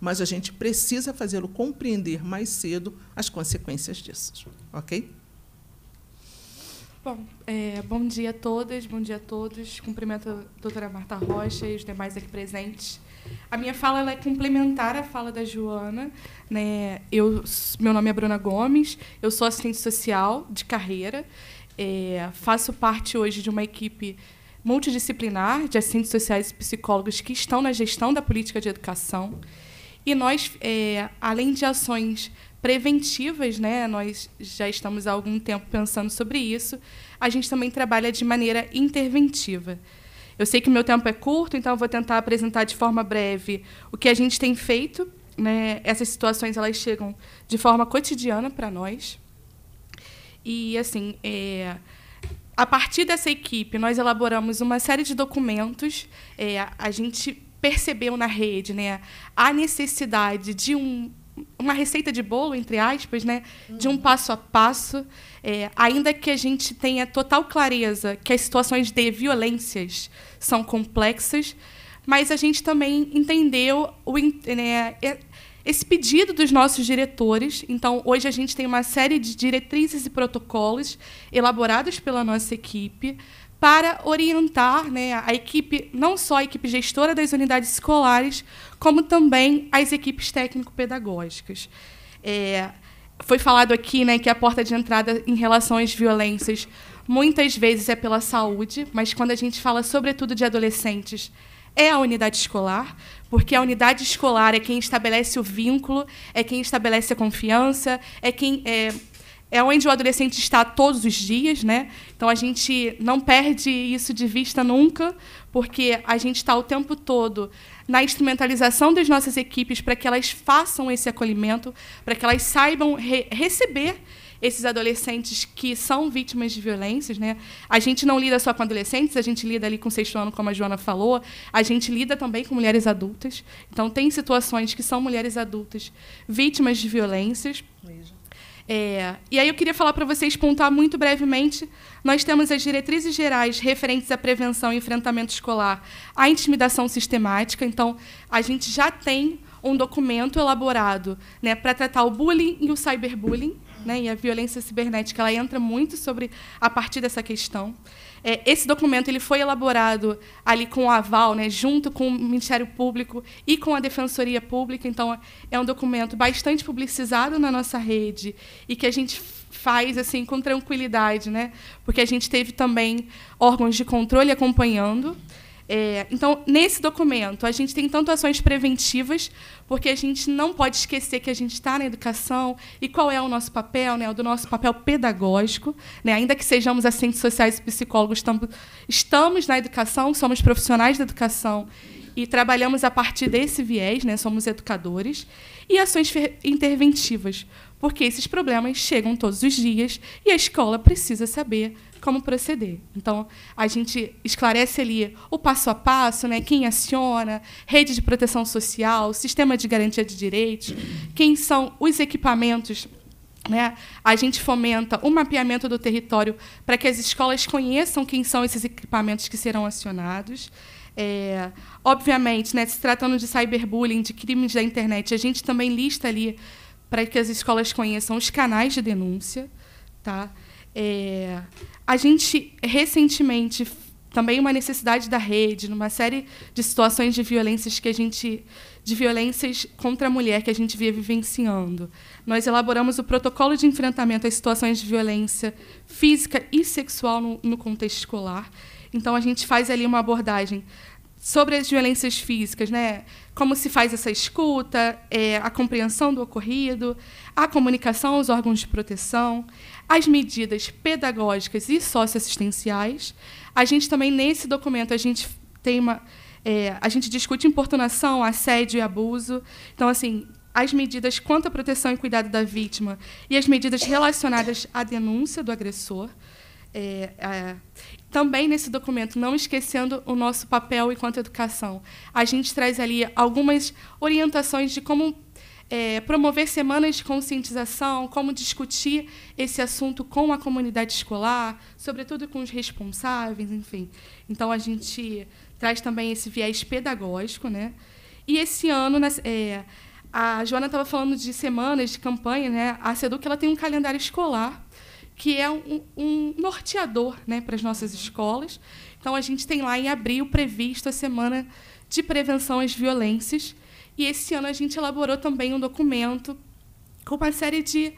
Mas a gente precisa fazê-lo compreender mais cedo as consequências disso. Ok? Bom, é, bom dia a todas, bom dia a todos. Cumprimento a doutora Marta Rocha e os demais aqui presentes. A minha fala ela é complementar a fala da Joana. Né? Eu, meu nome é Bruna Gomes, eu sou assistente social de carreira. É, faço parte hoje de uma equipe multidisciplinar de assistentes sociais e psicólogos que estão na gestão da política de educação. E nós, é, além de ações preventivas, né, nós já estamos há algum tempo pensando sobre isso, a gente também trabalha de maneira interventiva. Eu sei que meu tempo é curto, então vou tentar apresentar de forma breve o que a gente tem feito. Né? Essas situações elas chegam de forma cotidiana para nós. E assim, é, a partir dessa equipe, nós elaboramos uma série de documentos. É, a gente percebeu na rede né, a necessidade de um, uma receita de bolo, entre aspas, né, de um passo a passo. É, ainda que a gente tenha total clareza que as situações de violências são complexas, mas a gente também entendeu o, né, esse pedido dos nossos diretores. Então, hoje a gente tem uma série de diretrizes e protocolos elaborados pela nossa equipe para orientar né, a equipe, não só a equipe gestora das unidades escolares, como também as equipes técnico-pedagógicas. É, foi falado aqui né, que a porta de entrada em relação às violências Muitas vezes é pela saúde, mas quando a gente fala sobretudo de adolescentes, é a unidade escolar, porque a unidade escolar é quem estabelece o vínculo, é quem estabelece a confiança, é quem é, é onde o adolescente está todos os dias, né? Então a gente não perde isso de vista nunca, porque a gente está o tempo todo na instrumentalização das nossas equipes para que elas façam esse acolhimento, para que elas saibam re receber esses adolescentes que são vítimas de violências, né? A gente não lida só com adolescentes, a gente lida ali com sexto ano, como a Joana falou, a gente lida também com mulheres adultas. Então tem situações que são mulheres adultas vítimas de violências. É, e aí eu queria falar para vocês, pontuar muito brevemente, nós temos as diretrizes gerais referentes à prevenção e enfrentamento escolar à intimidação sistemática. Então, a gente já tem um documento elaborado né, para tratar o bullying e o cyberbullying né? E a violência cibernética ela entra muito sobre a partir dessa questão. É, esse documento ele foi elaborado ali com o aval, né, junto com o Ministério Público e com a Defensoria Pública. Então é um documento bastante publicizado na nossa rede e que a gente faz assim com tranquilidade, né? Porque a gente teve também órgãos de controle acompanhando. É, então, nesse documento, a gente tem tanto ações preventivas, porque a gente não pode esquecer que a gente está na educação e qual é o nosso papel, né, o do nosso papel pedagógico. Né, ainda que sejamos assistentes sociais e psicólogos, estamos, estamos na educação, somos profissionais da educação e trabalhamos a partir desse viés, né, somos educadores. E ações interventivas, porque esses problemas chegam todos os dias e a escola precisa saber como proceder. Então, a gente esclarece ali o passo a passo, né, quem aciona, rede de proteção social, sistema de garantia de direitos, quem são os equipamentos né? A gente fomenta o mapeamento do território para que as escolas conheçam quem são esses equipamentos que serão acionados. É, obviamente, né, se tratando de cyberbullying, de crimes da internet, a gente também lista ali para que as escolas conheçam os canais de denúncia. Tá? É, a gente recentemente também uma necessidade da rede, numa série de situações de violências que a gente de violências contra a mulher que a gente via vivenciando. Nós elaboramos o protocolo de enfrentamento às situações de violência física e sexual no, no contexto escolar. Então a gente faz ali uma abordagem sobre as violências físicas, né? Como se faz essa escuta, é, a compreensão do ocorrido, a comunicação aos órgãos de proteção, as medidas pedagógicas e socioassistenciais. A gente também nesse documento a gente tem uma, é, a gente discute importunação, assédio e abuso. Então assim as medidas quanto à proteção e cuidado da vítima e as medidas relacionadas à denúncia do agressor. É, é, também nesse documento, não esquecendo o nosso papel enquanto educação. A gente traz ali algumas orientações de como é, promover semanas de conscientização, como discutir esse assunto com a comunidade escolar, sobretudo com os responsáveis, enfim. Então, a gente traz também esse viés pedagógico. Né? E esse ano, é, a Joana estava falando de semanas de campanha, né? a SEDUC ela tem um calendário escolar que é um, um norteador né, para as nossas escolas. Então, a gente tem lá em abril previsto a Semana de Prevenção às Violências. E esse ano a gente elaborou também um documento com uma série de,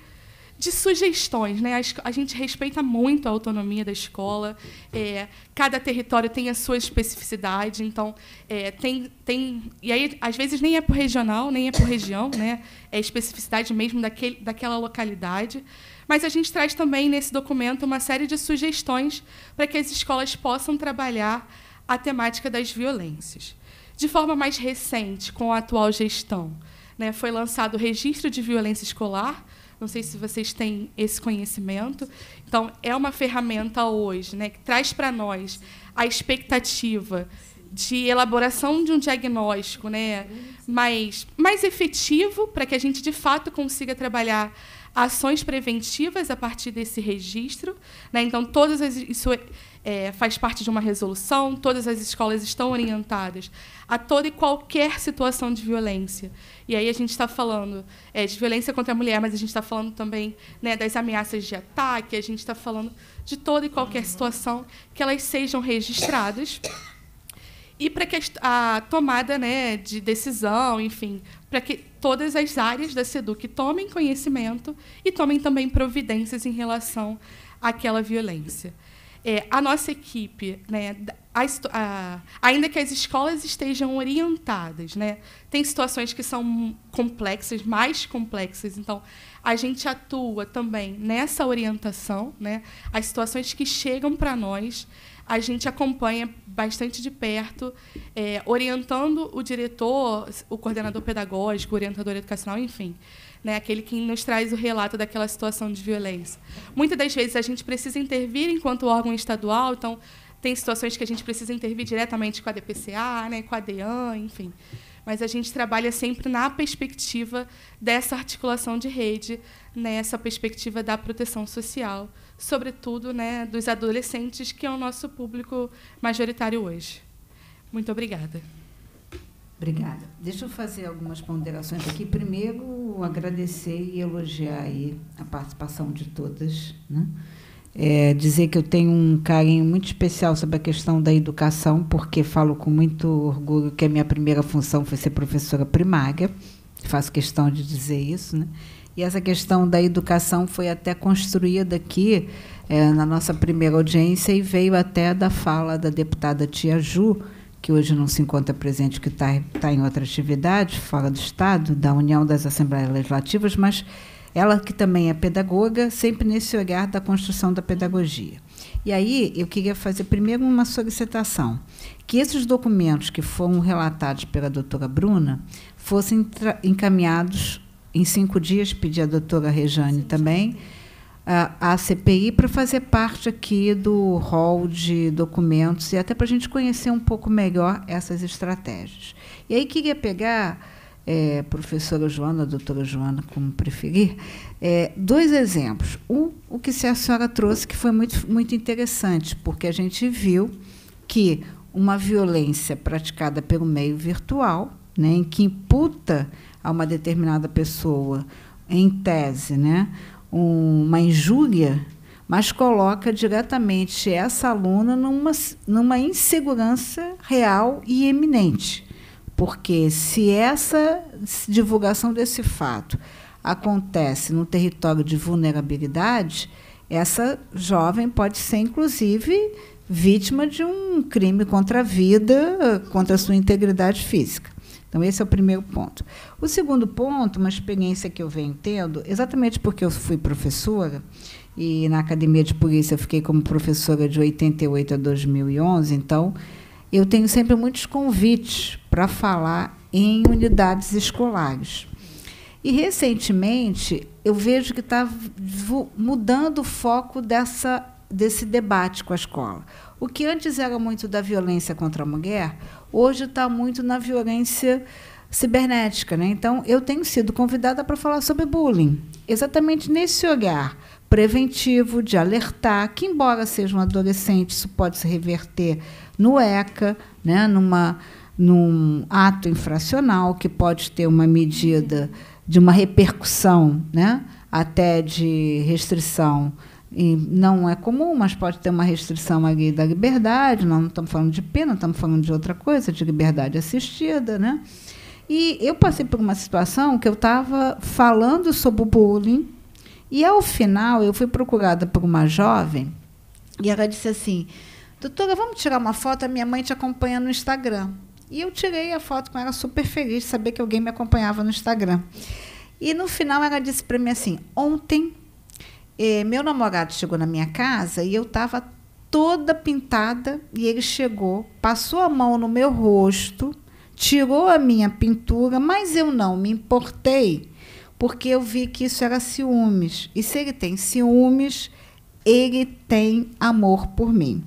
de sugestões. Né? A, a gente respeita muito a autonomia da escola, é, cada território tem a sua especificidade, então é, tem, tem. E aí, às vezes, nem é por regional, nem é por região, né? é especificidade mesmo daquele, daquela localidade. Mas a gente traz também nesse documento uma série de sugestões para que as escolas possam trabalhar a temática das violências. De forma mais recente, com a atual gestão, né, foi lançado o Registro de Violência Escolar. Não sei se vocês têm esse conhecimento. Então, é uma ferramenta hoje né, que traz para nós a expectativa de elaboração de um diagnóstico né, mais, mais efetivo para que a gente, de fato, consiga trabalhar ações preventivas a partir desse registro. Né? Então, todas as, isso é, é, faz parte de uma resolução, todas as escolas estão orientadas a toda e qualquer situação de violência. E aí a gente está falando é, de violência contra a mulher, mas a gente está falando também né, das ameaças de ataque, a gente está falando de toda e qualquer situação que elas sejam registradas e para a tomada né, de decisão, enfim, para que todas as áreas da SEDUC tomem conhecimento e tomem também providências em relação àquela violência. É, a nossa equipe, né, a, a, ainda que as escolas estejam orientadas, né, tem situações que são complexas, mais complexas, então a gente atua também nessa orientação, né, as situações que chegam para nós, a gente acompanha bastante de perto, é, orientando o diretor, o coordenador pedagógico, o orientador educacional, enfim, né, aquele que nos traz o relato daquela situação de violência. Muitas das vezes a gente precisa intervir enquanto órgão estadual, então tem situações que a gente precisa intervir diretamente com a DPCA, né, com a DEAN, enfim. Mas a gente trabalha sempre na perspectiva dessa articulação de rede, nessa né, perspectiva da proteção social sobretudo né, dos adolescentes, que é o nosso público majoritário hoje. Muito obrigada. Obrigada. Deixa eu fazer algumas ponderações aqui. Primeiro, agradecer e elogiar a participação de todas. Né? É, dizer que eu tenho um carinho muito especial sobre a questão da educação, porque falo com muito orgulho que a minha primeira função foi ser professora primária. Faço questão de dizer isso. Né? E essa questão da educação foi até construída aqui é, na nossa primeira audiência e veio até da fala da deputada Tia Ju, que hoje não se encontra presente, que está tá em outra atividade, fala do Estado, da União das Assembleias Legislativas, mas ela que também é pedagoga, sempre nesse olhar da construção da pedagogia. E aí eu queria fazer primeiro uma solicitação, que esses documentos que foram relatados pela doutora Bruna fossem encaminhados em cinco dias, pedi à doutora Rejane também, a, CPI para fazer parte aqui do hall de documentos e até para a gente conhecer um pouco melhor essas estratégias. E aí queria pegar, é, professora Joana, doutora Joana, como preferir, é, dois exemplos. Um, o que a senhora trouxe, que foi muito, muito interessante, porque a gente viu que uma violência praticada pelo meio virtual, né, em que imputa a uma determinada pessoa, em tese, né, uma injúria, mas coloca diretamente essa aluna numa, numa insegurança real e eminente. Porque se essa divulgação desse fato acontece no território de vulnerabilidade, essa jovem pode ser, inclusive, vítima de um crime contra a vida, contra a sua integridade física. Então, esse é o primeiro ponto. O segundo ponto, uma experiência que eu venho tendo, exatamente porque eu fui professora, e na academia de polícia eu fiquei como professora de 88 a 2011, então eu tenho sempre muitos convites para falar em unidades escolares. E recentemente eu vejo que está mudando o foco dessa, desse debate com a escola. O que antes era muito da violência contra a mulher, hoje está muito na violência cibernética. Né? Então, eu tenho sido convidada para falar sobre bullying, exatamente nesse olhar preventivo, de alertar que, embora seja um adolescente, isso pode se reverter no ECA, né? Numa, num ato infracional, que pode ter uma medida de uma repercussão né? até de restrição e não é comum, mas pode ter uma restrição ali da liberdade. Nós não estamos falando de pena, estamos falando de outra coisa, de liberdade assistida, né? E eu passei por uma situação que eu estava falando sobre o bullying e ao final eu fui procurada por uma jovem e ela disse assim: "Doutora, vamos tirar uma foto, a minha mãe te acompanha no Instagram". E eu tirei a foto com ela super feliz de saber que alguém me acompanhava no Instagram. E no final ela disse para mim assim: "Ontem meu namorado chegou na minha casa e eu estava toda pintada e ele chegou, passou a mão no meu rosto, tirou a minha pintura, mas eu não me importei, porque eu vi que isso era ciúmes. E se ele tem ciúmes, ele tem amor por mim.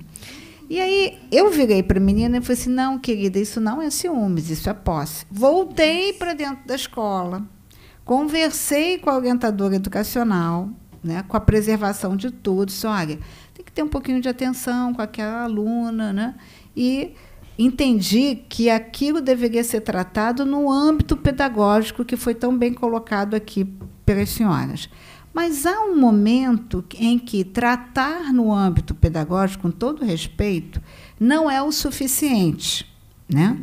E aí eu virei para a menina e falei assim: não, querida, isso não é ciúmes, isso é posse. Voltei para dentro da escola, conversei com a orientadora educacional, né, com a preservação de todos. Olha, tem que ter um pouquinho de atenção com aquela aluna, né? E entendi que aquilo deveria ser tratado no âmbito pedagógico que foi tão bem colocado aqui pelas senhoras. Mas há um momento em que tratar no âmbito pedagógico, com todo respeito, não é o suficiente. Né?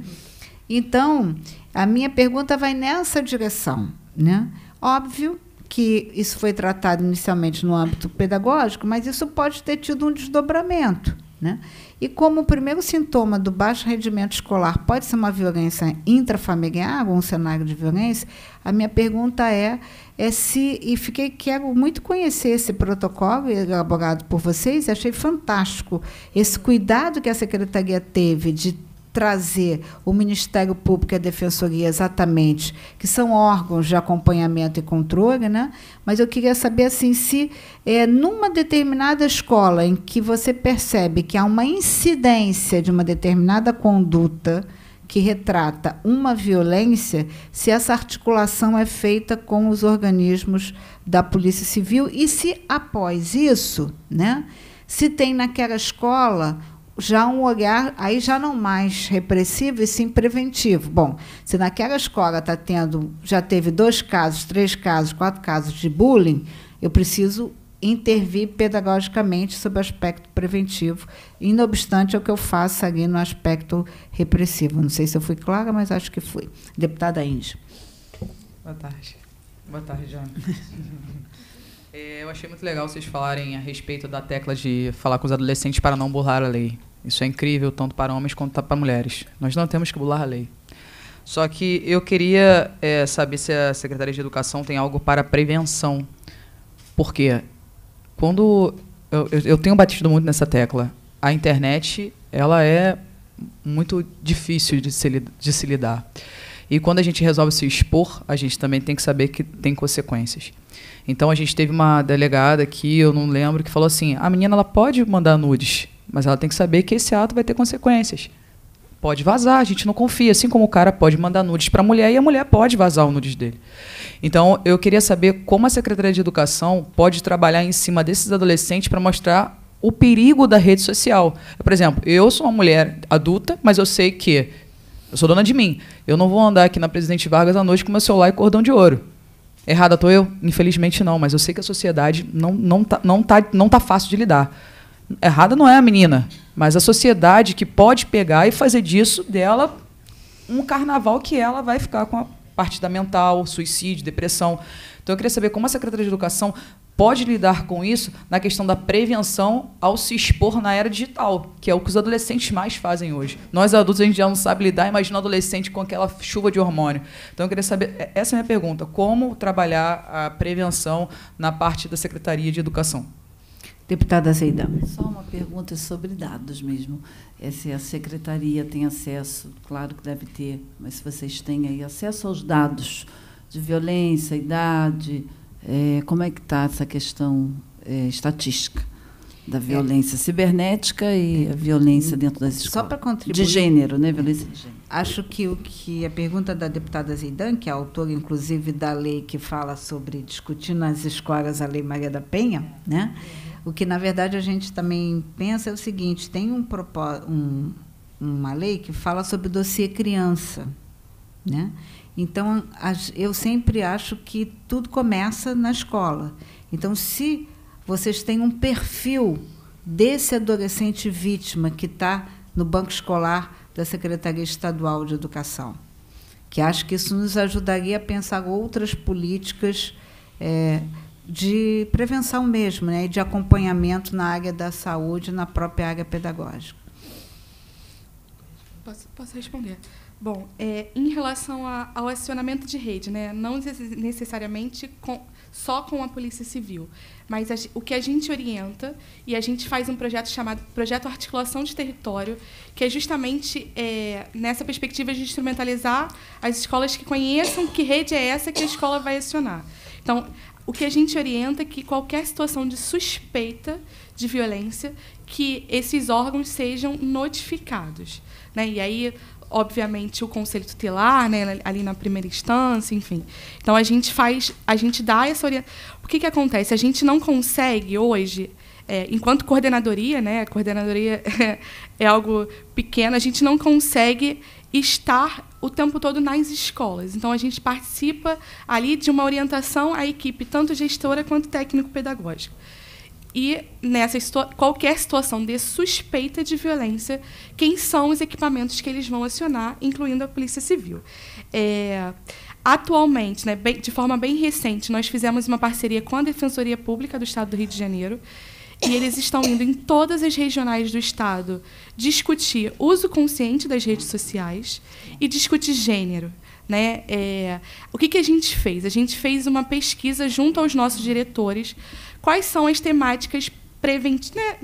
Então, a minha pergunta vai nessa direção. Né? Óbvio que isso foi tratado inicialmente no âmbito pedagógico, mas isso pode ter tido um desdobramento. Né? E como o primeiro sintoma do baixo rendimento escolar pode ser uma violência intrafamiliar ou um cenário de violência, a minha pergunta é, é se e fiquei quero muito conhecer esse protocolo elaborado por vocês, achei fantástico esse cuidado que a secretaria teve de trazer o Ministério Público e a Defensoria exatamente, que são órgãos de acompanhamento e controle, né? mas eu queria saber assim, se é, numa determinada escola em que você percebe que há uma incidência de uma determinada conduta que retrata uma violência, se essa articulação é feita com os organismos da Polícia Civil e se após isso, né? se tem naquela escola já um olhar aí já não mais repressivo e sim preventivo. Bom, se naquela escola está tendo, já teve dois casos, três casos, quatro casos de bullying, eu preciso intervir pedagogicamente sobre o aspecto preventivo, e não obstante é o que eu faço ali no aspecto repressivo. Não sei se eu fui clara, mas acho que fui. Deputada Inge. Boa tarde. Boa tarde, Jana. É, eu achei muito legal vocês falarem a respeito da tecla de falar com os adolescentes para não burlar a lei. Isso é incrível, tanto para homens quanto para mulheres. Nós não temos que burlar a lei. Só que eu queria é, saber se a Secretaria de Educação tem algo para prevenção. Porque quando. Eu, eu tenho batido muito nessa tecla. A internet ela é muito difícil de se, de se lidar. E quando a gente resolve se expor, a gente também tem que saber que tem consequências. Então a gente teve uma delegada aqui, eu não lembro, que falou assim: a menina ela pode mandar nudes, mas ela tem que saber que esse ato vai ter consequências. Pode vazar, a gente não confia, assim como o cara pode mandar nudes para a mulher e a mulher pode vazar o nudes dele. Então, eu queria saber como a Secretaria de Educação pode trabalhar em cima desses adolescentes para mostrar o perigo da rede social. Por exemplo, eu sou uma mulher adulta, mas eu sei que eu sou dona de mim. Eu não vou andar aqui na Presidente Vargas à noite com meu celular e cordão de ouro. Errada estou eu? Infelizmente não, mas eu sei que a sociedade não, não, tá, não, tá, não tá fácil de lidar. Errada não é a menina, mas a sociedade que pode pegar e fazer disso dela um carnaval que ela vai ficar com a parte da mental, suicídio, depressão. Então eu queria saber como a Secretaria de Educação pode lidar com isso na questão da prevenção ao se expor na era digital, que é o que os adolescentes mais fazem hoje. Nós adultos a gente já não sabe lidar, imagina um adolescente com aquela chuva de hormônio. Então eu queria saber, é, essa é a minha pergunta, como trabalhar a prevenção na parte da Secretaria de Educação? Deputada Zeida. Só uma pergunta sobre dados mesmo. É se a secretaria tem acesso, claro que deve ter, mas se vocês têm aí acesso aos dados de violência, idade, é, como é que está essa questão é, estatística da é. violência é. cibernética e a violência dentro das escolas? Só para contribuir. De gênero, né? Violência de gênero. Acho que o que a pergunta da deputada Zeidan, que é autora, inclusive, da lei que fala sobre discutir nas escolas a Lei Maria da Penha, né? O que, na verdade, a gente também pensa é o seguinte, tem um, um uma lei que fala sobre dossiê criança, né? Então, eu sempre acho que tudo começa na escola. Então, se vocês têm um perfil desse adolescente vítima que está no banco escolar da Secretaria Estadual de Educação, que acho que isso nos ajudaria a pensar outras políticas é, de prevenção mesmo, né, e de acompanhamento na área da saúde, na própria área pedagógica. Posso, posso responder? Bom, é, em relação a, ao acionamento de rede, né, não necessariamente com, só com a Polícia Civil, mas a, o que a gente orienta, e a gente faz um projeto chamado Projeto Articulação de Território, que é justamente é, nessa perspectiva de instrumentalizar as escolas que conheçam que rede é essa que a escola vai acionar. Então, o que a gente orienta é que qualquer situação de suspeita de violência, que esses órgãos sejam notificados. Né? E aí obviamente, o conselho tutelar, né, ali na primeira instância, enfim. Então a gente faz, a gente dá essa orientação. O que, que acontece? A gente não consegue hoje, é, enquanto coordenadoria, né, a coordenadoria é, é algo pequeno, a gente não consegue estar o tempo todo nas escolas. Então a gente participa ali de uma orientação à equipe, tanto gestora quanto técnico-pedagógico. E nessa qualquer situação de suspeita de violência, quem são os equipamentos que eles vão acionar, incluindo a Polícia Civil. É, atualmente, né, bem, de forma bem recente, nós fizemos uma parceria com a Defensoria Pública do Estado do Rio de Janeiro. E eles estão indo em todas as regionais do Estado discutir uso consciente das redes sociais e discutir gênero. Né? É, o que, que a gente fez? A gente fez uma pesquisa junto aos nossos diretores quais são as temáticas preventi né,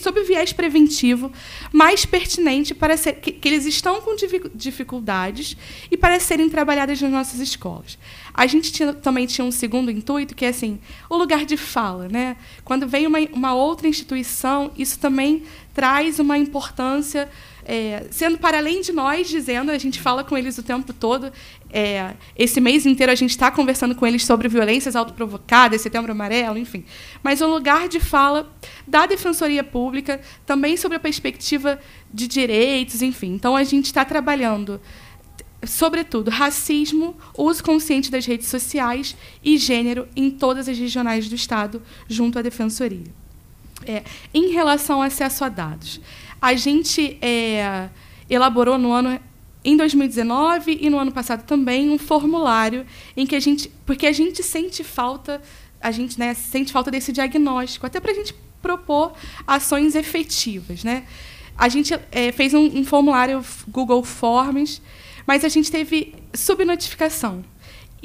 sob viés preventivo mais pertinente para ser, que, que, eles estão com dificuldades e para serem trabalhadas nas nossas escolas. A gente tinha, também tinha um segundo intuito que é assim o lugar de fala, né? Quando vem uma, uma outra instituição, isso também traz uma importância é, sendo para além de nós dizendo, a gente fala com eles o tempo todo, é, esse mês inteiro a gente está conversando com eles sobre violências autoprovocadas, setembro amarelo, enfim. Mas um lugar de fala da Defensoria Pública, também sobre a perspectiva de direitos, enfim. Então a gente está trabalhando, sobretudo, racismo, uso consciente das redes sociais e gênero em todas as regionais do Estado, junto à Defensoria. É, em relação ao acesso a dados, a gente é, elaborou no ano em 2019 e no ano passado também um formulário em que a gente, porque a gente sente falta, a gente né, sente falta desse diagnóstico, até para a gente propor ações efetivas, né? A gente é, fez um, um formulário Google Forms, mas a gente teve subnotificação.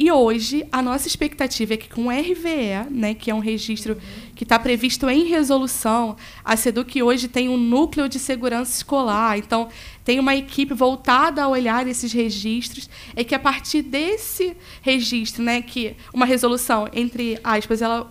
E hoje, a nossa expectativa é que com o RVE, né, que é um registro que está previsto em resolução, a SEDUC hoje tem um núcleo de segurança escolar, então tem uma equipe voltada a olhar esses registros, é que a partir desse registro, né, que uma resolução, entre aspas, ela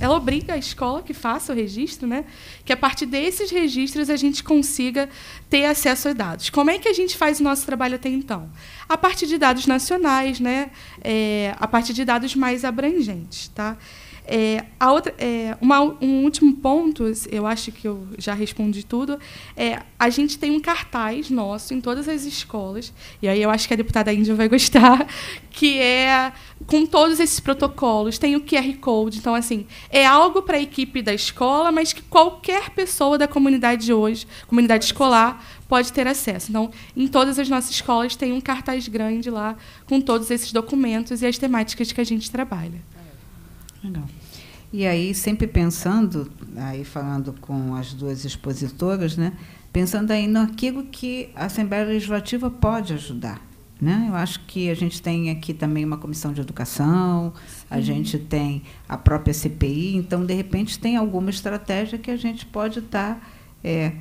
ela obriga a escola que faça o registro, né? Que a partir desses registros a gente consiga ter acesso a dados. Como é que a gente faz o nosso trabalho até então? A partir de dados nacionais, né? É, a partir de dados mais abrangentes, tá? É, a outra, é, uma, um último ponto, eu acho que eu já respondi tudo, é, a gente tem um cartaz nosso em todas as escolas, e aí eu acho que a deputada Índia vai gostar, que é com todos esses protocolos, tem o QR Code, então, assim, é algo para a equipe da escola, mas que qualquer pessoa da comunidade de hoje, comunidade escolar, pode ter acesso. Então, em todas as nossas escolas tem um cartaz grande lá com todos esses documentos e as temáticas que a gente trabalha. Legal. E aí, sempre pensando, aí falando com as duas expositoras, né, pensando aí naquilo que a Assembleia Legislativa pode ajudar. Né? Eu acho que a gente tem aqui também uma comissão de educação, Sim. a gente tem a própria CPI, então, de repente, tem alguma estratégia que a gente pode estar tá, é,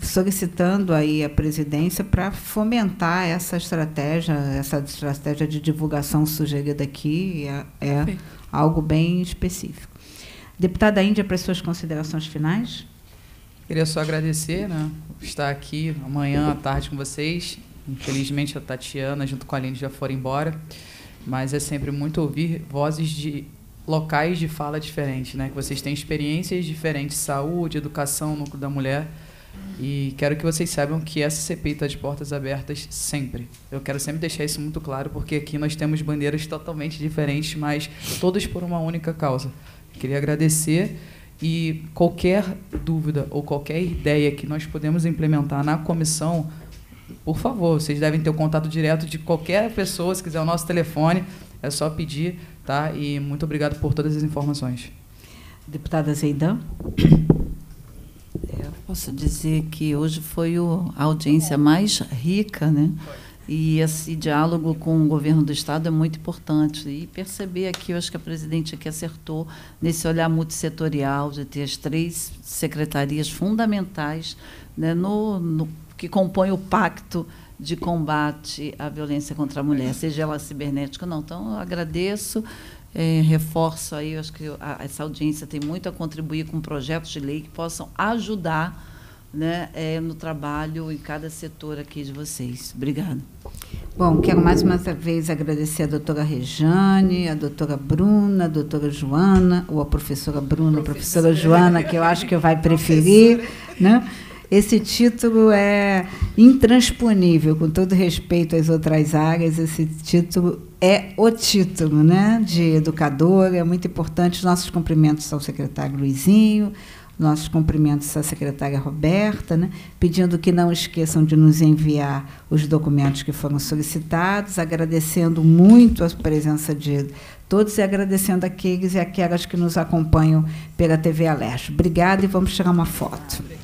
solicitando aí a presidência para fomentar essa estratégia, essa estratégia de divulgação sugerida aqui. É, é algo bem específico. Deputada Índia, para suas considerações finais. Queria só agradecer, né, estar aqui amanhã à tarde com vocês. Infelizmente a Tatiana junto com a Aline já foram embora, mas é sempre muito ouvir vozes de locais de fala diferentes, né? Que vocês têm experiências diferentes, saúde, educação, núcleo da mulher. E quero que vocês saibam que essa CPI está de portas abertas sempre. Eu quero sempre deixar isso muito claro, porque aqui nós temos bandeiras totalmente diferentes, mas todas por uma única causa. Queria agradecer e qualquer dúvida ou qualquer ideia que nós podemos implementar na comissão, por favor, vocês devem ter o contato direto de qualquer pessoa, se quiser o nosso telefone, é só pedir, tá? E muito obrigado por todas as informações. Deputada Zeidan posso dizer que hoje foi o, a audiência mais rica, né? E esse diálogo com o governo do Estado é muito importante. E perceber aqui, eu acho que a presidente aqui acertou nesse olhar multissetorial, de ter as três secretarias fundamentais né, no, no que compõem o pacto de combate à violência contra a mulher, seja ela cibernética ou não. Então, eu agradeço é, reforço aí, acho que a, essa audiência tem muito a contribuir com projetos de lei que possam ajudar né, é, no trabalho em cada setor aqui de vocês. Obrigada. Bom, quero mais uma vez agradecer a doutora Rejane, a doutora Bruna, a doutora Joana, ou a professora Bruna, a professora, professora Joana, que eu acho que vai preferir, né? Esse título é intransponível, com todo respeito às outras áreas, esse título é o título né, de educadora, é muito importante. Nossos cumprimentos ao secretário Luizinho, nossos cumprimentos à secretária Roberta, né, pedindo que não esqueçam de nos enviar os documentos que foram solicitados, agradecendo muito a presença de todos e agradecendo aqueles e aquelas que nos acompanham pela TV Alérgio. Obrigada e vamos tirar uma foto.